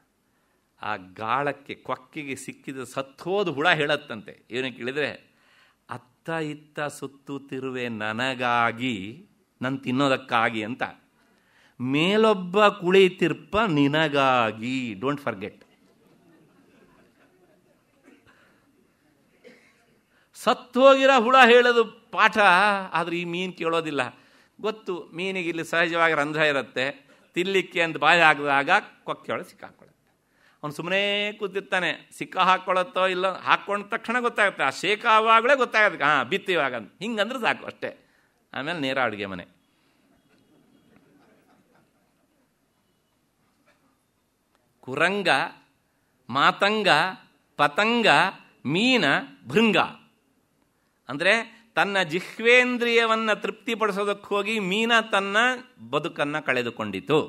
ಆ ಗಾಳಕ್ಕೆ ಕೊಕ್ಕೆಗೆ ಸಿಕ್ಕಿದ ಸತ್ತೋದು ಹುಳ ಹೇಳತ್ತಂತೆ ಏನಕ್ಕೆ ಕೇಳಿದರೆ ಇತ್ತ ಇತ್ತ ಸುತ್ತುತ್ತಿರುವೆ ನನಗಾಗಿ ನಾನು ತಿನ್ನೋದಕ್ಕಾಗಿ ಅಂತ ಮೇಲೊಬ್ಬ ಕುಳಿತಿರ್ಪ ನಿನಗಾಗಿ ಡೋಂಟ್ ಫರ್ಗೆಟ್ ಸತ್ತೋಗಿರೋ ಹುಳ ಹೇಳೋದು ಪಾಠ ಆದರೆ ಈ ಮೀನು ಕೇಳೋದಿಲ್ಲ ಗೊತ್ತು ಮೀನಿಗೆ ಇಲ್ಲಿ ಸಹಜವಾಗಿ ರಂಧ್ರ ಇರುತ್ತೆ ತಿನ್ನಲಿಕ್ಕೆ ಅಂತ ಬಾಯಿ ಆಗದಾಗ ಒಳಗೆ ಸಿಕ್ಕಾಕೊಳ್ಳಿ ಅವ್ನು ಸುಮ್ಮನೆ ಕೂತಿರ್ತಾನೆ ಸಿಕ್ಕ ಹಾಕ್ಕೊಳತ್ತೋ ಇಲ್ಲ ಹಾಕ್ಕೊಂಡ ತಕ್ಷಣ ಗೊತ್ತಾಗುತ್ತೆ ಆ ಶೇಕ ಆವಾಗಲೇ ಗೊತ್ತಾಗುತ್ತೆ ಹಾಂ ಬಿತ್ತು ಇವಾಗ ಹಿಂಗಂದ್ರೆ ಸಾಕು ಅಷ್ಟೇ ಆಮೇಲೆ ನೇರ ಅಡುಗೆ ಮನೆ ಕುರಂಗ ಮಾತಂಗ ಪತಂಗ ಮೀನ ಭೃಂಗ ಅಂದರೆ ತನ್ನ ಜಿಹ್ವೇಂದ್ರಿಯವನ್ನು ತೃಪ್ತಿಪಡಿಸೋದಕ್ಕೆ ಹೋಗಿ ಮೀನ ತನ್ನ ಬದುಕನ್ನು ಕಳೆದುಕೊಂಡಿತು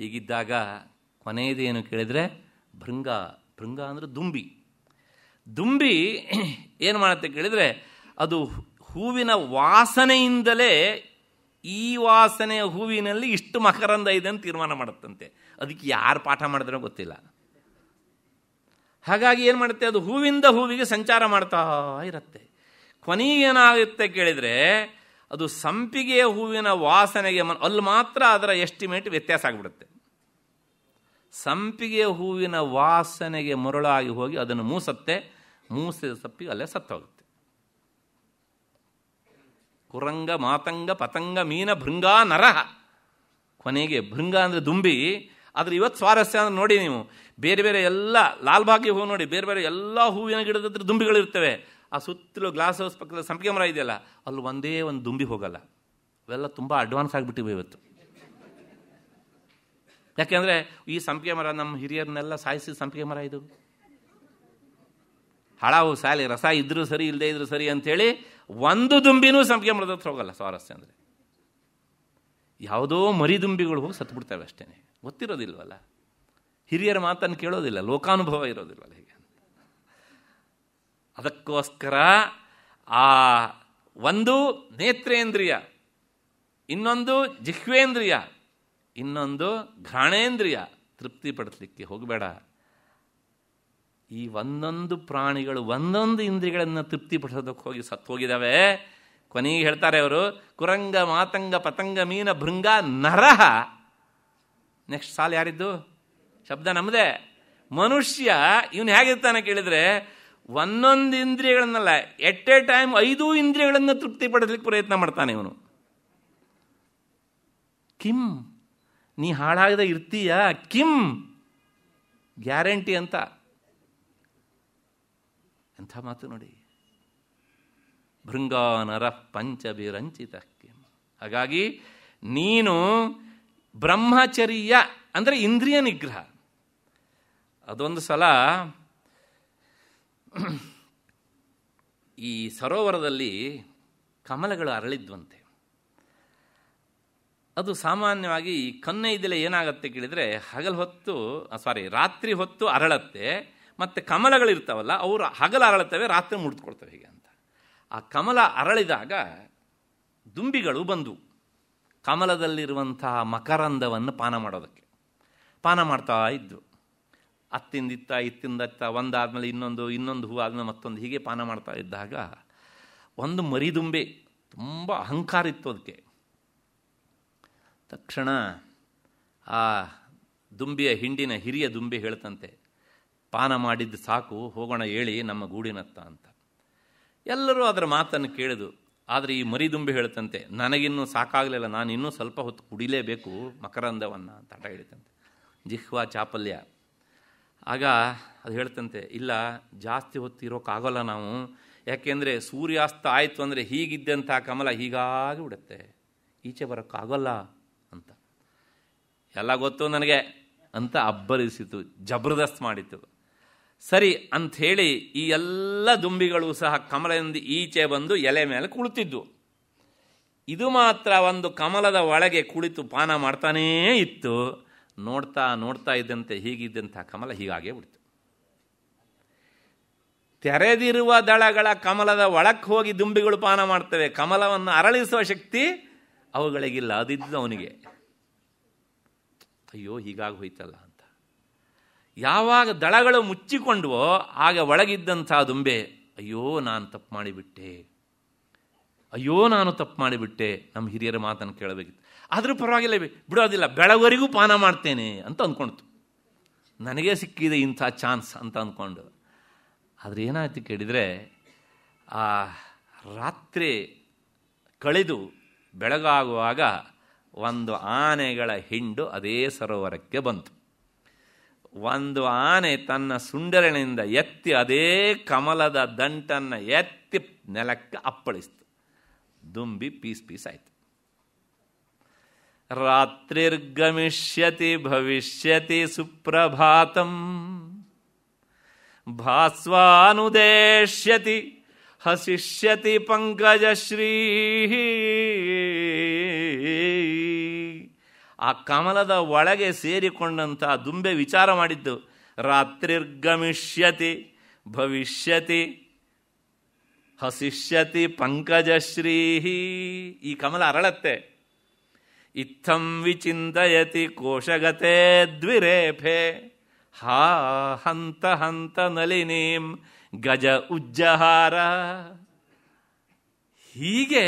ಹೀಗಿದ್ದಾಗ ಏನು ಕೇಳಿದರೆ ಭೃಂಗ ಭೃಂಗ ಅಂದರೆ ದುಂಬಿ ದುಂಬಿ ಏನು ಮಾಡುತ್ತೆ ಕೇಳಿದರೆ ಅದು ಹೂವಿನ ವಾಸನೆಯಿಂದಲೇ ಈ ವಾಸನೆಯ ಹೂವಿನಲ್ಲಿ ಇಷ್ಟು ಮಕರಂದ ಇದೆ ಅಂತ ತೀರ್ಮಾನ ಮಾಡುತ್ತಂತೆ ಅದಕ್ಕೆ ಯಾರು ಪಾಠ ಮಾಡಿದ್ರೆ ಗೊತ್ತಿಲ್ಲ ಹಾಗಾಗಿ ಏನು ಮಾಡುತ್ತೆ ಅದು ಹೂವಿಂದ ಹೂವಿಗೆ ಸಂಚಾರ ಮಾಡ್ತಾ ಇರುತ್ತೆ ಕೊನೆಗೇನಾಗುತ್ತೆ ಕೇಳಿದರೆ ಅದು ಸಂಪಿಗೆಯ ಹೂವಿನ ವಾಸನೆಗೆ ಮ ಅಲ್ಲಿ ಮಾತ್ರ ಅದರ ಎಸ್ಟಿಮೇಟ್ ವ್ಯತ್ಯಾಸ ಆಗಿಬಿಡುತ್ತೆ ಸಂಪಿಗೆಯ ಹೂವಿನ ವಾಸನೆಗೆ ಮರಳಾಗಿ ಹೋಗಿ ಅದನ್ನು ಮೂಸತ್ತೆ ಮೂಸಿದ ಸಪ್ಪಿ ಅಲ್ಲೇ ಸತ್ತೋಗುತ್ತೆ ಕುರಂಗ ಮಾತಂಗ ಪತಂಗ ಮೀನ ಭೃಂಗ ನರಹ ಕೊನೆಗೆ ಭೃಂಗ ಅಂದರೆ ದುಂಬಿ ಆದರೆ ಇವತ್ತು ಸ್ವಾರಸ್ಯ ಅಂದ್ರೆ ನೋಡಿ ನೀವು ಬೇರೆ ಬೇರೆ ಎಲ್ಲ ಲಾಲ್ಬಾಗಿ ಹೂವು ನೋಡಿ ಬೇರೆ ಬೇರೆ ಎಲ್ಲ ಹೂವಿನ ಗಿಡದ ಹತ್ರ ದುಂಬಿಗಳಿರ್ತವೆ ಆ ಸುತ್ತಲೂ ಗ್ಲಾಸ್ ಹೌಸ್ ಪಕ್ಕದ ಸಂಪಿಗೆ ಮರ ಇದೆಯಲ್ಲ ಅಲ್ಲಿ ಒಂದೇ ಒಂದು ದುಂಬಿ ಹೋಗಲ್ಲ ಅವೆಲ್ಲ ತುಂಬ ಅಡ್ವಾನ್ಸ್ ಆಗಿಬಿಟ್ಟಿವೆ ಇವತ್ತು ಯಾಕೆಂದರೆ ಈ ಸಂಪಿಗೆ ಮರ ನಮ್ಮ ಹಿರಿಯರನ್ನೆಲ್ಲ ಸಾಯಿಸಿ ಸಂಪಿಗೆ ಮರ ಇದು ಹಳವು ಸಾಲಿ ರಸ ಇದ್ರೂ ಸರಿ ಇಲ್ಲದೇ ಇದ್ರೂ ಸರಿ ಅಂತೇಳಿ ಒಂದು ದುಂಬಿನೂ ಸಂಪಿಗೆ ಮರದ ಹತ್ರ ಹೋಗಲ್ಲ ಸ್ವಾರಸ್ಯ ಅಂದರೆ ಯಾವುದೋ ಮರಿದುಂಬಿಗಳು ಹೋಗಿ ಸತ್ಬಿಡ್ತವೆ ಅಷ್ಟೇ ಗೊತ್ತಿರೋದಿಲ್ವಲ್ಲ ಹಿರಿಯರ ಮಾತನ್ನು ಕೇಳೋದಿಲ್ಲ ಲೋಕಾನುಭವ ಇರೋದಿಲ್ವಲ್ಲ ಹೀಗೆ ಅದಕ್ಕೋಸ್ಕರ ಆ ಒಂದು ನೇತ್ರೇಂದ್ರಿಯ ಇನ್ನೊಂದು ಜಿಹ್ವೇಂದ್ರಿಯ ಇನ್ನೊಂದು ಘ್ರಾಣೇಂದ್ರಿಯ ಪಡಿಸ್ಲಿಕ್ಕೆ ಹೋಗಬೇಡ ಈ ಒಂದೊಂದು ಪ್ರಾಣಿಗಳು ಒಂದೊಂದು ಇಂದ್ರಿಯಗಳನ್ನು ಪಡಿಸೋದಕ್ಕೆ ಹೋಗಿ ಸತ್ತು ಹೋಗಿದ್ದಾವೆ ಕೊನೆಗೆ ಹೇಳ್ತಾರೆ ಅವರು ಕುರಂಗ ಮಾತಂಗ ಪತಂಗ ಮೀನ ಭೃಂಗ ನರಹ ನೆಕ್ಸ್ಟ್ ಸಾಲು ಯಾರಿದ್ದು ಶಬ್ದ ನಮ್ಮದೇ ಮನುಷ್ಯ ಇವನು ಹೇಗಿರ್ತಾನೆ ಕೇಳಿದರೆ ಒಂದೊಂದು ಇಂದ್ರಿಯಗಳನ್ನಲ್ಲ ಎಟ್ ಎ ಟೈಮ್ ಐದು ಇಂದ್ರಿಯಗಳನ್ನು ಪಡಿಸ್ಲಿಕ್ಕೆ ಪ್ರಯತ್ನ ಮಾಡ್ತಾನೆ ಇವನು ಕಿಂ ನೀ ಹಾಳಾಗದೆ ಇರ್ತೀಯ ಕಿಂ ಗ್ಯಾರಂಟಿ ಅಂತ ಎಂಥ ಮಾತು ನೋಡಿ ಭೃಂಗಾನರ ಪಂಚಭಿರಂಚಿತ ಕಿಂ ಹಾಗಾಗಿ ನೀನು ಬ್ರಹ್ಮಚರ್ಯ ಅಂದರೆ ಇಂದ್ರಿಯ ನಿಗ್ರಹ ಅದೊಂದು ಸಲ ಈ ಸರೋವರದಲ್ಲಿ ಕಮಲಗಳು ಅರಳಿದ್ವಂತೆ ಅದು ಸಾಮಾನ್ಯವಾಗಿ ಕನ್ನೆ ಇದೆಲ್ಲ ಏನಾಗುತ್ತೆ ಕೇಳಿದರೆ ಹಗಲು ಹೊತ್ತು ಸಾರಿ ರಾತ್ರಿ ಹೊತ್ತು ಅರಳತ್ತೆ ಮತ್ತು ಕಮಲಗಳಿರ್ತಾವಲ್ಲ ಅವರು ಹಗಲು ಅರಳುತ್ತವೆ ರಾತ್ರಿ ಮುಡಿದುಕೊಳ್ತವೆ ಹೀಗೆ ಅಂತ ಆ ಕಮಲ ಅರಳಿದಾಗ ದುಂಬಿಗಳು ಬಂದವು ಕಮಲದಲ್ಲಿರುವಂತಹ ಮಕರಂದವನ್ನು ಪಾನ ಮಾಡೋದಕ್ಕೆ ಪಾನ ಮಾಡ್ತಾ ಇದ್ದು ಅತ್ತಿಂದಿತ್ತ ಇತ್ತಿಂದತ್ತ ಒಂದಾದಮೇಲೆ ಇನ್ನೊಂದು ಇನ್ನೊಂದು ಹೂ ಆದಮೇಲೆ ಮತ್ತೊಂದು ಹೀಗೆ ಪಾನ ಮಾಡ್ತಾ ಇದ್ದಾಗ ಒಂದು ಮರಿದುಂಬೆ ತುಂಬ ಅಹಂಕಾರ ಇತ್ತು ಅದಕ್ಕೆ ತಕ್ಷಣ ಆ ದುಂಬಿಯ ಹಿಂಡಿನ ಹಿರಿಯ ದುಂಬಿ ಹೇಳ್ತಂತೆ ಪಾನ ಮಾಡಿದ್ದು ಸಾಕು ಹೋಗೋಣ ಹೇಳಿ ನಮ್ಮ ಗೂಡಿನತ್ತ ಅಂತ ಎಲ್ಲರೂ ಅದರ ಮಾತನ್ನು ಕೇಳಿದು ಆದರೆ ಈ ಮರಿ ದುಂಬಿ ಹೇಳ್ತಂತೆ ನನಗಿನ್ನೂ ಸಾಕಾಗಲಿಲ್ಲ ನಾನು ಇನ್ನೂ ಸ್ವಲ್ಪ ಹೊತ್ತು ಕುಡಿಲೇಬೇಕು ಮಕರಂದವನ್ನು ಅಂತ ಆಟ ಹೇಳ್ತಂತೆ ಜಿಹ್ವಾ ಚಾಪಲ್ಯ ಆಗ ಅದು ಹೇಳ್ತಂತೆ ಇಲ್ಲ ಜಾಸ್ತಿ ಹೊತ್ತು ನಾವು ಯಾಕೆಂದರೆ ಸೂರ್ಯಾಸ್ತ ಆಯಿತು ಅಂದರೆ ಹೀಗಿದ್ದಂಥ ಕಮಲ ಹೀಗಾಗಿ ಬಿಡುತ್ತೆ ಈಚೆ ಬರೋಕ್ಕಾಗೋಲ್ಲ ಎಲ್ಲ ಗೊತ್ತು ನನಗೆ ಅಂತ ಅಬ್ಬರಿಸಿತು ಜಬರ್ದಸ್ತ್ ಮಾಡಿತು ಸರಿ ಅಂಥೇಳಿ ಈ ಎಲ್ಲ ದುಂಬಿಗಳು ಸಹ ಕಮಲದಿಂದ ಈಚೆ ಬಂದು ಎಲೆ ಮೇಲೆ ಕುಳಿತಿದ್ದು ಇದು ಮಾತ್ರ ಒಂದು ಕಮಲದ ಒಳಗೆ ಕುಳಿತು ಪಾನ ಮಾಡ್ತಾನೇ ಇತ್ತು ನೋಡ್ತಾ ನೋಡ್ತಾ ಇದ್ದಂತೆ ಹೀಗಿದ್ದಂಥ ಕಮಲ ಹೀಗಾಗೇ ಬಿಡ್ತು ತೆರೆದಿರುವ ದಳಗಳ ಕಮಲದ ಒಳಕ್ಕೆ ಹೋಗಿ ದುಂಬಿಗಳು ಪಾನ ಮಾಡ್ತವೆ ಕಮಲವನ್ನು ಅರಳಿಸುವ ಶಕ್ತಿ ಅವುಗಳಿಗಿಲ್ಲ ಅದಿದ್ದು ಅವನಿಗೆ ಅಯ್ಯೋ ಹೀಗಾಗಿ ಹೋಯ್ತಲ್ಲ ಅಂತ ಯಾವಾಗ ದಳಗಳು ಮುಚ್ಚಿಕೊಂಡ್ವೋ ಆಗ ಒಳಗಿದ್ದಂಥ ದುಂಬೆ ಅಯ್ಯೋ ನಾನು ತಪ್ಪು ಮಾಡಿಬಿಟ್ಟೆ ಅಯ್ಯೋ ನಾನು ತಪ್ಪು ಮಾಡಿಬಿಟ್ಟೆ ನಮ್ಮ ಹಿರಿಯರ ಮಾತನ್ನು ಕೇಳಬೇಕಿತ್ತು ಆದರೂ ಪರವಾಗಿಲ್ಲ ಬಿಡೋದಿಲ್ಲ ಬೆಳವರೆಗೂ ಪಾನ ಮಾಡ್ತೇನೆ ಅಂತ ಅಂದ್ಕೊಳ್ತು ನನಗೆ ಸಿಕ್ಕಿದೆ ಇಂಥ ಚಾನ್ಸ್ ಅಂತ ಅಂದ್ಕೊಂಡು ಆದರೆ ಏನಾಯ್ತು ಕೇಳಿದರೆ ಆ ರಾತ್ರಿ ಕಳೆದು ಬೆಳಗಾಗುವಾಗ ಒಂದು ಆನೆಗಳ ಹಿಂಡು ಅದೇ ಸರೋವರಕ್ಕೆ ಬಂತು ಒಂದು ಆನೆ ತನ್ನ ಸುಂಡರಣಿಂದ ಎತ್ತಿ ಅದೇ ಕಮಲದ ದಂಟನ್ನು ಎತ್ತಿ ನೆಲಕ್ಕೆ ಅಪ್ಪಳಿಸ್ತು ದುಂಬಿ ಪೀಸ್ ಪೀಸ್ ಆಯಿತು ರಾತ್ರಿರ್ಗಮಿಷ್ಯತಿ ಭವಿಷ್ಯತಿ ಸುಪ್ರಭಾತಂ ಭಾಸ್ವಾನುದೇಶ್ಯತಿ ಹಸಿಷ್ಯತಿ ಪಂಕಜಶ್ರೀ ಆ ಕಮಲದ ಒಳಗೆ ಸೇರಿಕೊಂಡಂತಹ ದುಂಬೆ ವಿಚಾರ ಮಾಡಿದ್ದು ರಾತ್ರಿರ್ಗಮಿಷ್ಯತಿ ಭವಿಷ್ಯತಿ ಹಸಿಷ್ಯತಿ ಪಂಕಜಶ್ರೀಹಿ ಈ ಕಮಲ ಅರಳತ್ತೆ ಇತ್ತಂ ವಿಚಿಂತಯತಿ ಕೋಶಗತೆ ದ್ವಿರೇಫೆ ಹಾ ಹಂತ ಹಂತ ನಲಿನೀಂ ಗಜ ಉಜ್ಜಹಾರ ಹೀಗೆ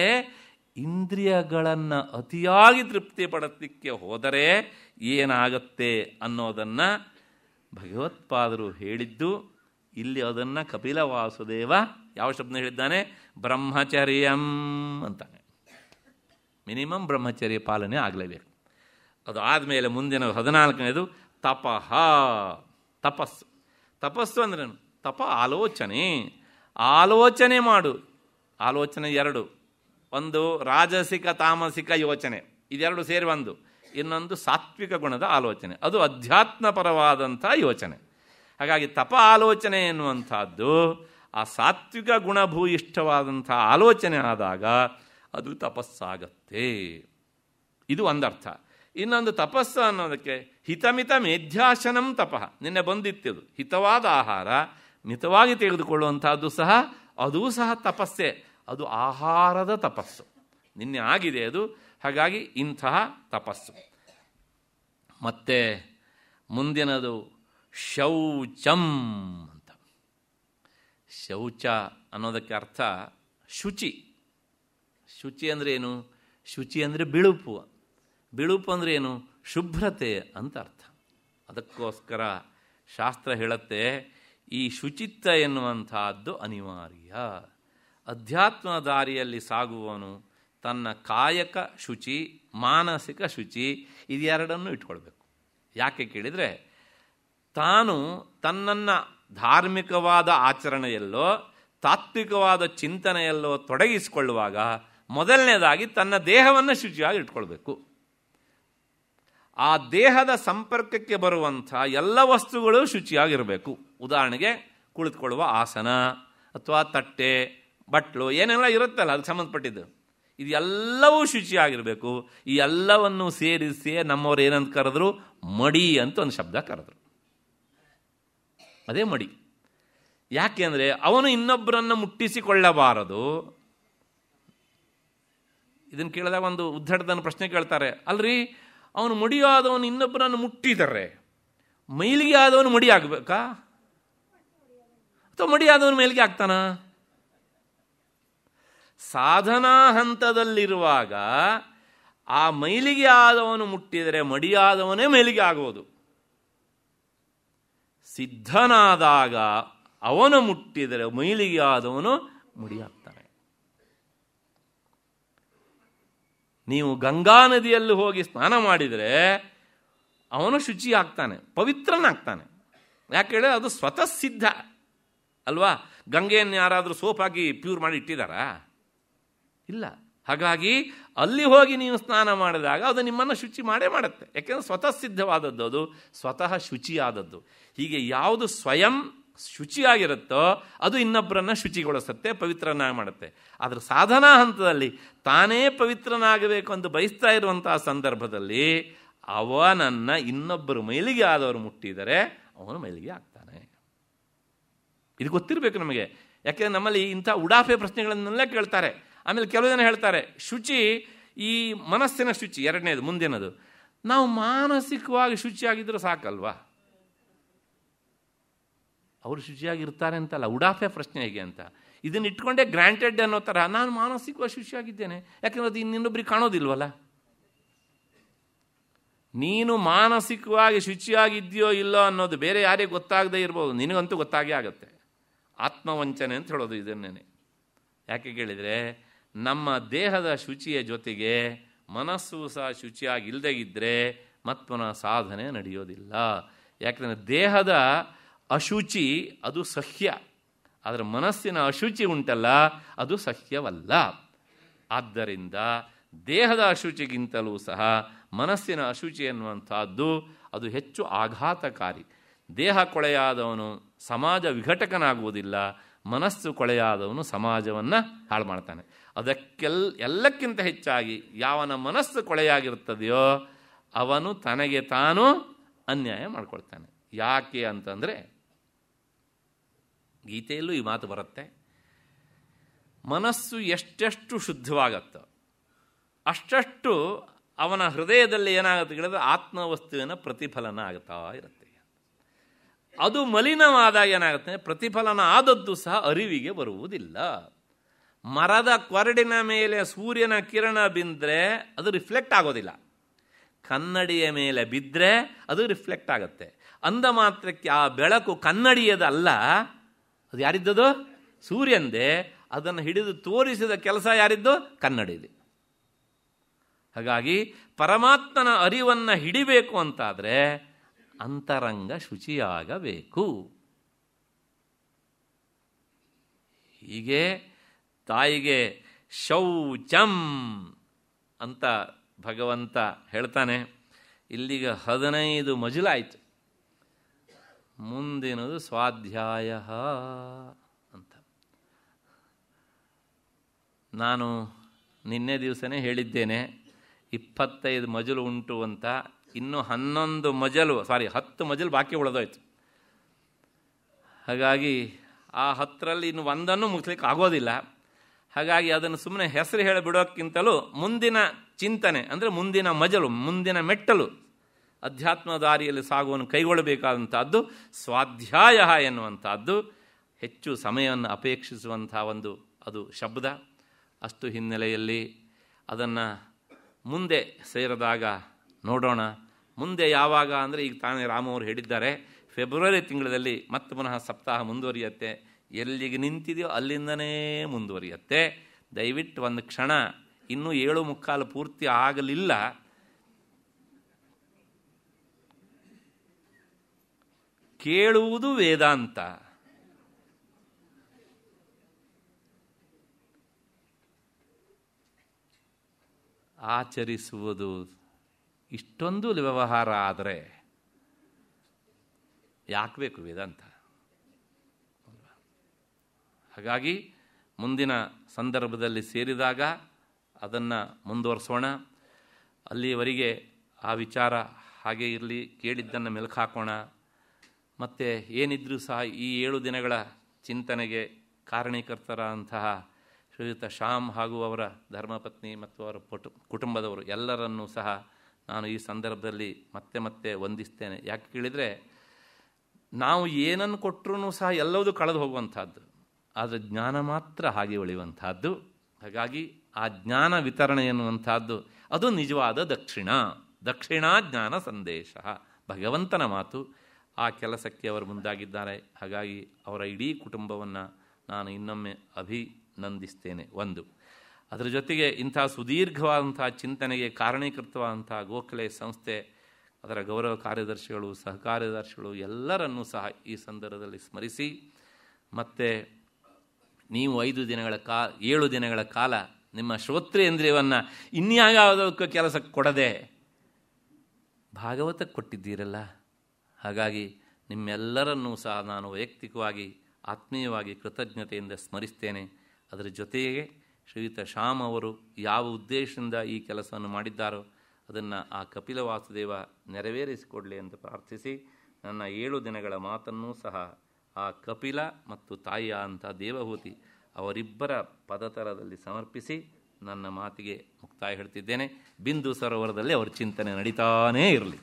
ಇಂದ್ರಿಯಗಳನ್ನು ಅತಿಯಾಗಿ ತೃಪ್ತಿ ಪಡಲಿಕ್ಕೆ ಹೋದರೆ ಏನಾಗುತ್ತೆ ಅನ್ನೋದನ್ನು ಭಗವತ್ಪಾದರು ಹೇಳಿದ್ದು ಇಲ್ಲಿ ಅದನ್ನು ಕಪಿಲ ವಾಸುದೇವ ಯಾವ ಶಬ್ದ ಹೇಳಿದ್ದಾನೆ ಬ್ರಹ್ಮಚರ್ಯಂ ಅಂತಾನೆ ಮಿನಿಮಮ್ ಬ್ರಹ್ಮಚರ್ಯ ಪಾಲನೆ ಆಗಲೇಬೇಕು ಅದು ಆದಮೇಲೆ ಮುಂದಿನ ಹದಿನಾಲ್ಕನೇದು ತಪಃ ತಪಸ್ಸು ತಪಸ್ಸು ಅಂದ್ರೇನು ತಪ ಆಲೋಚನೆ ಆಲೋಚನೆ ಮಾಡು ಆಲೋಚನೆ ಎರಡು ಒಂದು ರಾಜಸಿಕ ತಾಮಸಿಕ ಯೋಚನೆ ಇದೆರಡು ಸೇರಿ ಒಂದು ಇನ್ನೊಂದು ಸಾತ್ವಿಕ ಗುಣದ ಆಲೋಚನೆ ಅದು ಅಧ್ಯಾತ್ಮಪರವಾದಂಥ ಯೋಚನೆ ಹಾಗಾಗಿ ತಪ ಆಲೋಚನೆ ಎನ್ನುವಂಥದ್ದು ಆ ಸಾತ್ವಿಕ ಗುಣಭೂಯಿಷ್ಠವಾದಂಥ ಆಲೋಚನೆ ಆದಾಗ ಅದು ತಪಸ್ಸಾಗತ್ತೆ ಇದು ಒಂದರ್ಥ ಇನ್ನೊಂದು ತಪಸ್ಸು ಅನ್ನೋದಕ್ಕೆ ಹಿತಮಿತ ಮೇಧ್ಯಾಶನಂ ತಪ ನಿನ್ನೆ ಬಂದಿತ್ತದು ಹಿತವಾದ ಆಹಾರ ಮಿತವಾಗಿ ತೆಗೆದುಕೊಳ್ಳುವಂಥದ್ದು ಸಹ ಅದೂ ಸಹ ತಪಸ್ಸೆ ಅದು ಆಹಾರದ ತಪಸ್ಸು ನಿನ್ನೆ ಆಗಿದೆ ಅದು ಹಾಗಾಗಿ ಇಂತಹ ತಪಸ್ಸು ಮತ್ತೆ ಮುಂದಿನದು ಶೌಚಂ ಅಂತ ಶೌಚ ಅನ್ನೋದಕ್ಕೆ ಅರ್ಥ ಶುಚಿ ಶುಚಿ ಅಂದರೆ ಏನು ಶುಚಿ ಅಂದರೆ ಬಿಳುಪು ಬಿಳುಪು ಅಂದರೆ ಏನು ಶುಭ್ರತೆ ಅಂತ ಅರ್ಥ ಅದಕ್ಕೋಸ್ಕರ ಶಾಸ್ತ್ರ ಹೇಳುತ್ತೆ ಈ ಶುಚಿತ್ವ ಎನ್ನುವಂತಹದ್ದು ಅನಿವಾರ್ಯ ಅಧ್ಯಾತ್ಮ ದಾರಿಯಲ್ಲಿ ಸಾಗುವವನು ತನ್ನ ಕಾಯಕ ಶುಚಿ ಮಾನಸಿಕ ಶುಚಿ ಇದೆರಡನ್ನೂ ಇಟ್ಕೊಳ್ಬೇಕು ಯಾಕೆ ಕೇಳಿದರೆ ತಾನು ತನ್ನನ್ನು ಧಾರ್ಮಿಕವಾದ ಆಚರಣೆಯಲ್ಲೋ ತಾತ್ವಿಕವಾದ ಚಿಂತನೆಯಲ್ಲೋ ತೊಡಗಿಸಿಕೊಳ್ಳುವಾಗ ಮೊದಲನೇದಾಗಿ ತನ್ನ ದೇಹವನ್ನು ಶುಚಿಯಾಗಿ ಇಟ್ಕೊಳ್ಬೇಕು ಆ ದೇಹದ ಸಂಪರ್ಕಕ್ಕೆ ಬರುವಂಥ ಎಲ್ಲ ವಸ್ತುಗಳು ಶುಚಿಯಾಗಿರಬೇಕು ಉದಾಹರಣೆಗೆ ಕುಳಿತುಕೊಳ್ಳುವ ಆಸನ ಅಥವಾ ತಟ್ಟೆ ಬಟ್ಲು ಏನೆಲ್ಲ ಇರುತ್ತಲ್ಲ ಅದಕ್ಕೆ ಸಂಬಂಧಪಟ್ಟಿದ್ದು ಇದು ಎಲ್ಲವೂ ಶುಚಿಯಾಗಿರಬೇಕು ಈ ಎಲ್ಲವನ್ನು ಸೇರಿಸಿ ನಮ್ಮವರು ಏನಂತ ಕರೆದ್ರು ಮಡಿ ಅಂತ ಒಂದು ಶಬ್ದ ಕರೆದ್ರು ಅದೇ ಮಡಿ ಅಂದರೆ ಅವನು ಇನ್ನೊಬ್ಬರನ್ನು ಮುಟ್ಟಿಸಿಕೊಳ್ಳಬಾರದು ಇದನ್ನು ಕೇಳಿದಾಗ ಒಂದು ಉದ್ದಡದ ಪ್ರಶ್ನೆ ಕೇಳ್ತಾರೆ ಅಲ್ರಿ ಅವನು ಮಡಿಯಾದವನು ಇನ್ನೊಬ್ಬರನ್ನು ಮುಟ್ಟಿದರೆ ಮೈಲಿಗೆ ಆದವನು ಮಡಿ ಆಗಬೇಕಾ ಅಥವಾ ಮಡಿ ಆದವನು ಮೈಲಿಗೆ ಸಾಧನಾ ಹಂತದಲ್ಲಿರುವಾಗ ಆ ಮೈಲಿಗೆ ಆದವನು ಮುಟ್ಟಿದರೆ ಮಡಿಯಾದವನೇ ಮೈಲಿಗೆ ಆಗುವುದು ಸಿದ್ಧನಾದಾಗ ಅವನು ಮುಟ್ಟಿದರೆ ಮೈಲಿಗೆ ಆದವನು ಮುಡಿಯಾಗ್ತಾನೆ ನೀವು ಗಂಗಾ ನದಿಯಲ್ಲಿ ಹೋಗಿ ಸ್ನಾನ ಮಾಡಿದರೆ ಅವನು ಶುಚಿ ಆಗ್ತಾನೆ ಪವಿತ್ರನಾಗ್ತಾನೆ ಯಾಕೆ ಅದು ಸ್ವತಃ ಸಿದ್ಧ ಅಲ್ವಾ ಗಂಗೆಯನ್ನು ಯಾರಾದರೂ ಸೋಪ್ ಹಾಕಿ ಪ್ಯೂರ್ ಮಾಡಿ ಇಟ್ಟಿದ್ದಾರಾ ಇಲ್ಲ ಹಾಗಾಗಿ ಅಲ್ಲಿ ಹೋಗಿ ನೀವು ಸ್ನಾನ ಮಾಡಿದಾಗ ಅದು ನಿಮ್ಮನ್ನು ಶುಚಿ ಮಾಡೇ ಮಾಡುತ್ತೆ ಯಾಕೆಂದರೆ ಸ್ವತಃ ಸಿದ್ಧವಾದದ್ದು ಅದು ಸ್ವತಃ ಶುಚಿಯಾದದ್ದು ಹೀಗೆ ಯಾವುದು ಸ್ವಯಂ ಶುಚಿಯಾಗಿರುತ್ತೋ ಅದು ಇನ್ನೊಬ್ಬರನ್ನು ಶುಚಿಗೊಳಿಸುತ್ತೆ ಪವಿತ್ರನಾಗಿ ಮಾಡುತ್ತೆ ಆದರೆ ಸಾಧನಾ ಹಂತದಲ್ಲಿ ತಾನೇ ಪವಿತ್ರನಾಗಬೇಕು ಅಂತ ಬಯಸ್ತಾ ಇರುವಂತಹ ಸಂದರ್ಭದಲ್ಲಿ ಅವನನ್ನು ಇನ್ನೊಬ್ಬರು ಮೈಲಿಗೆ ಆದವರು ಮುಟ್ಟಿದರೆ ಅವನು ಮೈಲಿಗೆ ಆಗ್ತಾನೆ ಇದು ಗೊತ್ತಿರಬೇಕು ನಮಗೆ ಯಾಕೆಂದರೆ ನಮ್ಮಲ್ಲಿ ಇಂಥ ಉಡಾಫೆ ಪ್ರಶ್ನೆಗಳನ್ನೆಲ್ಲ ಕೇಳ್ತಾರೆ ಆಮೇಲೆ ಕೆಲವು ಜನ ಹೇಳ್ತಾರೆ ಶುಚಿ ಈ ಮನಸ್ಸಿನ ಶುಚಿ ಎರಡನೇದು ಮುಂದಿನದು ನಾವು ಮಾನಸಿಕವಾಗಿ ಶುಚಿಯಾಗಿದ್ದರೂ ಸಾಕಲ್ವಾ ಅವರು ಶುಚಿಯಾಗಿರ್ತಾರೆ ಅಂತಲ್ಲ ಉಡಾಫೆ ಪ್ರಶ್ನೆ ಹೇಗೆ ಅಂತ ಇದನ್ನು ಇಟ್ಕೊಂಡೇ ಗ್ರ್ಯಾಂಟೆಡ್ ಅನ್ನೋ ಥರ ನಾನು ಮಾನಸಿಕವಾಗಿ ಶುಚಿಯಾಗಿದ್ದೇನೆ ಯಾಕೆಂದ್ರೆ ಅದು ಇನ್ನೊಬ್ಬರಿಗೆ ಕಾಣೋದಿಲ್ವಲ್ಲ ನೀನು ಮಾನಸಿಕವಾಗಿ ಶುಚಿಯಾಗಿದ್ಯೋ ಇಲ್ಲೋ ಅನ್ನೋದು ಬೇರೆ ಯಾರಿಗೆ ಗೊತ್ತಾಗದೇ ಇರ್ಬೋದು ನಿನಗಂತೂ ಗೊತ್ತಾಗೇ ಆಗುತ್ತೆ ಆತ್ಮವಂಚನೆ ಅಂತ ಹೇಳೋದು ಇದನ್ನೇ ಯಾಕೆ ಕೇಳಿದರೆ ನಮ್ಮ ದೇಹದ ಶುಚಿಯ ಜೊತೆಗೆ ಮನಸ್ಸು ಸಹ ಶುಚಿಯಾಗಿಲ್ಲದೆ ಇದ್ದರೆ ಮತ್ತನ ಸಾಧನೆ ನಡೆಯೋದಿಲ್ಲ ಯಾಕಂದರೆ ದೇಹದ ಅಶುಚಿ ಅದು ಸಹ್ಯ ಆದರೆ ಮನಸ್ಸಿನ ಅಶುಚಿ ಉಂಟಲ್ಲ ಅದು ಸಹ್ಯವಲ್ಲ ಆದ್ದರಿಂದ ದೇಹದ ಅಶುಚಿಗಿಂತಲೂ ಸಹ ಮನಸ್ಸಿನ ಅಶುಚಿ ಎನ್ನುವಂಥದ್ದು ಅದು ಹೆಚ್ಚು ಆಘಾತಕಾರಿ ದೇಹ ಕೊಳೆಯಾದವನು ಸಮಾಜ ವಿಘಟಕನಾಗುವುದಿಲ್ಲ ಮನಸ್ಸು ಕೊಳೆಯಾದವನು ಸಮಾಜವನ್ನು ಹಾಳು ಮಾಡ್ತಾನೆ ಅದಕ್ಕೆಲ್ ಎಲ್ಲಕ್ಕಿಂತ ಹೆಚ್ಚಾಗಿ ಯಾವನ ಮನಸ್ಸು ಕೊಳೆಯಾಗಿರ್ತದೆಯೋ ಅವನು ತನಗೆ ತಾನು ಅನ್ಯಾಯ ಮಾಡಿಕೊಳ್ತಾನೆ ಯಾಕೆ ಅಂತಂದರೆ ಗೀತೆಯಲ್ಲೂ ಈ ಮಾತು ಬರುತ್ತೆ ಮನಸ್ಸು ಎಷ್ಟೆಷ್ಟು ಶುದ್ಧವಾಗತ್ತೋ ಅಷ್ಟಷ್ಟು ಅವನ ಹೃದಯದಲ್ಲಿ ಏನಾಗುತ್ತೆ ಕೇಳಿದ್ರೆ ಆತ್ಮವಸ್ತುವಿನ ಪ್ರತಿಫಲನ ಆಗ್ತಾ ಇರುತ್ತೆ ಅದು ಮಲಿನವಾದಾಗ ಏನಾಗುತ್ತೆ ಪ್ರತಿಫಲನ ಆದದ್ದು ಸಹ ಅರಿವಿಗೆ ಬರುವುದಿಲ್ಲ ಮರದ ಕೊರಡಿನ ಮೇಲೆ ಸೂರ್ಯನ ಕಿರಣ ಬಿದ್ದರೆ ಅದು ರಿಫ್ಲೆಕ್ಟ್ ಆಗೋದಿಲ್ಲ ಕನ್ನಡಿಯ ಮೇಲೆ ಬಿದ್ದರೆ ಅದು ರಿಫ್ಲೆಕ್ಟ್ ಆಗುತ್ತೆ ಅಂದ ಮಾತ್ರಕ್ಕೆ ಆ ಬೆಳಕು ಕನ್ನಡಿಯದಲ್ಲ ಅದು ಯಾರಿದ್ದದು ಸೂರ್ಯಂದೇ ಅದನ್ನು ಹಿಡಿದು ತೋರಿಸಿದ ಕೆಲಸ ಯಾರಿದ್ದು ಕನ್ನಡಿದೆ ಹಾಗಾಗಿ ಪರಮಾತ್ಮನ ಅರಿವನ್ನು ಹಿಡಿಬೇಕು ಅಂತಾದರೆ ಅಂತರಂಗ ಶುಚಿಯಾಗಬೇಕು ಹೀಗೆ ತಾಯಿಗೆ ಶೌಚಂ ಅಂತ ಭಗವಂತ ಹೇಳ್ತಾನೆ ಇಲ್ಲಿಗೆ ಹದಿನೈದು ಮಜಲಾಯಿತು ಮುಂದಿನದು ಸ್ವಾಧ್ಯಾಯ ಅಂತ ನಾನು ನಿನ್ನೆ ದಿವಸನೇ ಹೇಳಿದ್ದೇನೆ ಇಪ್ಪತ್ತೈದು ಮಜಲು ಉಂಟು ಅಂತ ಇನ್ನೂ ಹನ್ನೊಂದು ಮಜಲು ಸಾರಿ ಹತ್ತು ಮಜಲು ಬಾಕಿ ಉಳಿದೋಯ್ತು ಹಾಗಾಗಿ ಆ ಹತ್ತರಲ್ಲಿ ಇನ್ನು ಒಂದನ್ನು ಮುಗಿಸ್ಲಿಕ್ಕೆ ಆಗೋದಿಲ್ಲ ಹಾಗಾಗಿ ಅದನ್ನು ಸುಮ್ಮನೆ ಹೆಸರು ಹೇಳಿ ಮುಂದಿನ ಚಿಂತನೆ ಅಂದರೆ ಮುಂದಿನ ಮಜಲು ಮುಂದಿನ ಮೆಟ್ಟಲು ಅಧ್ಯಾತ್ಮ ದಾರಿಯಲ್ಲಿ ಸಾಗುವನ್ನು ಕೈಗೊಳ್ಳಬೇಕಾದಂಥದ್ದು ಸ್ವಾಧ್ಯಾಯ ಎನ್ನುವಂಥದ್ದು ಹೆಚ್ಚು ಸಮಯವನ್ನು ಅಪೇಕ್ಷಿಸುವಂಥ ಒಂದು ಅದು ಶಬ್ದ ಅಷ್ಟು ಹಿನ್ನೆಲೆಯಲ್ಲಿ ಅದನ್ನು ಮುಂದೆ ಸೇರಿದಾಗ ನೋಡೋಣ ಮುಂದೆ ಯಾವಾಗ ಅಂದರೆ ಈಗ ತಾನೇ ರಾಮವರು ಹೇಳಿದ್ದಾರೆ ಫೆಬ್ರವರಿ ತಿಂಗಳಲ್ಲಿ ಮತ್ತೆ ಪುನಃ ಸಪ್ತಾಹ ಮುಂದುವರಿಯುತ್ತೆ ಎಲ್ಲಿಗೆ ನಿಂತಿದೆಯೋ ಅಲ್ಲಿಂದನೇ ಮುಂದುವರಿಯತ್ತೆ ದಯವಿಟ್ಟು ಒಂದು ಕ್ಷಣ ಇನ್ನೂ ಏಳು ಮುಕ್ಕಾಲು ಪೂರ್ತಿ ಆಗಲಿಲ್ಲ ಕೇಳುವುದು ವೇದಾಂತ ಆಚರಿಸುವುದು ಇಷ್ಟೊಂದು ವ್ಯವಹಾರ ಆದರೆ ಯಾಕೆ ಬೇಕು ವೇದಾಂತ ಹಾಗಾಗಿ ಮುಂದಿನ ಸಂದರ್ಭದಲ್ಲಿ ಸೇರಿದಾಗ ಅದನ್ನು ಮುಂದುವರಿಸೋಣ ಅಲ್ಲಿವರೆಗೆ ಆ ವಿಚಾರ ಹಾಗೆ ಇರಲಿ ಕೇಳಿದ್ದನ್ನು ಮೆಲುಕು ಹಾಕೋಣ ಮತ್ತು ಏನಿದ್ರೂ ಸಹ ಈ ಏಳು ದಿನಗಳ ಚಿಂತನೆಗೆ ಕಾರಣೀಕರ್ತರ ಶ್ರೀಯುತ ಶ್ಯಾಮ್ ಹಾಗೂ ಅವರ ಧರ್ಮಪತ್ನಿ ಮತ್ತು ಅವರ ಕುಟುಂಬದವರು ಎಲ್ಲರನ್ನೂ ಸಹ ನಾನು ಈ ಸಂದರ್ಭದಲ್ಲಿ ಮತ್ತೆ ಮತ್ತೆ ವಂದಿಸ್ತೇನೆ ಯಾಕೆ ಕೇಳಿದರೆ ನಾವು ಏನನ್ನು ಕೊಟ್ಟರು ಸಹ ಎಲ್ಲವೂ ಕಳೆದು ಹೋಗುವಂಥದ್ದು ಆದರೆ ಜ್ಞಾನ ಮಾತ್ರ ಹಾಗೆ ಉಳಿಯುವಂಥದ್ದು ಹಾಗಾಗಿ ಆ ಜ್ಞಾನ ವಿತರಣೆ ಎನ್ನುವಂಥದ್ದು ಅದು ನಿಜವಾದ ದಕ್ಷಿಣ ದಕ್ಷಿಣ ಜ್ಞಾನ ಸಂದೇಶ ಭಗವಂತನ ಮಾತು ಆ ಕೆಲಸಕ್ಕೆ ಅವರು ಮುಂದಾಗಿದ್ದಾರೆ ಹಾಗಾಗಿ ಅವರ ಇಡೀ ಕುಟುಂಬವನ್ನು ನಾನು ಇನ್ನೊಮ್ಮೆ ಅಭಿನಂದಿಸ್ತೇನೆ ಒಂದು ಅದರ ಜೊತೆಗೆ ಇಂಥ ಸುದೀರ್ಘವಾದಂಥ ಚಿಂತನೆಗೆ ಕಾರಣೀಕೃತವಾದಂಥ ಗೋಖಲೆ ಸಂಸ್ಥೆ ಅದರ ಗೌರವ ಕಾರ್ಯದರ್ಶಿಗಳು ಸಹಕಾರ್ಯದರ್ಶಿಗಳು ಎಲ್ಲರನ್ನೂ ಸಹ ಈ ಸಂದರ್ಭದಲ್ಲಿ ಸ್ಮರಿಸಿ ಮತ್ತು ನೀವು ಐದು ದಿನಗಳ ಕಾ ಏಳು ದಿನಗಳ ಕಾಲ ನಿಮ್ಮ ಶ್ರೋತ್ರೇಂದ್ರಿಯವನ್ನು ಇನ್ಯಾವುದಕ್ಕೂ ಕೆಲಸಕ್ಕೆ ಕೊಡದೆ ಭಾಗವತಕ್ಕೆ ಕೊಟ್ಟಿದ್ದೀರಲ್ಲ ಹಾಗಾಗಿ ನಿಮ್ಮೆಲ್ಲರನ್ನೂ ಸಹ ನಾನು ವೈಯಕ್ತಿಕವಾಗಿ ಆತ್ಮೀಯವಾಗಿ ಕೃತಜ್ಞತೆಯಿಂದ ಸ್ಮರಿಸ್ತೇನೆ ಅದರ ಜೊತೆಗೆ ಶ್ರೀಯುತ ಶ್ಯಾಮ್ ಅವರು ಯಾವ ಉದ್ದೇಶದಿಂದ ಈ ಕೆಲಸವನ್ನು ಮಾಡಿದ್ದಾರೋ ಅದನ್ನು ಆ ಕಪಿಲ ವಾಸುದೇವ ನೆರವೇರಿಸಿಕೊಡಲಿ ಎಂದು ಪ್ರಾರ್ಥಿಸಿ ನನ್ನ ಏಳು ದಿನಗಳ ಮಾತನ್ನೂ ಸಹ ಆ ಕಪಿಲ ಮತ್ತು ತಾಯಿಯ ಅಂಥ ದೇವಹೂತಿ ಅವರಿಬ್ಬರ ಪದತರದಲ್ಲಿ ಸಮರ್ಪಿಸಿ ನನ್ನ ಮಾತಿಗೆ ಮುಕ್ತಾಯ ಹೇಳ್ತಿದ್ದೇನೆ ಬಿಂದು ಸರೋವರದಲ್ಲಿ ಅವರ ಚಿಂತನೆ ನಡೀತಾನೇ ಇರಲಿ